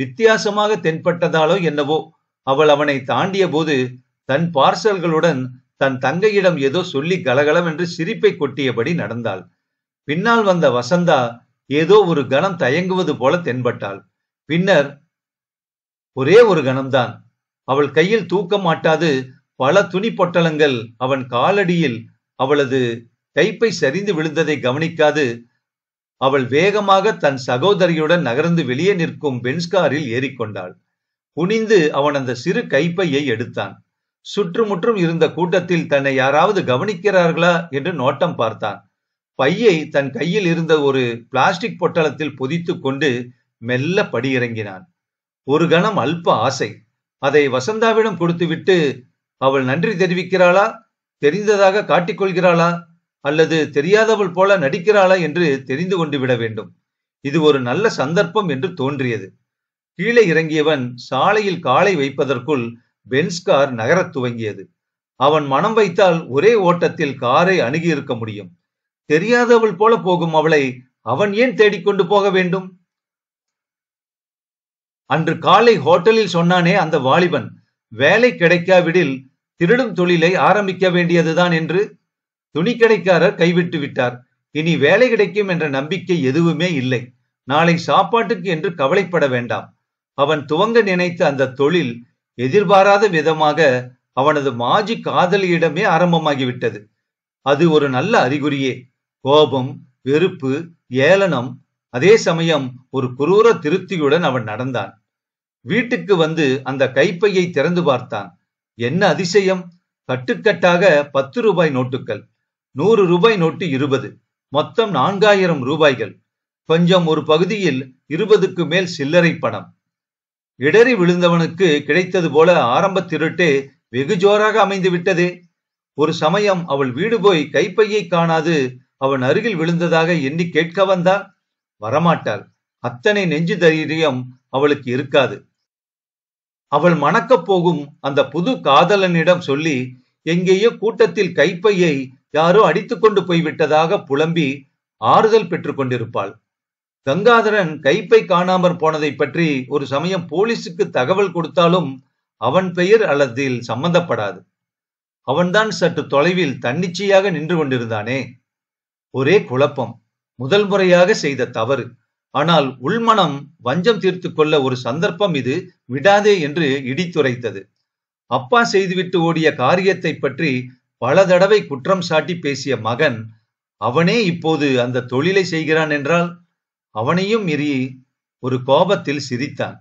வித்தியாசமாக தென்பட்டதாலோ என்னவோ அவள் அவனை தாண்டிய போது தன் பார்சல்களுடன் தன் தங்கையிடம் ஏதோ சொல்லி கலகலம் என்று சிரிப்பை கொட்டியபடி நடந்தாள் பின்னால் வந்த வசந்தா ஏதோ ஒரு கணம் தயங்குவது போல தென்பட்டாள் பின்னர் ஒரே ஒரு கணம்தான் அவள் கையில் தூக்க மாட்டாது பல துணி பொட்டலங்கள் அவன் காலடியில் அவளது கைப்பை சரிந்து விழுந்ததை கவனிக்காது அவள் வேகமாக தன் சகோதரியுடன் நகர்ந்து வெளியே நிற்கும் பென்ஸ்காரில் ஏறிக்கொண்டாள் குனிந்து அவன் அந்த சிறு கைப்பையை எடுத்தான் சுற்றுமுற்றும் இருந்த கூட்டத்தில் தன்னை யாராவது கவனிக்கிறார்களா என்று நோட்டம் பார்த்தான் பையை தன் கையில் இருந்த ஒரு பிளாஸ்டிக் பொட்டலத்தில் பொதித்து கொண்டு மெல்ல படியிறங்கினான் ஒரு கணம் அல்ப ஆசை அதை வசந்தாவிடம் கொடுத்துவிட்டு அவள் நன்றி தெரிவிக்கிறாளா தெரிந்ததாக காட்டிக்கொள்கிறாளா அல்லது தெரியாதவள் போல நடிக்கிறாளா என்று தெரிந்து கொண்டு விட வேண்டும் இது ஒரு நல்ல சந்தர்ப்பம் என்று தோன்றியது கீழே இறங்கியவன் சாலையில் காலை வைப்பதற்குள் பென்ஸ் கார் நகரத் துவங்கியது அவன் மனம் வைத்தால் ஒரே ஓட்டத்தில் காரை அணுகியிருக்க முடியும் தெரியாதவள் போல போகும் அவளை அவன் ஏன் தேடிக்கொண்டு போக வேண்டும் அன்று காலை ஹோட்டலில் சொன்னானே அந்த வாலிபன் வேலை கிடைக்காவிடில் திருடும் தொழிலை ஆரம்பிக்க வேண்டியதுதான் என்று துணிக்கடைக்காரர் கைவிட்டு விட்டார் இனி வேலை கிடைக்கும் என்ற நம்பிக்கை எதுவுமே இல்லை நாளை சாப்பாட்டுக்கு என்று கவலைப்பட வேண்டாம் அவன் துவங்க நினைத்த அந்த தொழில் எதிர்பாராத விதமாக அவனது மாஜி காதலியிடமே ஆரம்பமாகிவிட்டது அது ஒரு நல்ல அறிகுறியே கோபம் வெறுப்பு ஏளனம் அதே சமயம் ஒரு குரூர திருப்தியுடன் அவன் நடந்தான் வீட்டுக்கு வந்து அந்த கைப்பையை திறந்து பார்த்தான் என்ன அதிசயம் கட்டுக்கட்டாக பத்து ரூபாய் நோட்டுகள் நூறு ரூபாய் நோட்டு இருபது மொத்தம் நான்காயிரம் ரூபாய்கள் கொஞ்சம் ஒரு பகுதியில் இருபதுக்கு மேல் சில்லறை பணம் இடறி விழுந்தவனுக்கு கிடைத்தது போல ஆரம்ப திருட்டு வெகு ஜோராக அமைந்து விட்டதே ஒரு சமயம் அவள் வீடு போய் கைப்பையை காணாது அவன் அருகில் விழுந்ததாக எண்ணி கேட்க வந்தா வரமாட்டாள் அத்தனை நெஞ்சு தைரியம் அவளுக்கு இருக்காது அவள் மணக்கப் போகும் அந்த புது காதலனிடம் சொல்லி எங்கேயோ கூட்டத்தில் கைப்பையை யாரோ அடித்துக்கொண்டு போய்விட்டதாக புலம்பி ஆறுதல் பெற்றுக் கொண்டிருப்பாள் கங்காதரன் கைப்பை காணாமற் போனதை பற்றி ஒரு சமயம் போலீஸுக்கு தகவல் கொடுத்தாலும் அவன் பெயர் அல்லதில் சம்பந்தப்படாது அவன்தான் சற்று தொலைவில் தன்னிச்சையாக நின்று கொண்டிருந்தானே ஒரே குழப்பம் முதல் முறையாக செய்த தவறு ஆனால் உள்மனம் வஞ்சம் தீர்த்து கொள்ள ஒரு சந்தர்ப்பம் இது விடாதே என்று இடித்துரைத்தது அப்பா செய்துவிட்டு ஓடிய காரியத்தை பற்றி பல தடவை குற்றம் சாட்டி பேசிய மகன் அவனே இப்போது அந்த தொழிலை செய்கிறான் என்றால் அவனையும் மீறி ஒரு கோபத்தில் சிரித்தான்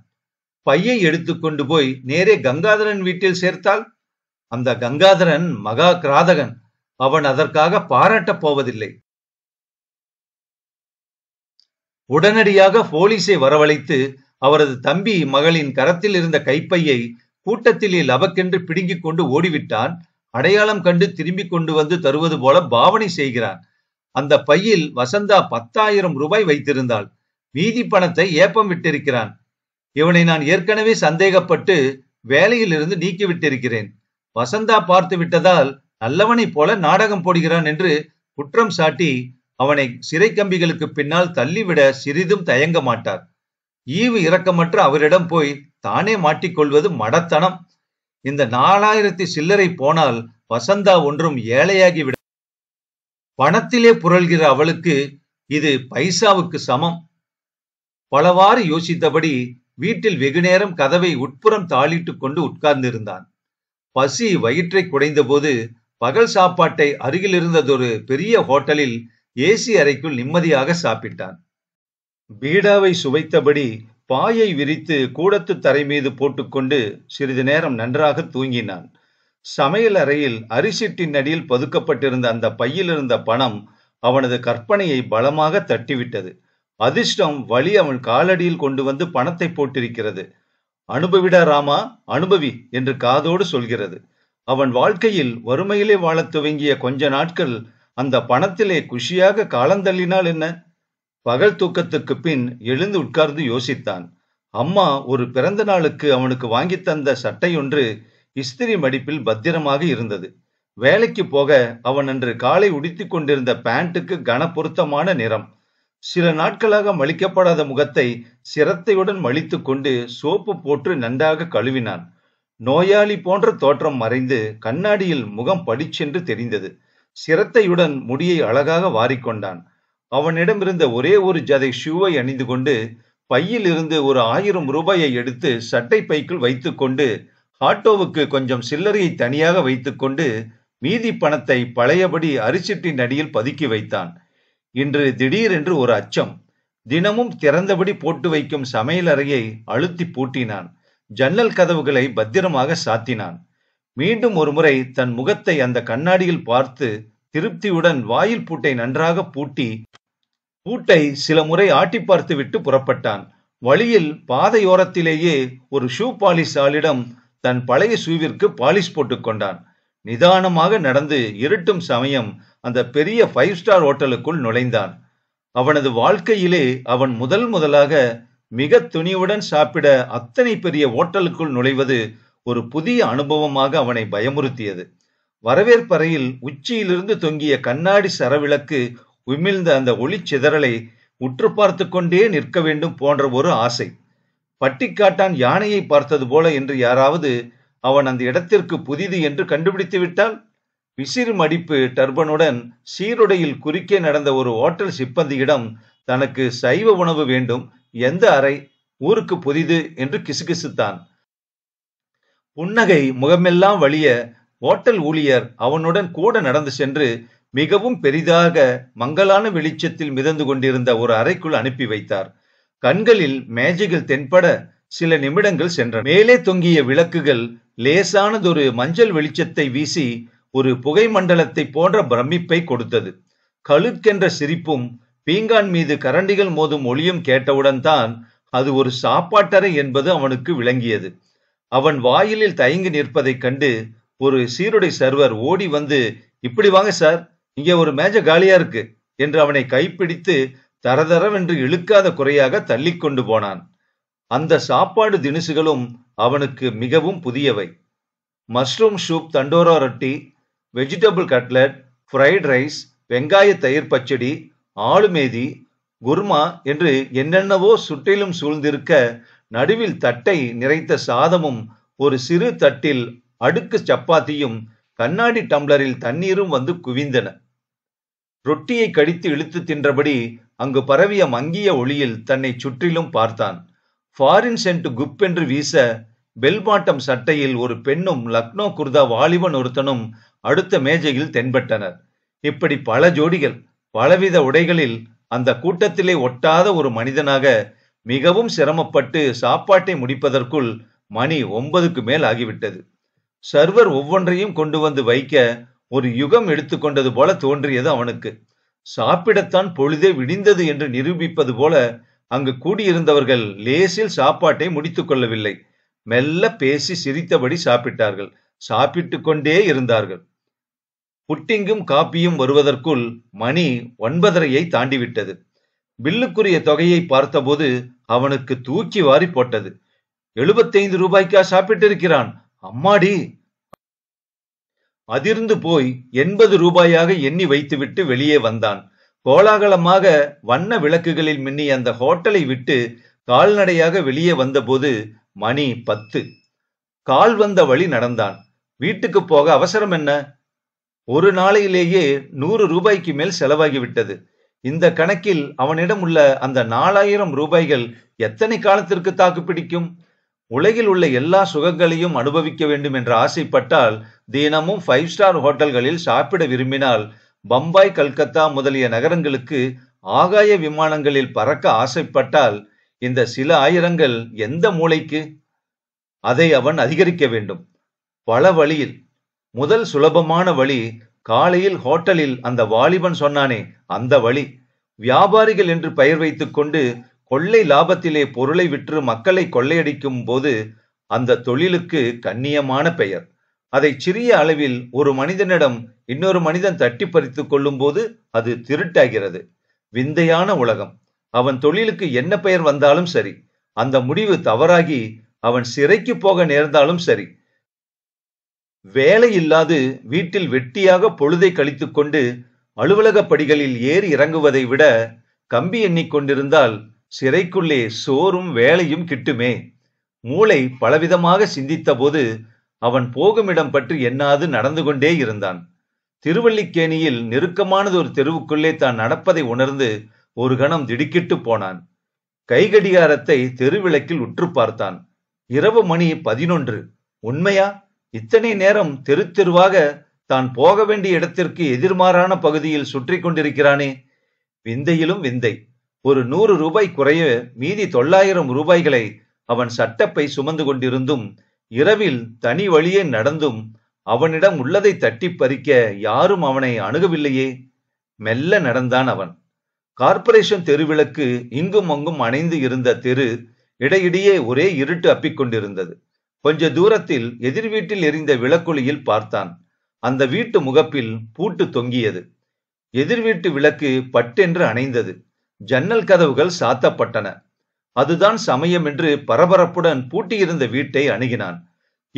பையை எடுத்துக்கொண்டு போய் நேரே கங்காதரன் வீட்டில் சேர்த்தால் அந்த கங்காதரன் மகா கிராதகன் அவன் அதற்காக பாராட்டப் போவதில்லை உடனடியாக போலீஸை வரவழைத்து அவரது தம்பி மகளின் கரத்தில் இருந்த கைப்பையை கூட்டத்திலே லபக்கென்று பிடுங்கிக் கொண்டு ஓடிவிட்டான் அடையாளம் கண்டு திரும்பி கொண்டு வந்து தருவது போல பாவனை செய்கிறான் அந்த பையில் வசந்தா பத்தாயிரம் ரூபாய் வைத்திருந்தாள் மீதி பணத்தை ஏப்பம் விட்டிருக்கிறான் இவனை நான் ஏற்கனவே சந்தேகப்பட்டு வேலையில் இருந்து நீக்கிவிட்டிருக்கிறேன் வசந்தா பார்த்து விட்டதால் நல்லவனைப் போல நாடகம் போடுகிறான் என்று குற்றம் சாட்டி அவனை சிறை கம்பிகளுக்கு பின்னால் தள்ளிவிட சிறிதும் தயங்க மாட்டார் ஈவு இரக்கமற்ற அவரிடம் போய் தானே மாட்டிக்கொள்வது மடத்தனம் இந்த நாலாயிரத்தி சில்லறை போனால் வசந்தா ஒன்றும் ஏழையாகி விட பணத்திலே புரள்கிற அவளுக்கு இது பைசாவுக்கு சமம் பலவாறு யோசித்தபடி வீட்டில் வெகுநேரம் கதவை உட்புறம் தாளிட்டு கொண்டு உட்கார்ந்திருந்தான் பசி வயிற்றை குடைந்தபோது பகல் சாப்பாட்டை அருகில் இருந்ததொரு பெரிய ஹோட்டலில் ஏசி அறைக்குள் நிம்மதியாக சாப்பிட்டான் பீடாவை சுவைத்தபடி பாயை விரித்து கூடத்து தரை மீது போட்டுக்கொண்டு சிறிது நேரம் நன்றாக தூங்கினான் சமையல் அறையில் அரிசிட்டின் அடியில் பதுக்கப்பட்டிருந்த அந்த பையிலிருந்த பணம் அவனது கற்பனையை பலமாக தட்டிவிட்டது அதிர்ஷ்டம் வழி அவன் காலடியில் கொண்டு வந்து பணத்தை போட்டிருக்கிறது அனுபவிடா ராமா அனுபவி என்று காதோடு சொல்கிறது அவன் வாழ்க்கையில் வறுமையிலே வாழத் துவங்கிய கொஞ்ச நாட்கள் அந்த பணத்திலே குஷியாக காலந்தள்ளினால் என்ன பகல் தூக்கத்துக்கு பின் எழுந்து உட்கார்ந்து யோசித்தான் அம்மா ஒரு பிறந்த நாளுக்கு அவனுக்கு வாங்கி தந்த சட்டையொன்று இஸ்திரி மடிப்பில் பத்திரமாக இருந்தது வேலைக்கு போக அவன் அன்று காலை உடித்து கொண்டிருந்த பேண்ட்டுக்கு கனப்பொருத்தமான நிறம் சில நாட்களாக மலிக்கப்படாத முகத்தை சிரத்தையுடன் மலித்து கொண்டு சோப்பு போட்டு நன்றாக கழுவினான் நோயாளி போன்ற தோற்றம் மறைந்து கண்ணாடியில் முகம் படிச்சென்று தெரிந்தது சிரத்தையுடன் முடியை அழகாக வாரிக்கொண்டான் அவனிடமிருந்த ஒரே ஒரு ஜதை ஷூவை அணிந்து கொண்டு பையில் இருந்து ஒரு ஆயிரம் ரூபாயை எடுத்து சட்டை பைக்குள் வைத்துக்கொண்டு ஆட்டோவுக்கு கொஞ்சம் சில்லறையை தனியாக வைத்துக்கொண்டு மீதி பணத்தை பழையபடி அரிசிட்டின் அடியில் பதுக்கி வைத்தான் இன்று திடீரென்று ஒரு அச்சம் தினமும் திறந்தபடி போட்டு வைக்கும் சமையலறையை அழுத்தி பூட்டினான் ஜன்னல் கதவுகளை பத்திரமாக சாத்தினான் மீண்டும் ஒருமுறை தன் முகத்தை அந்த கண்ணாடியில் பார்த்து திருப்தியுடன் வாயில் பூட்டை நன்றாக பூட்டி பூட்டை சில முறை ஆட்டி பார்த்து விட்டு புறப்பட்டான் வழியில் பாதையோரத்திலேயே ஒரு ஷூ பாலிஷ் ஆளிடம் தன் பழைய ஷூவிற்கு பாலிஷ் போட்டுக்கொண்டான் நிதானமாக நடந்து இருட்டும் சமயம் அந்த பெரிய ஃபைவ் ஸ்டார் ஹோட்டலுக்குள் நுழைந்தான் அவனது வாழ்க்கையிலே அவன் முதல் முதலாக மிக துணிவுடன் சாப்பிட அத்தனை பெரிய ஹோட்டலுக்குள் நுழைவது ஒரு புதிய அனுபவமாக அவனை பயமுறுத்தியது வரவேற்பறையில் உச்சியிலிருந்து தொங்கிய கண்ணாடி சரவிளக்கு உமிழ்ந்த அந்த ஒளி சிதறலை உற்று பார்த்து கொண்டே நிற்க வேண்டும் போன்ற ஒரு ஆசை பட்டிக்காட்டான் யானையை பார்த்தது போல என்று யாராவது அவன் அந்த இடத்திற்கு புதிது என்று கண்டுபிடித்து விட்டால் விசிறு மடிப்பு டர்பனுடன் சீருடையில் குறுக்கே நடந்த ஒரு ஓட்டல் சிப்பந்தியிடம் தனக்கு சைவ உணவு வேண்டும் எந்த அறை ஊருக்கு புதிது என்று கிசுகிசுத்தான் புன்னகை முகமெல்லாம் வழிய ஓட்டல் ஊழியர் அவனுடன் கூட நடந்து சென்று மிகவும் பெரிதாக மங்கலான வெளிச்சத்தில் மிதந்து கொண்டிருந்த ஒரு அறைக்குள் அனுப்பி வைத்தார் கண்களில் மேஜைகள் தென்பட சில நிமிடங்கள் சென்றன மேலே தொங்கிய விளக்குகள் லேசானதொரு மஞ்சள் வெளிச்சத்தை வீசி ஒரு புகை மண்டலத்தை போன்ற பிரமிப்பை கொடுத்தது கழுக்கென்ற சிரிப்பும் பீங்கான் மீது கரண்டிகள் மோதும் ஒளியும் கேட்டவுடன் தான் அது ஒரு சாப்பாட்டறை என்பது அவனுக்கு விளங்கியது அவன் வாயிலில் தயங்கி நிற்பதைக் கண்டு ஒரு சீருடை சர்வர் ஓடி வந்து இப்படி வாங்க சார் இங்கே ஒரு மேஜ காலியா இருக்கு என்று அவனை கைப்பிடித்து தரதரவென்று இழுக்காத குறையாக தள்ளிக்கொண்டு போனான் அந்த சாப்பாடு தினுசுகளும் அவனுக்கு மிகவும் புதியவை மஷ்ரூம் சூப் தண்டோரா ரொட்டி வெஜிடபிள் கட்லட் ஃப்ரைட் ரைஸ் வெங்காய தயிர் பச்சடி ஆளுமேதி குர்மா என்று என்னென்னவோ சுற்றிலும் சூழ்ந்திருக்க நடுவில் தட்டை நிறைத்த சாதமும் ஒரு சிறு தட்டில் அடுக்கு சப்பாத்தியும் கண்ணாடி டம்ளரில் தண்ணீரும் வந்து குவிந்தன ரொட்டியை கடித்து இழுத்து தின்றபடி அங்கு பரவிய மங்கிய ஒளியில் தன்னை சுற்றிலும் பார்த்தான் ஃபாரின் சென்ட் குப் என்று வீச பெல்பாட்டம் சட்டையில் ஒரு பெண்ணும் லக்னோ குர்தா வாலிபன் ஒருத்தனும் அடுத்த மேஜையில் தென்பட்டனர் இப்படி பல ஜோடிகள் பலவித உடைகளில் அந்த கூட்டத்திலே ஒட்டாத ஒரு மனிதனாக மிகவும் சிரமப்பட்டு சாப்பாட்டை முடிப்பதற்குள் மணி ஒன்பதுக்கு மேல் ஆகிவிட்டது சர்வர் ஒவ்வொன்றையும் கொண்டு வந்து வைக்க ஒரு யுகம் எடுத்துக்கொண்டது போல தோன்றியது அவனுக்கு சாப்பிடத்தான் பொழுதே விடிந்தது என்று நிரூபிப்பது போல அங்கு கூடியிருந்தவர்கள் லேசில் சாப்பாட்டை முடித்துக் கொள்ளவில்லை மெல்ல பேசி சிரித்தபடி சாப்பிட்டார்கள் சாப்பிட்டு கொண்டே இருந்தார்கள் புட்டிங்கும் காப்பியும் வருவதற்குள் மணி ஒன்பதரையை தாண்டிவிட்டது பில்லுக்குரிய தொகையை பார்த்தபோது அவனுக்கு தூக்கி வாரி போட்டது எழுபத்தைந்து ரூபாய்க்கா சாப்பிட்டிருக்கிறான் அம்மாடி அதிர்ந்து போய் எண்பது ரூபாயாக எண்ணி வைத்துவிட்டு வெளியே வந்தான் கோலாகலமாக வண்ண விளக்குகளில் மின்னி அந்த ஹோட்டலை விட்டு கால்நடையாக வெளியே வந்தபோது மணி பத்து கால் வந்த வழி நடந்தான் வீட்டுக்கு போக அவசரம் என்ன ஒரு நாளையிலேயே நூறு ரூபாய்க்கு மேல் செலவாகிவிட்டது இந்த கணக்கில் அவனிடம் உள்ள அந்த நாலாயிரம் ரூபாய்கள் எத்தனை காலத்திற்கு தாக்கு பிடிக்கும் உலகில் உள்ள எல்லா சுகங்களையும் அனுபவிக்க வேண்டும் என்று ஆசைப்பட்டால் தினமும் ஃபைவ் ஸ்டார் ஹோட்டல்களில் சாப்பிட விரும்பினால் பம்பாய் கல்கத்தா முதலிய நகரங்களுக்கு ஆகாய விமானங்களில் பறக்க ஆசைப்பட்டால் இந்த சில ஆயிரங்கள் எந்த மூளைக்கு அதை அவன் அதிகரிக்க வேண்டும் பல வழியில் முதல் சுலபமான வழி காலையில் ஹோட்டலில் அந்த வாலிபன் சொன்னானே அந்த வழி வியாபாரிகள் என்று பெயர் வைத்துக்கொண்டு கொள்ளை லாபத்திலே பொருளை விற்று மக்களை கொள்ளையடிக்கும் போது அந்த தொழிலுக்கு கண்ணியமான பெயர் அதை சிறிய அளவில் ஒரு மனிதனிடம் இன்னொரு மனிதன் தட்டி பறித்து கொள்ளும் போது அது திருட்டாகிறது விந்தையான உலகம் அவன் தொழிலுக்கு என்ன பெயர் வந்தாலும் சரி அந்த முடிவு தவறாகி அவன் சிறைக்கு போக நேர்ந்தாலும் சரி வேலை இல்லாது வீட்டில் வெட்டியாக பொழுதை கழித்து கொண்டு அலுவலக படிகளில் ஏறி இறங்குவதை விட கம்பி எண்ணிக்கொண்டிருந்தால் சிறைக்குள்ளே சோறும் வேலையும் கிட்டுமே மூளை பலவிதமாக சிந்தித்த போது அவன் போகுமிடம் பற்றி எண்ணாது நடந்து கொண்டே இருந்தான் திருவள்ளிக்கேணியில் நெருக்கமானது ஒரு தெருவுக்குள்ளே தான் நடப்பதை உணர்ந்து ஒரு கணம் திடுக்கிட்டு போனான் கைகடிகாரத்தை தெருவிளக்கில் உற்று பார்த்தான் இரவு மணி பதினொன்று உண்மையா இத்தனை நேரம் தெரு தெருவாக தான் போக வேண்டிய இடத்திற்கு எதிர்மாறான பகுதியில் சுற்றி கொண்டிருக்கிறானே விந்தையிலும் விந்தை ஒரு நூறு ரூபாய் குறைய மீதி தொள்ளாயிரம் ரூபாய்களை அவன் சட்டப்பை சுமந்து கொண்டிருந்தும் இரவில் தனி வழியே நடந்தும் அவனிடம் உள்ளதை தட்டி பறிக்க யாரும் அவனை அணுகவில்லையே மெல்ல நடந்தான் அவன் கார்ப்பரேஷன் தெருவிளக்கு இங்கும் அங்கும் அணைந்து இருந்த தெரு இடையிடையே ஒரே இருட்டு அப்பிக்கொண்டிருந்தது கொஞ்ச தூரத்தில் எதிர் வீட்டில் எரிந்த விளக்குழியில் பார்த்தான் அந்த வீட்டு முகப்பில் பூட்டு தொங்கியது எதிர் வீட்டு விளக்கு பட்டென்று அணைந்தது ஜன்னல் கதவுகள் சாத்தப்பட்டன அதுதான் சமயம் என்று பரபரப்புடன் பூட்டியிருந்த வீட்டை அணுகினான்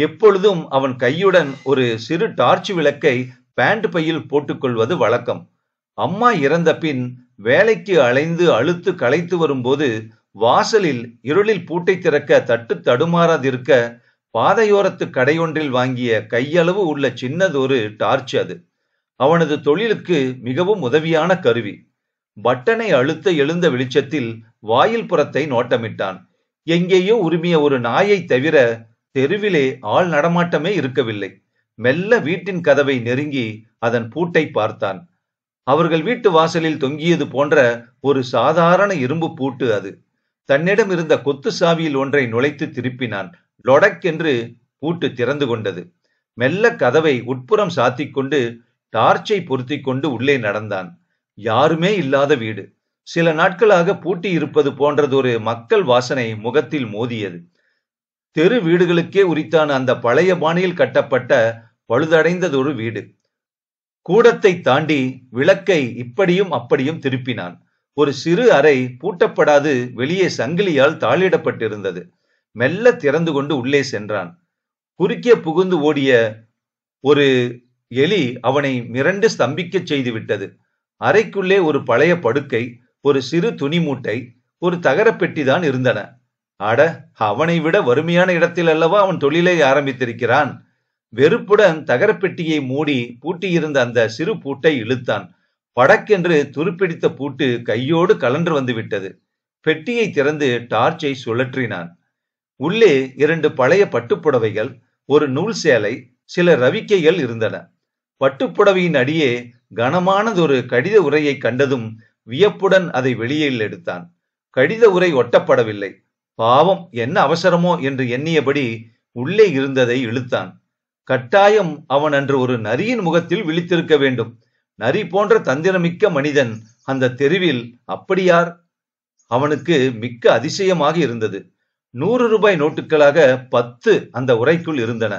எப்பொழுதும் அவன் கையுடன் ஒரு சிறு டார்ச் விளக்கை பேண்ட் பையில் போட்டுக்கொள்வது வழக்கம் அம்மா இறந்த பின் வேலைக்கு அலைந்து அழுத்து களைத்து வரும்போது வாசலில் இருளில் பூட்டை திறக்க தட்டு தடுமாறாதிருக்க பாதையோரத்து கடையொன்றில் வாங்கிய கையளவு உள்ள சின்னதொரு டார்ச் அது அவனது தொழிலுக்கு மிகவும் உதவியான கருவி பட்டனை அழுத்த எழுந்த வெளிச்சத்தில் வாயில் புறத்தை நோட்டமிட்டான் எங்கேயோ உரிமைய ஒரு நாயை தவிர தெருவிலே ஆள் நடமாட்டமே இருக்கவில்லை மெல்ல வீட்டின் கதவை நெருங்கி அதன் பூட்டை பார்த்தான் அவர்கள் வீட்டு வாசலில் தொங்கியது போன்ற ஒரு சாதாரண இரும்பு பூட்டு அது தன்னிடம் இருந்த கொத்து சாவியில் ஒன்றை நுழைத்து திருப்பினான் லொடக்கென்று பூட்டு திறந்து கொண்டது மெல்ல கதவை உட்புறம் சாத்திக்கொண்டு டார்ச்சை பொருத்தி கொண்டு உள்ளே நடந்தான் யாருமே இல்லாத வீடு சில நாட்களாக பூட்டி இருப்பது போன்றதொரு மக்கள் வாசனை முகத்தில் மோதியது தெரு வீடுகளுக்கே உரித்தான அந்த பழைய பாணியில் கட்டப்பட்ட பழுதடைந்ததொரு வீடு கூடத்தை தாண்டி விளக்கை இப்படியும் அப்படியும் திருப்பினான் ஒரு சிறு அறை பூட்டப்படாது வெளியே சங்கிலியால் தாளிடப்பட்டிருந்தது மெல்ல திறந்து கொண்டு உள்ளே சென்றான் குறுக்கே புகுந்து ஓடிய ஒரு எலி அவனை மிரண்டு ஸ்தம்பிக்கச் செய்துவிட்டது அறைக்குள்ளே ஒரு பழைய படுக்கை ஒரு சிறு துணி மூட்டை ஒரு தகரப்பெட்டி தான் இருந்தன அட அவனை விட வறுமையான இடத்தில் அல்லவா அவன் தொழிலை ஆரம்பித்திருக்கிறான் வெறுப்புடன் தகரப்பெட்டியை மூடி பூட்டியிருந்த அந்த சிறு பூட்டை இழுத்தான் படக்கென்று துருப்பிடித்த பூட்டு கையோடு கலன்று வந்துவிட்டது பெட்டியை திறந்து டார்ச்சை சுழற்றினான் உள்ளே இரண்டு பழைய பட்டுப்புடவைகள் ஒரு நூல் சேலை சில ரவிக்கைகள் இருந்தன பட்டுப்புடவையின் அடியே கனமானதொரு கடித உரையை கண்டதும் வியப்புடன் அதை வெளியில் எடுத்தான் கடித உரை ஒட்டப்படவில்லை பாவம் என்ன அவசரமோ என்று எண்ணியபடி உள்ளே இருந்ததை இழுத்தான் கட்டாயம் அவன் அன்று ஒரு நரியின் முகத்தில் விழித்திருக்க வேண்டும் நரி போன்ற தந்திரமிக்க மனிதன் அந்த தெருவில் அப்படியார் அவனுக்கு மிக்க அதிசயமாக இருந்தது நூறு ரூபாய் நோட்டுகளாக பத்து அந்த உரைக்குள் இருந்தன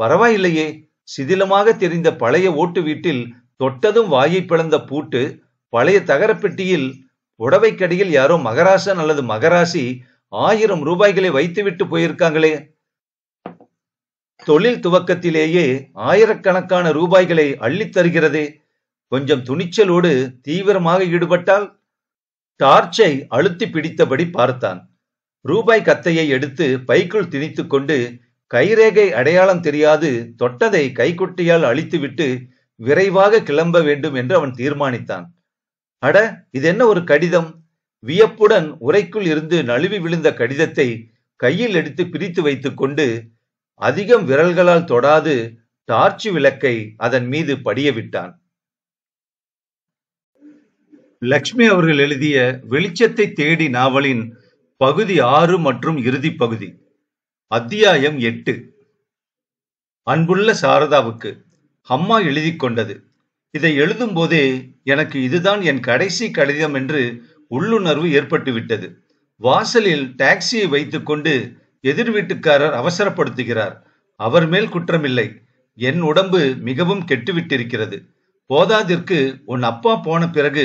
பரவாயில்லையே சிதிலமாக தெரிந்த பழைய ஓட்டு வீட்டில் தொட்டதும் வாயை பிளந்த பூட்டு பழைய தகரப்பெட்டியில் புடவைக்கடியில் யாரோ மகராசன் அல்லது மகராசி ஆயிரம் ரூபாய்களை வைத்துவிட்டு போயிருக்காங்களே தொழில் துவக்கத்திலேயே ஆயிரக்கணக்கான ரூபாய்களை அள்ளித் தருகிறதே கொஞ்சம் துணிச்சலோடு தீவிரமாக ஈடுபட்டால் டார்ச்சை அழுத்தி பிடித்தபடி பார்த்தான் ரூபாய் கத்தையை எடுத்து பைக்குள் திணித்து கொண்டு கைரேகை அடையாளம் தெரியாது தொட்டதை கைக்குட்டையால் அழித்துவிட்டு விரைவாக கிளம்ப வேண்டும் என்று அவன் தீர்மானித்தான் அட இது என்ன ஒரு கடிதம் வியப்புடன் உரைக்குள் இருந்து நழுவி விழுந்த கடிதத்தை கையில் எடுத்து பிரித்து கொண்டு அதிகம் விரல்களால் தொடாது டார்ச் விளக்கை அதன் மீது படிய விட்டான் லக்ஷ்மி அவர்கள் எழுதிய வெளிச்சத்தை தேடி நாவலின் பகுதி ஆறு மற்றும் இறுதி பகுதி அத்தியாயம் எட்டு அன்புள்ள சாரதாவுக்கு அம்மா எழுதி கொண்டது இதை எழுதும் போதே எனக்கு இதுதான் என் கடைசி கடிதம் என்று உள்ளுணர்வு ஏற்பட்டுவிட்டது வாசலில் டாக்ஸியை வைத்துக்கொண்டு எதிர் வீட்டுக்காரர் அவசரப்படுத்துகிறார் அவர் மேல் குற்றமில்லை என் உடம்பு மிகவும் கெட்டுவிட்டிருக்கிறது போதாதிற்கு உன் அப்பா போன பிறகு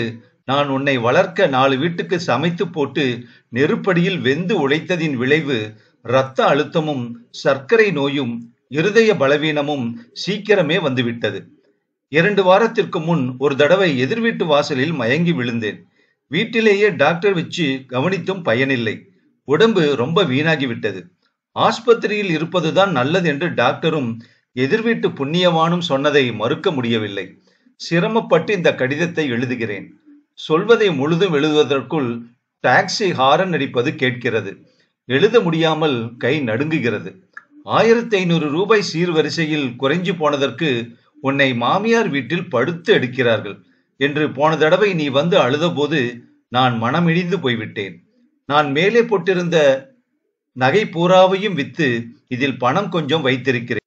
நான் உன்னை வளர்க்க நாலு வீட்டுக்கு சமைத்து போட்டு நெருப்படியில் வெந்து உழைத்ததின் விளைவு இரத்த அழுத்தமும் சர்க்கரை நோயும் இருதய பலவீனமும் சீக்கிரமே வந்துவிட்டது இரண்டு வாரத்திற்கு முன் ஒரு தடவை எதிர் வீட்டு வாசலில் மயங்கி விழுந்தேன் வீட்டிலேயே டாக்டர் வச்சு கவனித்தும் பயனில்லை உடம்பு ரொம்ப வீணாகிவிட்டது ஆஸ்பத்திரியில் இருப்பதுதான் நல்லது என்று டாக்டரும் எதிர் வீட்டு புண்ணியவானும் சொன்னதை மறுக்க முடியவில்லை சிரமப்பட்டு இந்த கடிதத்தை எழுதுகிறேன் சொல்வதை முழுதும் எழுதுவதற்குள் டாக்ஸி ஹாரன் அடிப்பது கேட்கிறது எழுத முடியாமல் கை நடுங்குகிறது ஆயிரத்தி ஐநூறு ரூபாய் சீர்வரிசையில் குறைஞ்சு போனதற்கு உன்னை மாமியார் வீட்டில் படுத்து எடுக்கிறார்கள் என்று போன தடவை நீ வந்து அழுதபோது நான் மனமிழிந்து போய்விட்டேன் நான் மேலே போட்டிருந்த நகை பூராவையும் வித்து இதில் பணம் கொஞ்சம் வைத்திருக்கிறேன்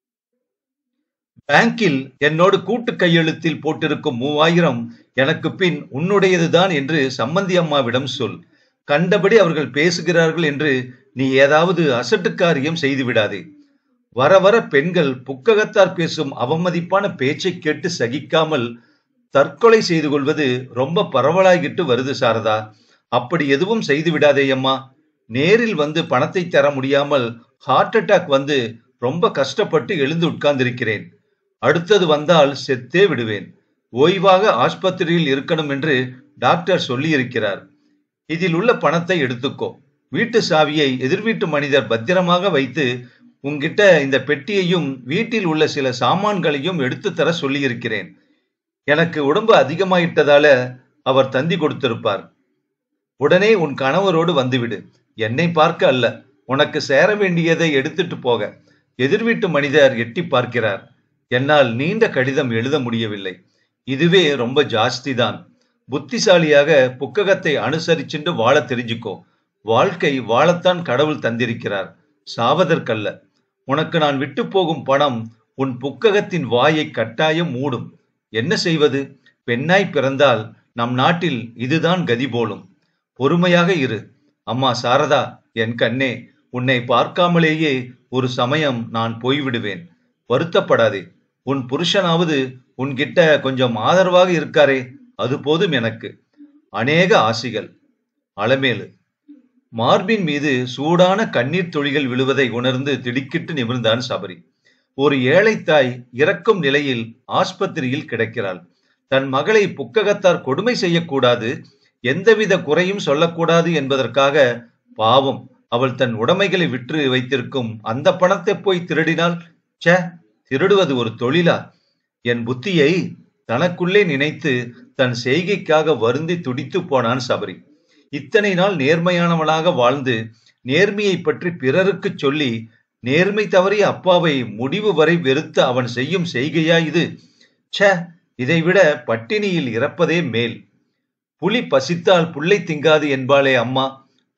பேங்கில் என்னோடு கூட்டு கையெழுத்தில் போட்டிருக்கும் மூவாயிரம் எனக்கு பின் உன்னுடையதுதான் என்று சம்பந்தி அம்மாவிடம் சொல் கண்டபடி அவர்கள் பேசுகிறார்கள் என்று நீ ஏதாவது அசட்டு காரியம் செய்துவிடாதே வர வர பெண்கள் புக்ககத்தார் பேசும் அவமதிப்பான பேச்சை கேட்டு சகிக்காமல் தற்கொலை செய்து கொள்வது ரொம்ப பரவலாகிட்டு வருது சாரதா அப்படி எதுவும் செய்து விடாதேயம்மா நேரில் வந்து பணத்தை தர முடியாமல் ஹார்ட் அட்டாக் வந்து ரொம்ப கஷ்டப்பட்டு எழுந்து உட்கார்ந்திருக்கிறேன் அடுத்தது வந்தால் செத்தே விடுவேன் ஓய்வாக ஆஸ்பத்திரியில் இருக்கணும் என்று டாக்டர் சொல்லியிருக்கிறார் இதில் உள்ள பணத்தை எடுத்துக்கோ வீட்டு சாவியை எதிர்வீட்டு மனிதர் பத்திரமாக வைத்து உங்கிட்ட இந்த பெட்டியையும் வீட்டில் உள்ள சில சாமான்களையும் எடுத்து தர சொல்லியிருக்கிறேன் எனக்கு உடம்பு அதிகமாயிட்டதால அவர் தந்தி கொடுத்திருப்பார் உடனே உன் கணவரோடு வந்துவிடு என்னை பார்க்க அல்ல உனக்கு சேர வேண்டியதை எடுத்துட்டு போக எதிர்வீட்டு மனிதர் எட்டி பார்க்கிறார் என்னால் நீண்ட கடிதம் எழுத முடியவில்லை இதுவே ரொம்ப ஜாஸ்தி தான் புத்திசாலியாக புக்ககத்தை அனுசரிச்சுண்டு வாழ தெரிஞ்சுக்கோ வாழ்க்கை வாழத்தான் கடவுள் தந்திருக்கிறார் சாவதற்கல்ல உனக்கு நான் விட்டு போகும் பணம் உன் புக்ககத்தின் வாயை கட்டாயம் மூடும் என்ன செய்வது பெண்ணாய் பிறந்தால் நம் நாட்டில் இதுதான் கதி போலும் பொறுமையாக இரு அம்மா சாரதா என் கண்ணே உன்னை பார்க்காமலேயே ஒரு சமயம் நான் போய்விடுவேன் வருத்தப்படாதே உன் புருஷனாவது உன்கிட்ட கொஞ்சம் ஆதரவாக இருக்காரே அது போதும் எனக்கு அநேக ஆசிகள் அலமேலு மார்பின் மீது சூடான கண்ணீர் துளிகள் விழுவதை உணர்ந்து திடுக்கிட்டு நிமிர்ந்தான் சபரி ஒரு ஏழைத்தாய் இறக்கும் நிலையில் ஆஸ்பத்திரியில் கிடக்கிறாள் தன் மகளை புக்ககத்தார் கொடுமை செய்யக்கூடாது எந்தவித குறையும் சொல்லக்கூடாது என்பதற்காக பாவம் அவள் தன் உடைமைகளை விற்று வைத்திருக்கும் அந்த பணத்தை போய் திருடினால் ச திருடுவது ஒரு தொழிலா என் புத்தியை தனக்குள்ளே நினைத்து தன் செய்கைக்காக வருந்தி துடித்து போனான் சபரி இத்தனை நாள் நேர்மையானவனாக வாழ்ந்து நேர்மையை பற்றி பிறருக்கு சொல்லி நேர்மை தவறிய அப்பாவை முடிவு வரை வெறுத்து அவன் செய்யும் செய்கையா இது ச இதைவிட பட்டினியில் இறப்பதே மேல் புலி பசித்தால் புள்ளை திங்காது என்பாளே அம்மா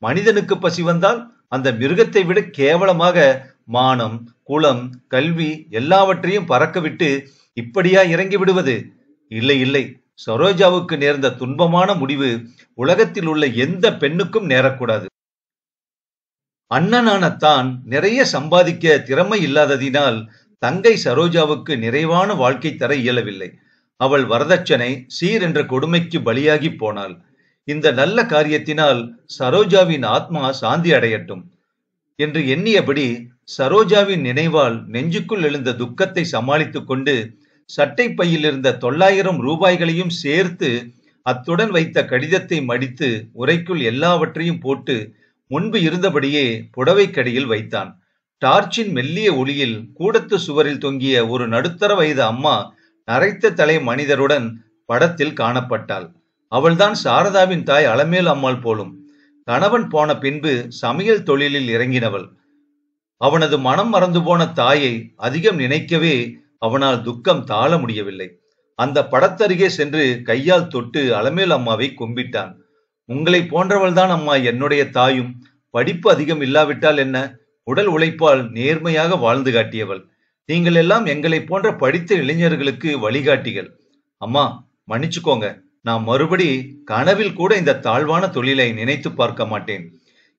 மனிதனுக்கு பசி வந்தால் அந்த மிருகத்தை விட கேவலமாக மானம் குளம் கல்வி எல்லாவற்றையும் பறக்கவிட்டு இப்படியா இறங்கி விடுவது இல்லை இல்லை சரோஜாவுக்கு நேர்ந்த துன்பமான முடிவு உலகத்தில் உள்ள எந்த பெண்ணுக்கும் நேரக்கூடாது அண்ணனான தான் நிறைய சம்பாதிக்க திறமை இல்லாததினால் தங்கை சரோஜாவுக்கு நிறைவான வாழ்க்கை தர இயலவில்லை அவள் வரதட்சணை சீர் என்ற கொடுமைக்கு பலியாகி போனாள் இந்த நல்ல காரியத்தினால் சரோஜாவின் ஆத்மா சாந்தி அடையட்டும் என்று எண்ணியபடி சரோஜாவின் நினைவால் நெஞ்சுக்குள் எழுந்த துக்கத்தை சமாளித்துக் கொண்டு சட்டை பையில் இருந்த தொள்ளாயிரம் ரூபாய்களையும் சேர்த்து அத்துடன் வைத்த கடிதத்தை மடித்து உரைக்குள் எல்லாவற்றையும் போட்டு முன்பு இருந்தபடியே புடவைக்கடியில் வைத்தான் டார்ச்சின் மெல்லிய ஒளியில் கூடத்து சுவரில் தொங்கிய ஒரு நடுத்தர வயது அம்மா நரைத்த தலை மனிதருடன் படத்தில் காணப்பட்டாள் அவள்தான் சாரதாவின் தாய் அலமேல் அம்மாள் போலும் கணவன் போன பின்பு சமையல் தொழிலில் இறங்கினவள் அவனது மனம் மறந்து போன தாயை அதிகம் நினைக்கவே அவனால் துக்கம் தாழ முடியவில்லை அந்த படத்தருகே சென்று கையால் தொட்டு அலமேல் அம்மாவை கும்பிட்டான் உங்களை போன்றவள்தான் அம்மா என்னுடைய தாயும் படிப்பு அதிகம் இல்லாவிட்டால் என்ன உடல் உழைப்பால் நேர்மையாக வாழ்ந்து காட்டியவள் நீங்கள் எல்லாம் எங்களை போன்ற படித்த இளைஞர்களுக்கு வழிகாட்டிகள் அம்மா மன்னிச்சுக்கோங்க நான் மறுபடி கனவில் கூட இந்த தாழ்வான தொழிலை நினைத்து பார்க்க மாட்டேன்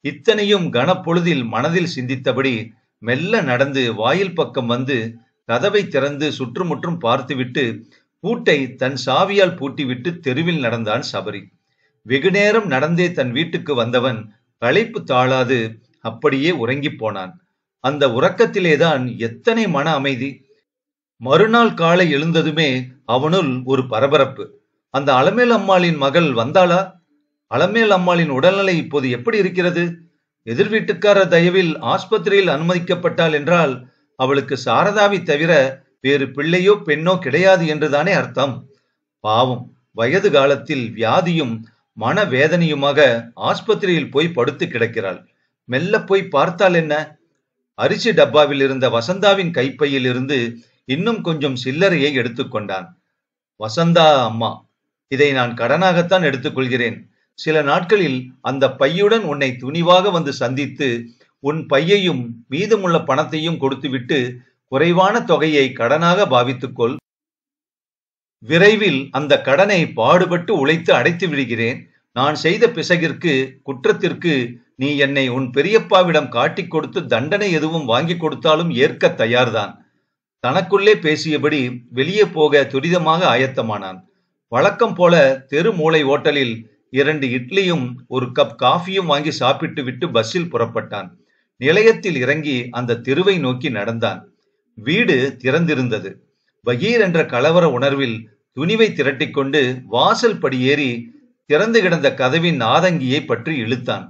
இத்தனையும் கனப்பொழுதில் மனதில் சிந்தித்தபடி மெல்ல நடந்து வாயில் பக்கம் வந்து கதவை திறந்து சுற்றுமுற்றும் பார்த்துவிட்டு பூட்டை தன் சாவியால் பூட்டிவிட்டு தெருவில் நடந்தான் சபரி வெகுநேரம் நடந்தே தன் வீட்டுக்கு வந்தவன் களைப்பு தாழாது அப்படியே உறங்கிப் போனான் அந்த உறக்கத்திலேதான் எத்தனை மன அமைதி மறுநாள் காலை எழுந்ததுமே அவனுள் ஒரு பரபரப்பு அந்த அலமேல் அம்மாளின் மகள் வந்தாளா அலமேல் அம்மாளின் உடல்நிலை இப்போது எப்படி இருக்கிறது எதிர் வீட்டுக்கார தயவில் ஆஸ்பத்திரியில் அனுமதிக்கப்பட்டாள் என்றால் அவளுக்கு சாரதாவை தவிர வேறு பிள்ளையோ பெண்ணோ கிடையாது என்றுதானே அர்த்தம் பாவம் வயது காலத்தில் வியாதியும் மன வேதனையுமாக ஆஸ்பத்திரியில் போய் படுத்து கிடக்கிறாள் மெல்ல போய் பார்த்தால் என்ன அரிசி டப்பாவில் இருந்த வசந்தாவின் கைப்பையில் இருந்து இன்னும் கொஞ்சம் சில்லறையை எடுத்துக்கொண்டான் வசந்தா அம்மா இதை நான் கடனாகத்தான் எடுத்துக்கொள்கிறேன் சில நாட்களில் அந்த பையுடன் உன்னை துணிவாக வந்து சந்தித்து உன் பையையும் மீதமுள்ள பணத்தையும் கொடுத்துவிட்டு குறைவான தொகையை கடனாக பாவித்துக்கொள் விரைவில் அந்த கடனை பாடுபட்டு உழைத்து அடைத்து விடுகிறேன் நான் செய்த பிசகிற்கு குற்றத்திற்கு நீ என்னை உன் பெரியப்பாவிடம் காட்டிக் கொடுத்து தண்டனை எதுவும் வாங்கி கொடுத்தாலும் ஏற்க தயார்தான் தனக்குள்ளே பேசியபடி வெளியே போக துரிதமாக ஆயத்தமானான் வழக்கம் போல தெரு மூளை ஓட்டலில் இரண்டு இட்லியும் ஒரு கப் காஃபியும் வாங்கி சாப்பிட்டு விட்டு பஸ்ஸில் புறப்பட்டான் நிலையத்தில் இறங்கி அந்த தெருவை நோக்கி நடந்தான் வீடு திறந்திருந்தது பகீர் என்ற கலவர உணர்வில் துணிவை திரட்டிக்கொண்டு வாசல் படியேறி திறந்து கிடந்த கதவின் ஆதங்கியை பற்றி இழுத்தான்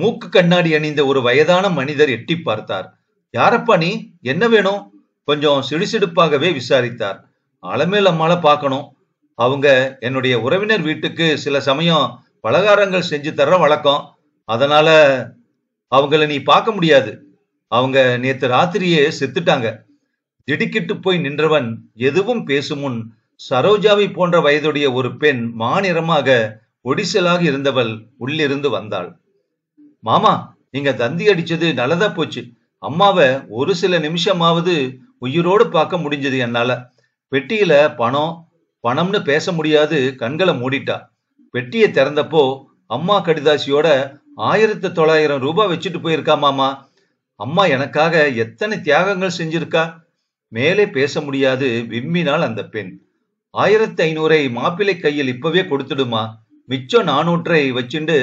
மூக்கு கண்ணாடி அணிந்த ஒரு வயதான மனிதர் எட்டி பார்த்தார் யாரப்பா நீ என்ன வேணும் கொஞ்சம் சிடுசிடுப்பாகவே விசாரித்தார் அளமேல் அம்மால பார்க்கணும் அவங்க என்னுடைய உறவினர் வீட்டுக்கு சில சமயம் பலகாரங்கள் செஞ்சு தர்ற வழக்கம் அதனால அவங்கள நீ பார்க்க முடியாது அவங்க நேத்து ராத்திரியே செத்துட்டாங்க திடுக்கிட்டு போய் நின்றவன் எதுவும் பேசும் முன் சரோஜாவை போன்ற வயதுடைய ஒரு பெண் மாநிறமாக ஒடிசலாக இருந்தவள் உள்ளிருந்து வந்தாள் மாமா நீங்க தந்தி அடிச்சது நல்லதா போச்சு அம்மாவை ஒரு சில நிமிஷமாவது உயிரோடு பார்க்க முடிஞ்சது என்னால பெட்டியில பணம் பணம்னு பேச முடியாது கண்களை மூடிட்டா பெட்டியை திறந்தப்போ அம்மா கடிதாசியோட ஆயிரத்தி தொள்ளாயிரம் ரூபாய் வச்சுட்டு போயிருக்கா மாமா அம்மா எனக்காக எத்தனை தியாகங்கள் செஞ்சிருக்கா மேலே பேச முடியாது விம்மினால் அந்த பெண் ஆயிரத்தி ஐநூறை மாப்பிள்ளை கையில் இப்பவே கொடுத்துடுமா மிச்சம் நானூற்றை வச்சுண்டு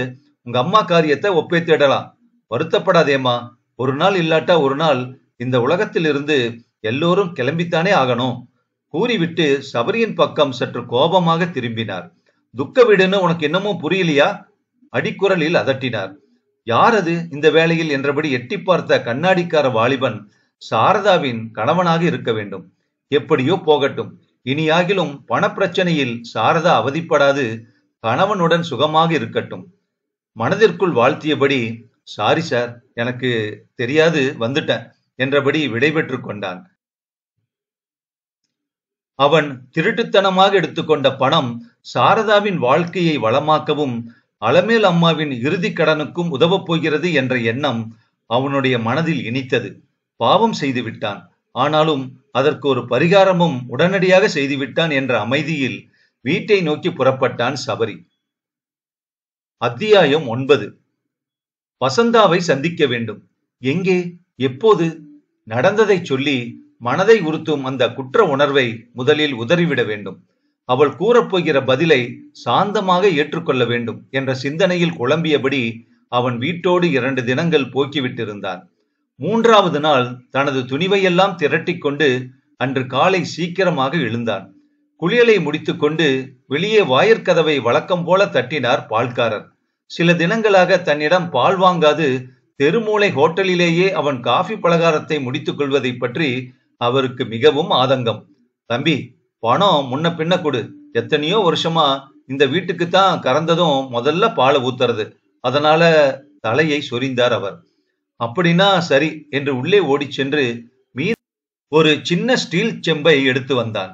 உங்க அம்மா காரியத்தை ஒப்பே தேடலாம் வருத்தப்படாதேம்மா ஒரு நாள் இல்லாட்டா ஒரு நாள் இந்த உலகத்திலிருந்து எல்லோரும் கிளம்பித்தானே ஆகணும் கூறிவிட்டு சபரியின் பக்கம் சற்று கோபமாக திரும்பினார் துக்க வீடுன்னு உனக்கு என்னமோ புரியலையா அடிக்குரலில் அதட்டினார் யார் அது இந்த வேளையில் என்றபடி எட்டி பார்த்த கண்ணாடிக்கார வாலிபன் சாரதாவின் கணவனாக இருக்க வேண்டும் எப்படியோ போகட்டும் இனியாகிலும் பணப்பிரச்சனையில் சாரதா அவதிப்படாது கணவனுடன் சுகமாக இருக்கட்டும் மனதிற்குள் வாழ்த்தியபடி சாரி சார் எனக்கு தெரியாது வந்துட்டேன் என்றபடி விடைபெற்று கொண்டான் அவன் திருட்டுத்தனமாக எடுத்துக்கொண்ட பணம் சாரதாவின் வாழ்க்கையை வளமாக்கவும் அலமேல் அம்மாவின் இறுதி கடனுக்கும் உதவப் போகிறது என்ற எண்ணம் அவனுடைய மனதில் இனித்தது பாவம் செய்துவிட்டான் ஆனாலும் அதற்கு ஒரு பரிகாரமும் உடனடியாக செய்துவிட்டான் என்ற அமைதியில் வீட்டை நோக்கி புறப்பட்டான் சபரி அத்தியாயம் ஒன்பது வசந்தாவை சந்திக்க வேண்டும் எங்கே எப்போது நடந்ததை சொல்லி மனதை உறுத்தும் அந்த குற்ற உணர்வை முதலில் உதறிவிட வேண்டும் அவள் கூறப்போகிற பதிலை சாந்தமாக ஏற்றுக்கொள்ள வேண்டும் என்ற சிந்தனையில் குழம்பியபடி அவன் வீட்டோடு இரண்டு தினங்கள் போக்கிவிட்டிருந்தான் மூன்றாவது நாள் தனது துணிவையெல்லாம் திரட்டிக்கொண்டு அன்று காலை சீக்கிரமாக எழுந்தான் குளியலை முடித்துக்கொண்டு வெளியே வாயற்கதவை வழக்கம் போல தட்டினார் பால்காரர் சில தினங்களாக தன்னிடம் பால் வாங்காது தெருமூளை ஹோட்டலிலேயே அவன் காஃபி பலகாரத்தை முடித்துக் கொள்வதை பற்றி அவருக்கு மிகவும் ஆதங்கம் தம்பி பணம் முன்ன பின்ன கொடு எத்தனையோ வருஷமா இந்த வீட்டுக்கு தான் கறந்ததும் முதல்ல பாலை ஊத்துறது அதனால தலையை சொரிந்தார் அவர் அப்படின்னா சரி என்று உள்ளே ஓடிச் சென்று மீன் ஒரு சின்ன ஸ்டீல் செம்பை எடுத்து வந்தான்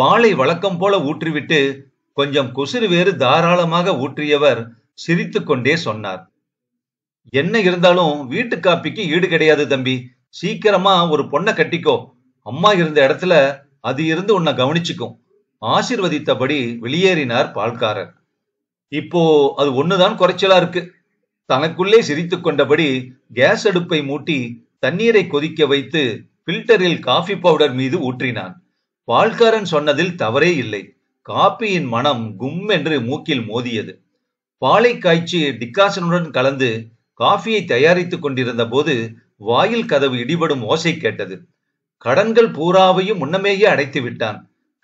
பாலை வழக்கம் போல ஊற்றிவிட்டு கொஞ்சம் கொசுறு வேறு தாராளமாக ஊற்றியவர் சிரித்து கொண்டே சொன்னார் என்ன இருந்தாலும் வீட்டு காப்பிக்கு ஈடு கிடையாது தம்பி சீக்கிரமா ஒரு பொண்ணை கட்டிக்கோ அம்மா இருந்த இடத்துல அது இருந்து உன்னை கவனிச்சுக்கும் ஆசிர்வதித்தபடி வெளியேறினார் பால்காரர் இப்போ அது ஒண்ணுதான் குறைச்சலா இருக்கு தனக்குள்ளே சிரித்து கொண்டபடி கேஸ் அடுப்பை மூட்டி தண்ணீரை கொதிக்க வைத்து பில்டரில் காஃபி பவுடர் மீது ஊற்றினான் பால்காரன் சொன்னதில் தவறே இல்லை காப்பியின் மனம் கும் என்று மூக்கில் மோதியது பாலை காய்ச்சி டிக்காசனுடன் கலந்து காஃபியை தயாரித்துக் கொண்டிருந்த போது வாயில் கதவு இடிபடும் ஓசை கேட்டது கடன்கள் பூராவையும் முன்னமேயே அடைத்து விட்டான்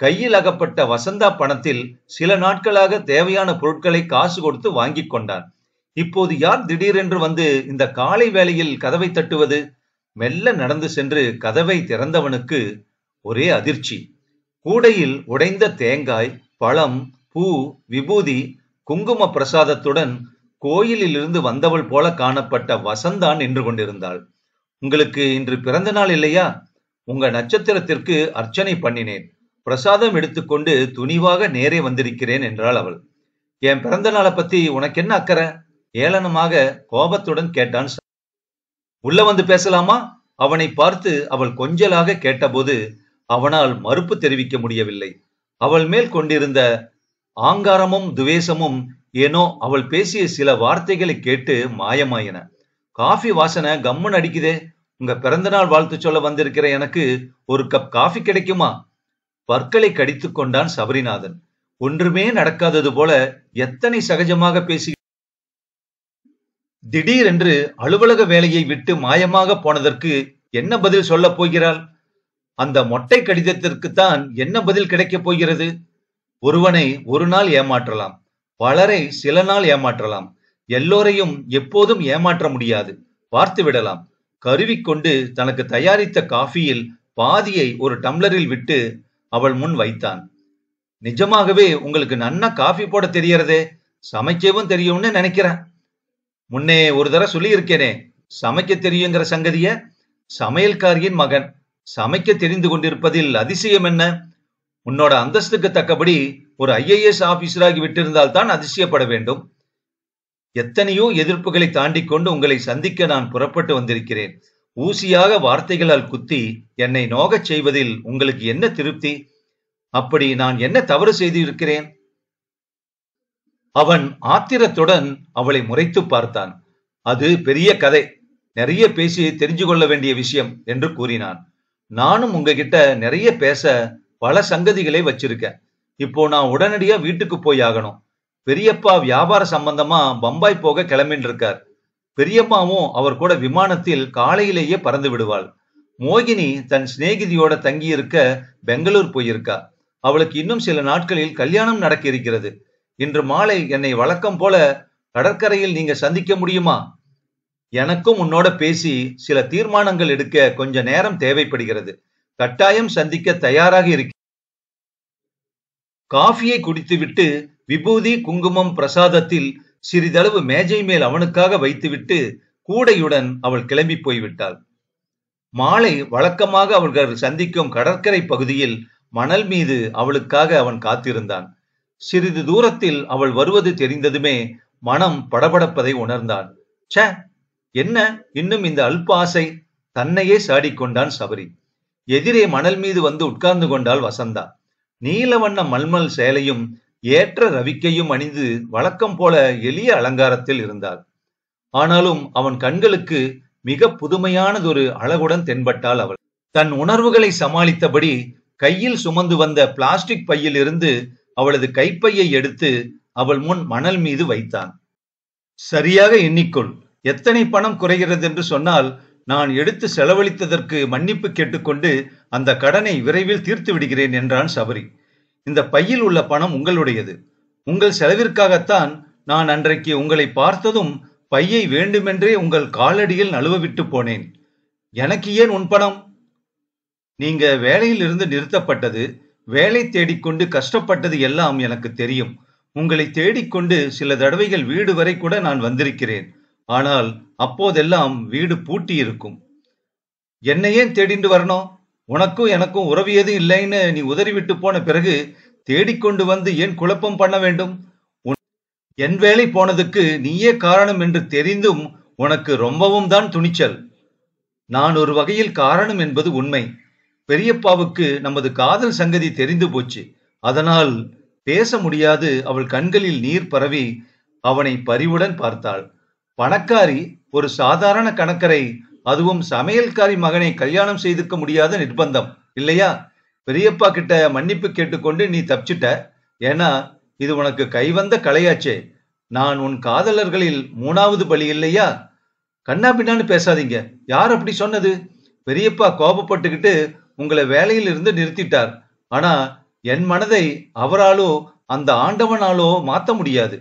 கையில் அகப்பட்ட வசந்தா பணத்தில் சில நாட்களாக தேவையான பொருட்களை காசு கொடுத்து வாங்கி கொண்டான் இப்போது யார் திடீரென்று வந்து இந்த காலை வேளையில் கதவை தட்டுவது மெல்ல நடந்து சென்று கதவை திறந்தவனுக்கு ஒரே அதிர்ச்சி கூடையில் உடைந்த தேங்காய் பழம் பூ விபூதி குங்கும பிரசாதத்துடன் கோயிலில் இருந்து வந்தவள் போல காணப்பட்ட வசந்தான் நின்று கொண்டிருந்தாள் உங்களுக்கு இன்று பிறந்த நாள் இல்லையா உங்க நட்சத்திரத்திற்கு அர்ச்சனை பண்ணினேன் பிரசாதம் எடுத்துக்கொண்டு துணிவாக நேரே வந்திருக்கிறேன் என்றாள் அவள் என் பிறந்த நாளை பத்தி உனக்கு என்ன அக்கறை ஏளனமாக கோபத்துடன் கேட்டான் உள்ள வந்து பேசலாமா அவனை பார்த்து அவள் கொஞ்சலாக கேட்டபோது அவனால் மறுப்பு தெரிவிக்க முடியவில்லை அவள் மேல் கொண்டிருந்த ஆங்காரமும் துவேஷமும் ஏனோ அவள் பேசிய சில வார்த்தைகளை கேட்டு மாயமாயின காஃபி வாசனை கம்முன்னு அடிக்குதே உங்க நாள் வாழ்த்து சொல்ல வந்திருக்கிற எனக்கு ஒரு கப் காஃபி கிடைக்குமா பற்களை கடித்து கொண்டான் சபரிநாதன் ஒன்றுமே நடக்காதது போல எத்தனை சகஜமாக பேசி திடீரென்று அலுவலக வேலையை விட்டு மாயமாக போனதற்கு என்ன பதில் சொல்லப் போகிறாள் அந்த மொட்டை கடிதத்திற்குத்தான் என்ன பதில் கிடைக்கப் போகிறது ஒருவனை ஒரு நாள் ஏமாற்றலாம் பலரை சில நாள் ஏமாற்றலாம் எல்லோரையும் எப்போதும் ஏமாற்ற முடியாது பார்த்து விடலாம் கருவிக்கொண்டு தனக்கு தயாரித்த காஃபியில் பாதியை ஒரு டம்ளரில் விட்டு அவள் முன் வைத்தான் நிஜமாகவே உங்களுக்கு நன்னா காஃபி போட தெரியறதே சமைக்கவும் தெரியும்னு நினைக்கிறேன் முன்னே ஒரு தடவை சொல்லியிருக்கேனே சமைக்க தெரியுங்கிற சங்கதிய சமையல்காரியின் மகன் சமைக்க தெரிந்து கொண்டிருப்பதில் அதிசயம் என்ன உன்னோட அந்தஸ்துக்கு தக்கபடி ஒரு ஐஏஎஸ் ஆபீசராகி விட்டிருந்தால் தான் அதிசயப்பட வேண்டும் எத்தனையோ எதிர்ப்புகளை தாண்டி கொண்டு உங்களை சந்திக்க நான் புறப்பட்டு வந்திருக்கிறேன் ஊசியாக வார்த்தைகளால் குத்தி என்னை நோகச் செய்வதில் உங்களுக்கு என்ன திருப்தி அப்படி நான் என்ன தவறு செய்திருக்கிறேன் அவன் ஆத்திரத்துடன் அவளை முறைத்து பார்த்தான் அது பெரிய கதை நிறைய பேசி தெரிஞ்சு கொள்ள வேண்டிய விஷயம் என்று கூறினான் நானும் உங்ககிட்ட நிறைய பேச பல சங்கதிகளை வச்சிருக்கேன் இப்போ நான் உடனடியா வீட்டுக்கு போய் ஆகணும் பெரியப்பா வியாபார சம்பந்தமா பம்பாய் போக கிளம்பின் இருக்கார் பெரியப்பாவும் அவர் கூட விமானத்தில் காலையிலேயே பறந்து விடுவாள் மோகினி தன் சிநேகிதியோட தங்கியிருக்க பெங்களூர் போயிருக்கா அவளுக்கு இன்னும் சில நாட்களில் கல்யாணம் நடக்க இருக்கிறது இன்று மாலை என்னை வழக்கம் போல கடற்கரையில் நீங்க சந்திக்க முடியுமா எனக்கும் உன்னோட பேசி சில தீர்மானங்கள் எடுக்க கொஞ்ச நேரம் தேவைப்படுகிறது கட்டாயம் சந்திக்க தயாராக இருக்க காஃபியை குடித்துவிட்டு விபூதி குங்குமம் பிரசாதத்தில் சிறிதளவு மேஜை மேல் அவனுக்காக வைத்துவிட்டு கூடையுடன் அவள் கிளம்பி போய்விட்டாள் மாலை வழக்கமாக அவர்கள் சந்திக்கும் கடற்கரை பகுதியில் மணல் மீது அவளுக்காக அவன் காத்திருந்தான் சிறிது தூரத்தில் அவள் வருவது தெரிந்ததுமே மனம் படபடப்பதை உணர்ந்தான் ச என்ன இன்னும் இந்த அல்ப ஆசை தன்னையே சாடிக்கொண்டான் சபரி எதிரே மணல் மீது வந்து உட்கார்ந்து கொண்டாள் வசந்தா நீல வண்ண மல்மல் சேலையும் ஏற்ற ரவிக்கையும் அணிந்து வழக்கம் போல எளிய அலங்காரத்தில் இருந்தாள் ஆனாலும் அவன் கண்களுக்கு மிக புதுமையானதொரு அழகுடன் தென்பட்டாள் அவள் தன் உணர்வுகளை சமாளித்தபடி கையில் சுமந்து வந்த பிளாஸ்டிக் பையில் இருந்து அவளது கைப்பையை எடுத்து அவள் முன் மணல் மீது வைத்தான் சரியாக எண்ணிக்கொள் எத்தனை பணம் குறைகிறது என்று சொன்னால் நான் எடுத்து செலவழித்ததற்கு மன்னிப்பு கேட்டுக்கொண்டு அந்த கடனை விரைவில் தீர்த்து விடுகிறேன் என்றான் சபரி இந்த பையில் உள்ள பணம் உங்களுடையது உங்கள் செலவிற்காகத்தான் நான் அன்றைக்கு உங்களை பார்த்ததும் பையை வேண்டுமென்றே உங்கள் காலடியில் நழுவ விட்டு போனேன் எனக்கு ஏன் உன் பணம் நீங்க வேலையிலிருந்து நிறுத்தப்பட்டது வேலை தேடிக்கொண்டு கஷ்டப்பட்டது எல்லாம் எனக்கு தெரியும் உங்களை தேடிக்கொண்டு சில தடவைகள் வீடு வரை கூட நான் வந்திருக்கிறேன் ஆனால் அப்போதெல்லாம் வீடு பூட்டி இருக்கும் என்னையே தேடிண்டு வரணும் உனக்கும் எனக்கும் உறவு எதுவும் இல்லைன்னு நீ உதறிவிட்டு போன பிறகு தேடிக்கொண்டு வந்து ஏன் குழப்பம் பண்ண வேண்டும் என் வேலை போனதுக்கு நீயே காரணம் என்று தெரிந்தும் உனக்கு ரொம்பவும் தான் துணிச்சல் நான் ஒரு வகையில் காரணம் என்பது உண்மை பெரியப்பாவுக்கு நமது காதல் சங்கதி தெரிந்து போச்சு அதனால் பேச முடியாது அவள் கண்களில் நீர் பரவி அவனை பரிவுடன் பார்த்தாள் பணக்காரி ஒரு சாதாரண கணக்கரை அதுவும் சமையல்காரி மகனை கல்யாணம் செய்துக்க முடியாத நிர்பந்தம் இல்லையா பெரியப்பா கிட்ட மன்னிப்பு கேட்டுக்கொண்டு நீ தப்பிச்சிட்ட ஏன்னா இது உனக்கு கைவந்த கலையாச்சே நான் உன் காதலர்களில் மூணாவது பலி இல்லையா கண்ணா பின்னான்னு பேசாதீங்க யார் அப்படி சொன்னது பெரியப்பா கோபப்பட்டுக்கிட்டு உங்களை வேலையில் இருந்து நிறுத்திட்டார் ஆனா என் மனதை அவராலோ அந்த ஆண்டவனாலோ மாத்த முடியாது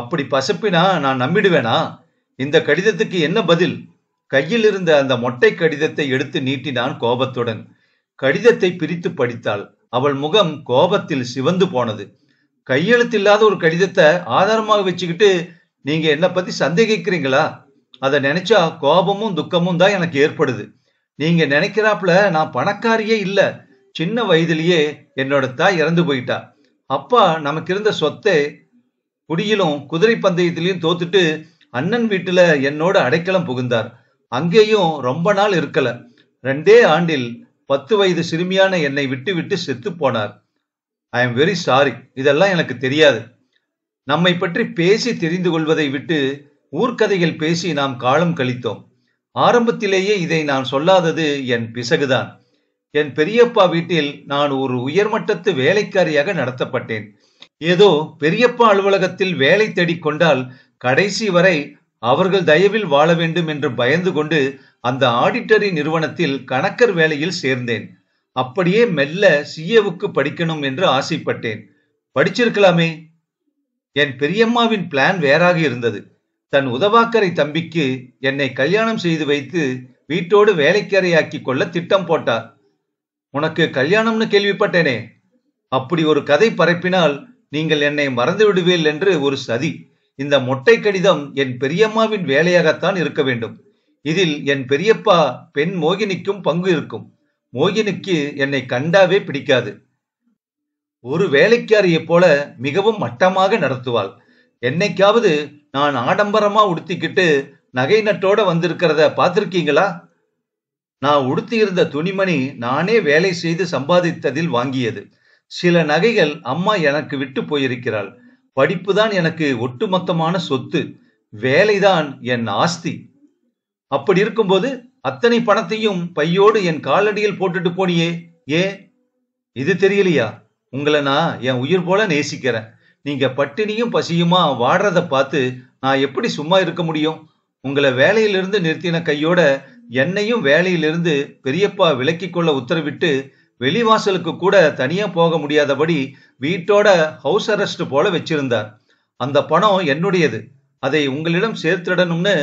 அப்படி பசப்பினா நான் நம்பிடுவேனா இந்த கடிதத்துக்கு என்ன பதில் கையில் இருந்த அந்த மொட்டை கடிதத்தை எடுத்து நீட்டினான் கோபத்துடன் கடிதத்தை பிரித்து படித்தாள் அவள் முகம் கோபத்தில் சிவந்து போனது கையெழுத்தில்லாத ஒரு கடிதத்தை ஆதாரமாக வச்சுக்கிட்டு நீங்க என்னை பத்தி சந்தேகிக்கிறீங்களா அதை நினைச்சா கோபமும் துக்கமும் தான் எனக்கு ஏற்படுது நீங்க நினைக்கிறாப்புல நான் பணக்காரியே இல்ல சின்ன வயதிலேயே என்னோட தாய் இறந்து போயிட்டா அப்பா நமக்கு இருந்த சொத்தை குடியிலும் குதிரை பந்தயத்திலையும் தோத்துட்டு அண்ணன் வீட்டுல என்னோட அடைக்கலம் புகுந்தார் அங்கேயும் ரொம்ப நாள் இருக்கல ரெண்டே ஆண்டில் பத்து வயது சிறுமியான என்னை விட்டுவிட்டு செத்து போனார் ஐ எம் வெரி சாரி இதெல்லாம் எனக்கு தெரியாது நம்மை பற்றி பேசி தெரிந்து கொள்வதை விட்டு ஊர்க்கதைகள் பேசி நாம் காலம் கழித்தோம் ஆரம்பத்திலேயே இதை நான் சொல்லாதது என் பிசகுதான் என் பெரியப்பா வீட்டில் நான் ஒரு உயர்மட்டத்து வேலைக்காரியாக நடத்தப்பட்டேன் ஏதோ பெரியப்பா அலுவலகத்தில் வேலை தேடிக்கொண்டால் கடைசி வரை அவர்கள் தயவில் வாழ வேண்டும் என்று பயந்து கொண்டு அந்த ஆடிட்டரி நிறுவனத்தில் கணக்கர் வேலையில் சேர்ந்தேன் அப்படியே மெல்ல சிஏவுக்கு படிக்கணும் என்று ஆசைப்பட்டேன் படிச்சிருக்கலாமே என் பெரியம்மாவின் பிளான் வேறாக இருந்தது தன் உதவாக்கரை தம்பிக்கு என்னை கல்யாணம் செய்து வைத்து வீட்டோடு வேலைக்கரையாக்கி கொள்ள திட்டம் போட்டார் உனக்கு கல்யாணம்னு கேள்விப்பட்டேனே அப்படி ஒரு கதை பரப்பினால் நீங்கள் என்னை மறந்து விடுவேல் என்று ஒரு சதி இந்த மொட்டை கடிதம் என் பெரியம்மாவின் வேலையாகத்தான் இருக்க வேண்டும் இதில் என் பெரியப்பா பெண் மோகினிக்கும் பங்கு இருக்கும் மோகினிக்கு என்னை கண்டாவே பிடிக்காது ஒரு வேலைக்காரியைப் போல மிகவும் மட்டமாக நடத்துவாள் என்னைக்காவது நான் ஆடம்பரமா உடுத்திக்கிட்டு நகை நட்டோட வந்திருக்கிறத பார்த்திருக்கீங்களா நான் உடுத்தியிருந்த துணிமணி நானே வேலை செய்து சம்பாதித்ததில் வாங்கியது சில நகைகள் அம்மா எனக்கு விட்டு போயிருக்கிறாள் படிப்பு தான் எனக்கு ஒட்டுமொத்தமான சொத்து வேலைதான் என் ஆஸ்தி அப்படி இருக்கும்போது அத்தனை பணத்தையும் பையோடு என் காலடியில் போட்டுட்டு போனியே ஏ இது தெரியலையா உங்களை நான் என் உயிர் போல நேசிக்கிறேன் நீங்க பட்டினியும் பசியுமா வாடுறத பார்த்து நான் எப்படி சும்மா இருக்க முடியும் உங்களை வேலையிலிருந்து நிறுத்தின கையோட என்னையும் வேலையிலிருந்து பெரியப்பா விலக்கிக் கொள்ள உத்தரவிட்டு வெளிவாசலுக்கு கூட தனியா போக முடியாதபடி வீட்டோட ஹவுஸ் அரெஸ்ட் போல வச்சிருந்தார் அந்த பணம் என்னுடையது அதை உங்களிடம் சேர்த்திடணும்னு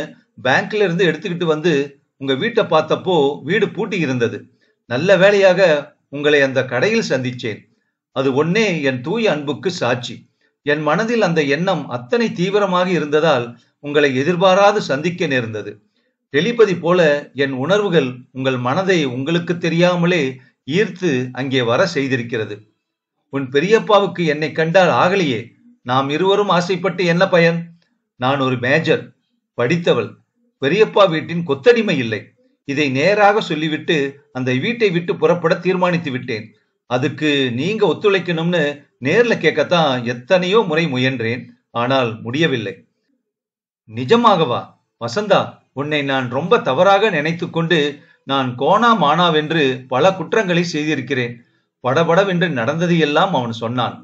பேங்க்ல இருந்து எடுத்துக்கிட்டு வந்து உங்க வீட்டை பார்த்தப்போ வீடு பூட்டி இருந்தது நல்ல வேலையாக உங்களை அந்த கடையில் சந்திச்சேன் அது ஒன்னே என் தூய அன்புக்கு சாட்சி என் மனதில் அந்த எண்ணம் அத்தனை தீவிரமாக இருந்ததால் உங்களை எதிர்பாராது சந்திக்க நேர்ந்தது டெலிபதி போல என் உணர்வுகள் உங்கள் மனதை உங்களுக்கு தெரியாமலே ஈர்த்து அங்கே வர செய்திருக்கிறது உன் பெரியப்பாவுக்கு என்னை கண்டால் ஆகலையே நாம் இருவரும் ஆசைப்பட்டு என்ன பயன் நான் ஒரு மேஜர் படித்தவள் பெரியப்பா வீட்டின் கொத்தடிமை இல்லை இதை நேராக சொல்லிவிட்டு அந்த வீட்டை விட்டு புறப்பட தீர்மானித்து விட்டேன் அதுக்கு நீங்க ஒத்துழைக்கணும்னு நேர்ல கேட்கத்தான் எத்தனையோ முறை முயன்றேன் ஆனால் முடியவில்லை நிஜமாகவா வசந்தா உன்னை நான் ரொம்ப தவறாக நினைத்து கொண்டு நான் கோணா மானாவென்று பல குற்றங்களை செய்திருக்கிறேன் படபடவென்று நடந்தது எல்லாம் அவன் சொன்னான்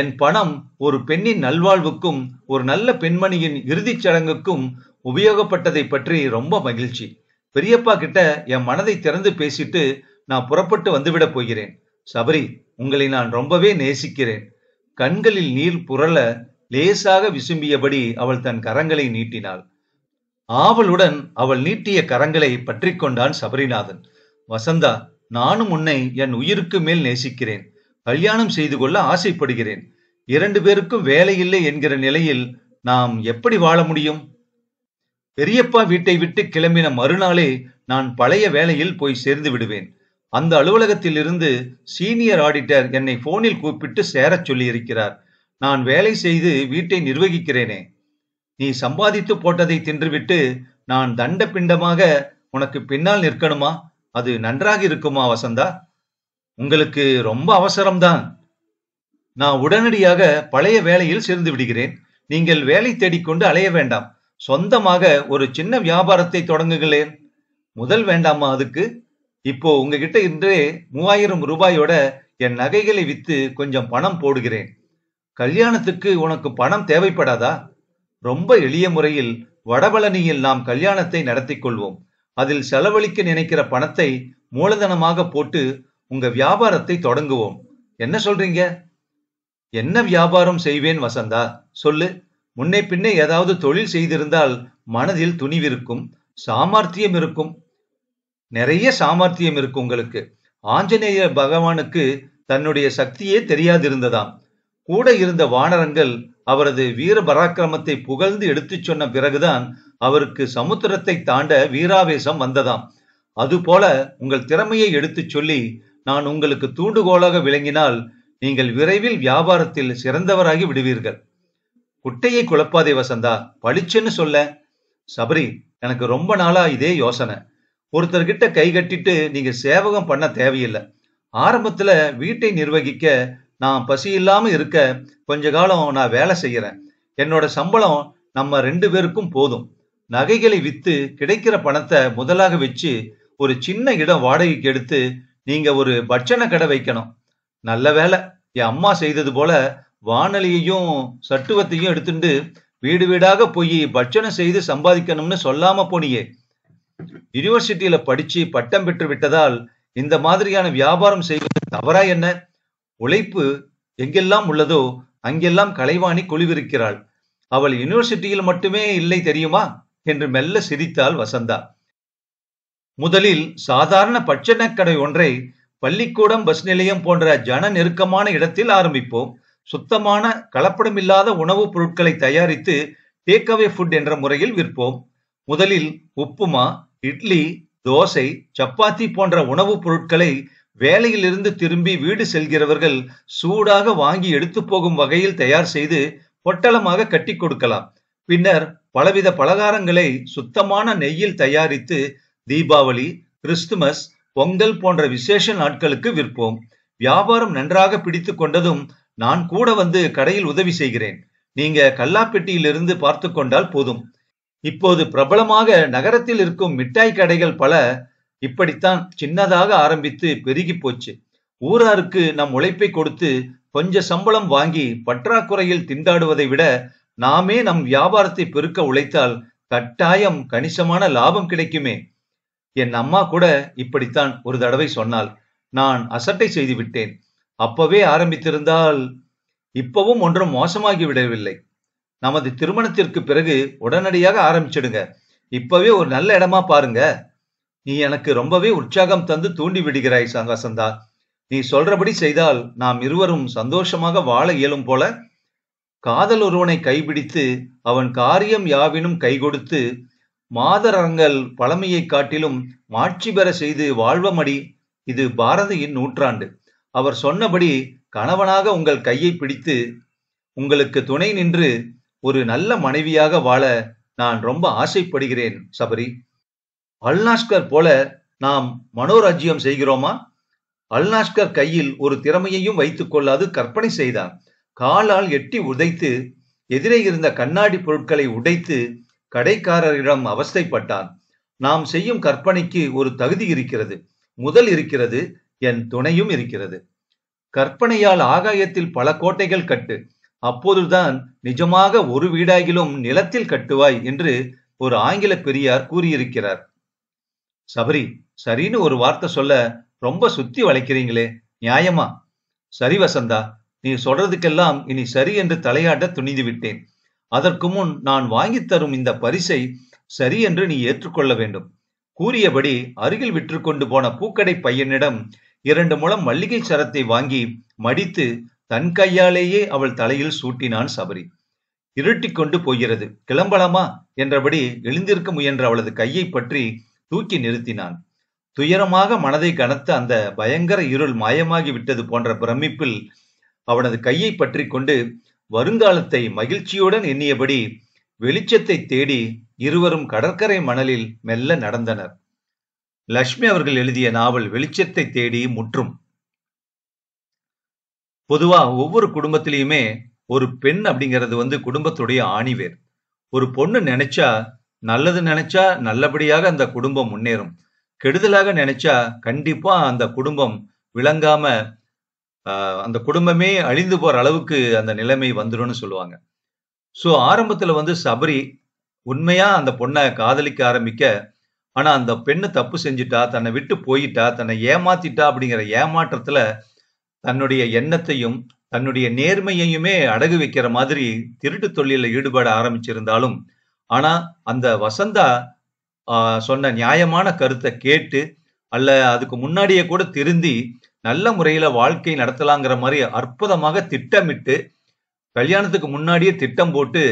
என் பணம் ஒரு பெண்ணின் நல்வாழ்வுக்கும் ஒரு நல்ல பெண்மணியின் இறுதிச் சடங்குக்கும் உபயோகப்பட்டதை பற்றி ரொம்ப மகிழ்ச்சி பெரியப்பா கிட்ட என் மனதை திறந்து பேசிட்டு நான் புறப்பட்டு வந்துவிடப் போகிறேன் சபரி உங்களை நான் ரொம்பவே நேசிக்கிறேன் கண்களில் நீர் புரள லேசாக விசும்பியபடி அவள் தன் கரங்களை நீட்டினாள் ஆவலுடன் அவள் நீட்டிய கரங்களை பற்றி கொண்டான் சபரிநாதன் வசந்தா நானும் உன்னை என் உயிருக்கு மேல் நேசிக்கிறேன் கல்யாணம் செய்து கொள்ள ஆசைப்படுகிறேன் இரண்டு பேருக்கும் வேலை இல்லை என்கிற நிலையில் நாம் எப்படி வாழ முடியும் பெரியப்பா வீட்டை விட்டு கிளம்பின மறுநாளே நான் பழைய வேலையில் போய் சேர்ந்து விடுவேன் அந்த அலுவலகத்தில் இருந்து சீனியர் ஆடிட்டர் என்னை போனில் கூப்பிட்டு சேரச் சொல்லியிருக்கிறார் நான் வேலை செய்து வீட்டை நிர்வகிக்கிறேனே நீ சம்பாதித்து போட்டதை தின்றுவிட்டு நான் தண்ட பிண்டமாக உனக்கு பின்னால் நிற்கணுமா அது நன்றாக இருக்குமா வசந்தா உங்களுக்கு ரொம்ப அவசரம்தான் நான் உடனடியாக பழைய வேலையில் சேர்ந்து விடுகிறேன் நீங்கள் வேலை தேடிக்கொண்டு அலைய வேண்டாம் சொந்தமாக ஒரு சின்ன வியாபாரத்தை தொடங்குங்களேன் முதல் வேண்டாமா அதுக்கு இப்போ உங்ககிட்ட இன்றே மூவாயிரம் ரூபாயோட என் நகைகளை வித்து கொஞ்சம் பணம் போடுகிறேன் கல்யாணத்துக்கு உனக்கு பணம் தேவைப்படாதா ரொம்ப எளிய முறையில் வடபழனியில் நாம் கல்யாணத்தை நடத்தி கொள்வோம் அதில் செலவழிக்க நினைக்கிற பணத்தை மூலதனமாக போட்டு உங்க வியாபாரத்தை தொடங்குவோம் என்ன சொல்றீங்க என்ன வியாபாரம் செய்வேன் வசந்தா சொல்லு முன்னே பின்னே ஏதாவது தொழில் செய்திருந்தால் மனதில் துணிவிருக்கும் சாமர்த்தியம் இருக்கும் நிறைய சாமர்த்தியம் இருக்கு உங்களுக்கு ஆஞ்சநேய பகவானுக்கு தன்னுடைய சக்தியே தெரியாதிருந்ததாம் கூட இருந்த வானரங்கள் அவரது வீர பராக்கிரமத்தை புகழ்ந்து எடுத்துச் சொன்ன பிறகுதான் அவருக்கு சமுத்திரத்தை தாண்ட வீராவேசம் வந்ததாம் அதுபோல உங்கள் திறமையை எடுத்துச் சொல்லி நான் உங்களுக்கு தூண்டுகோலாக விளங்கினால் நீங்கள் விரைவில் வியாபாரத்தில் சிறந்தவராகி விடுவீர்கள் குட்டையை குழப்பாதே வசந்தா பளிச்சுன்னு சொல்ல சபரி எனக்கு ரொம்ப நாளா இதே யோசனை ஒருத்தர்கிட்ட கை கட்டிட்டு நீங்க சேவகம் பண்ண தேவையில்லை ஆரம்பத்துல வீட்டை நிர்வகிக்க நான் பசி இல்லாம இருக்க கொஞ்ச காலம் நான் வேலை செய்யறேன் என்னோட சம்பளம் நம்ம ரெண்டு பேருக்கும் போதும் நகைகளை வித்து கிடைக்கிற பணத்தை முதலாக வச்சு ஒரு சின்ன இடம் வாடகைக்கு எடுத்து நீங்க ஒரு பட்சண கடை வைக்கணும் நல்ல வேலை என் அம்மா செய்தது போல வானொலியையும் சட்டுவத்தையும் எடுத்துட்டு வீடு வீடாக போய் பட்சணம் செய்து சம்பாதிக்கணும்னு சொல்லாம போனியே யூனிவர்சிட்டியில படிச்சு பட்டம் பெற்று விட்டதால் இந்த மாதிரியான வியாபாரம் செய்வது தவறா என்ன உழைப்பு எங்கெல்லாம் உள்ளதோ அங்கெல்லாம் கலைவாணி குழுவிருக்கிறாள் அவள் யூனிவர்சிட்டியில் மட்டுமே இல்லை தெரியுமா என்று மெல்ல சிரித்தாள் வசந்தா முதலில் சாதாரண கடை ஒன்றை பள்ளிக்கூடம் பஸ் நிலையம் போன்ற ஜன நெருக்கமான இடத்தில் ஆரம்பிப்போம் சுத்தமான கலப்படமில்லாத உணவுப் பொருட்களை தயாரித்து டேக் அவே ஃபுட் என்ற முறையில் விற்போம் முதலில் உப்புமா இட்லி தோசை சப்பாத்தி போன்ற உணவுப் பொருட்களை வேலையிலிருந்து திரும்பி வீடு செல்கிறவர்கள் சூடாக வாங்கி எடுத்து போகும் வகையில் தயார் செய்து பொட்டலமாக கட்டி கொடுக்கலாம் பின்னர் பலவித பலகாரங்களை சுத்தமான நெய்யில் தயாரித்து தீபாவளி கிறிஸ்துமஸ் பொங்கல் போன்ற விசேஷ நாட்களுக்கு விற்போம் வியாபாரம் நன்றாக பிடித்து கொண்டதும் நான் கூட வந்து கடையில் உதவி செய்கிறேன் நீங்க கல்லாப்பெட்டியிலிருந்து பார்த்து கொண்டால் போதும் இப்போது பிரபலமாக நகரத்தில் இருக்கும் மிட்டாய் கடைகள் பல இப்படித்தான் சின்னதாக ஆரம்பித்து பெருகி போச்சு ஊராருக்கு நம் உழைப்பை கொடுத்து கொஞ்ச சம்பளம் வாங்கி பற்றாக்குறையில் திண்டாடுவதை விட நாமே நம் வியாபாரத்தை பெருக்க உழைத்தால் கட்டாயம் கணிசமான லாபம் கிடைக்குமே என் அம்மா கூட இப்படித்தான் ஒரு தடவை சொன்னால் நான் அசட்டை செய்து விட்டேன் அப்பவே ஆரம்பித்திருந்தால் இப்பவும் ஒன்றும் மோசமாகி விடவில்லை நமது திருமணத்திற்கு பிறகு உடனடியாக ஆரம்பிச்சிடுங்க இப்பவே ஒரு நல்ல இடமா பாருங்க நீ எனக்கு ரொம்பவே உற்சாகம் தந்து தூண்டி விடுகிறாய் சங்கசந்தா நீ சொல்றபடி செய்தால் நாம் இருவரும் சந்தோஷமாக வாழ இயலும் போல காதல் ஒருவனை கைபிடித்து அவன் காரியம் யாவினும் கை கொடுத்து மாதரங்கள் பழமையை காட்டிலும் மாட்சி பெற செய்து வாழ்வமடி இது பாரதியின் நூற்றாண்டு அவர் சொன்னபடி கணவனாக உங்கள் கையை பிடித்து உங்களுக்கு துணை நின்று ஒரு நல்ல மனைவியாக வாழ நான் ரொம்ப ஆசைப்படுகிறேன் சபரி அல்நாஷ்கர் போல நாம் மனோராஜ்யம் செய்கிறோமா அல்நாஷ்கர் கையில் ஒரு திறமையையும் வைத்துக் கொள்ளாது கற்பனை செய்தார் காலால் எட்டி உதைத்து எதிரே இருந்த கண்ணாடி பொருட்களை உடைத்து கடைக்காரரிடம் அவஸ்தைப்பட்டான் நாம் செய்யும் கற்பனைக்கு ஒரு தகுதி இருக்கிறது முதல் இருக்கிறது என் துணையும் இருக்கிறது கற்பனையால் ஆகாயத்தில் பல கோட்டைகள் கட்டு அப்போதுதான் நிஜமாக ஒரு வீடாகிலும் நிலத்தில் கட்டுவாய் என்று ஒரு ஆங்கில பெரியார் கூறியிருக்கிறார் சபரி சரின்னு ஒரு வார்த்தை சொல்ல ரொம்ப சுத்தி வளைக்கிறீங்களே நியாயமா சரி வசந்தா நீ சொல்றதுக்கெல்லாம் இனி சரி என்று தலையாட்ட துணிந்து விட்டேன் அதற்கு முன் நான் வாங்கி தரும் இந்த பரிசை சரி என்று நீ ஏற்றுக்கொள்ள வேண்டும் கூறியபடி அருகில் விற்று கொண்டு போன பூக்கடை பையனிடம் இரண்டு முழம் மல்லிகை சரத்தை வாங்கி மடித்து தன் கையாலேயே அவள் தலையில் சூட்டினான் சபரி இருட்டிக்கொண்டு போகிறது கிளம்பலாமா என்றபடி எழுந்திருக்க முயன்ற அவளது கையை பற்றி தூக்கி நிறுத்தினான் துயரமாக மனதை கனத்த அந்த பயங்கர இருள் மாயமாகி விட்டது போன்ற பிரமிப்பில் அவனது கையை பற்றி கொண்டு வருங்காலத்தை மகிழ்ச்சியுடன் எண்ணியபடி வெளிச்சத்தை தேடி இருவரும் கடற்கரை மணலில் மெல்ல நடந்தனர் லட்சுமி அவர்கள் எழுதிய நாவல் வெளிச்சத்தை தேடி முற்றும் பொதுவா ஒவ்வொரு குடும்பத்திலையுமே ஒரு பெண் அப்படிங்கிறது வந்து குடும்பத்துடைய ஆணிவேர் ஒரு பொண்ணு நினைச்சா நல்லது நினைச்சா நல்லபடியாக அந்த குடும்பம் முன்னேறும் கெடுதலாக நினைச்சா கண்டிப்பா அந்த குடும்பம் விளங்காம அந்த குடும்பமே அழிந்து போற அளவுக்கு அந்த நிலைமை வந்துடும் சொல்லுவாங்க ஸோ ஆரம்பத்துல வந்து சபரி உண்மையா அந்த பொண்ணை காதலிக்க ஆரம்பிக்க ஆனா அந்த பெண்ணு தப்பு செஞ்சுட்டா தன்னை விட்டு போயிட்டா தன்னை ஏமாத்திட்டா அப்படிங்கிற ஏமாற்றத்துல தன்னுடைய எண்ணத்தையும் தன்னுடைய நேர்மையையுமே அடகு வைக்கிற மாதிரி திருட்டு தொழிலில் ஈடுபட ஆரம்பிச்சிருந்தாலும் ஆனா அந்த வசந்தா சொன்ன நியாயமான கருத்தை கேட்டு அல்ல அதுக்கு முன்னாடியே கூட திருந்தி நல்ல முறையில வாழ்க்கை நடத்தலாங்கிற மாதிரி அற்புதமாக திட்டமிட்டு கல்யாணத்துக்கு முன்னாடியே திட்டம் போட்டு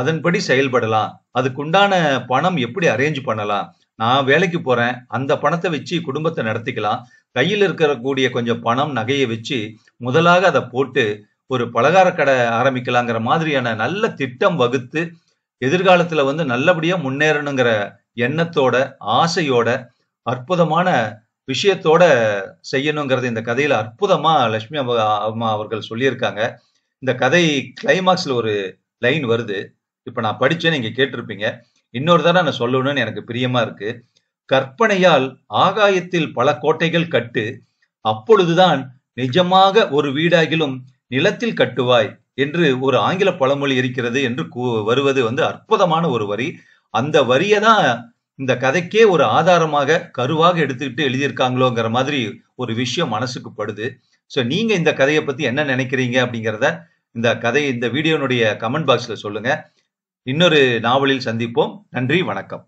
அதன்படி செயல்படலாம் அதுக்குண்டான பணம் எப்படி அரேஞ்ச் பண்ணலாம் நான் வேலைக்கு போறேன் அந்த பணத்தை வச்சு குடும்பத்தை நடத்திக்கலாம் கையில் இருக்கக்கூடிய கொஞ்சம் பணம் நகையை வச்சு முதலாக அதை போட்டு ஒரு பலகார கடை ஆரம்பிக்கலாங்கிற மாதிரியான நல்ல திட்டம் வகுத்து எதிர்காலத்துல வந்து நல்லபடியா முன்னேறணுங்கிற எண்ணத்தோட ஆசையோட அற்புதமான விஷயத்தோட செய்யணுங்கிறது இந்த கதையில அற்புதமா லட்சுமி அம்மா அவர்கள் சொல்லியிருக்காங்க இந்த கதை கிளைமாக்ஸ்ல ஒரு லைன் வருது இப்ப நான் படிச்சேன்னு இங்க கேட்டிருப்பீங்க இன்னொரு தடவை நான் சொல்லணும்னு எனக்கு பிரியமா இருக்கு கற்பனையால் ஆகாயத்தில் பல கோட்டைகள் கட்டு அப்பொழுதுதான் நிஜமாக ஒரு வீடாகிலும் நிலத்தில் கட்டுவாய் என்று ஒரு ஆங்கில பழமொழி இருக்கிறது என்று வருவது வந்து அற்புதமான ஒரு வரி அந்த வரியை தான் இந்த கதைக்கே ஒரு ஆதாரமாக கருவாக எடுத்துக்கிட்டு எழுதியிருக்காங்களோங்கிற மாதிரி ஒரு விஷயம் மனசுக்கு படுது ஸோ நீங்க இந்த கதையை பத்தி என்ன நினைக்கிறீங்க அப்படிங்கிறத இந்த கதை இந்த வீடியோனுடைய கமெண்ட் பாக்ஸ்ல சொல்லுங்க இன்னொரு நாவலில் சந்திப்போம் நன்றி வணக்கம்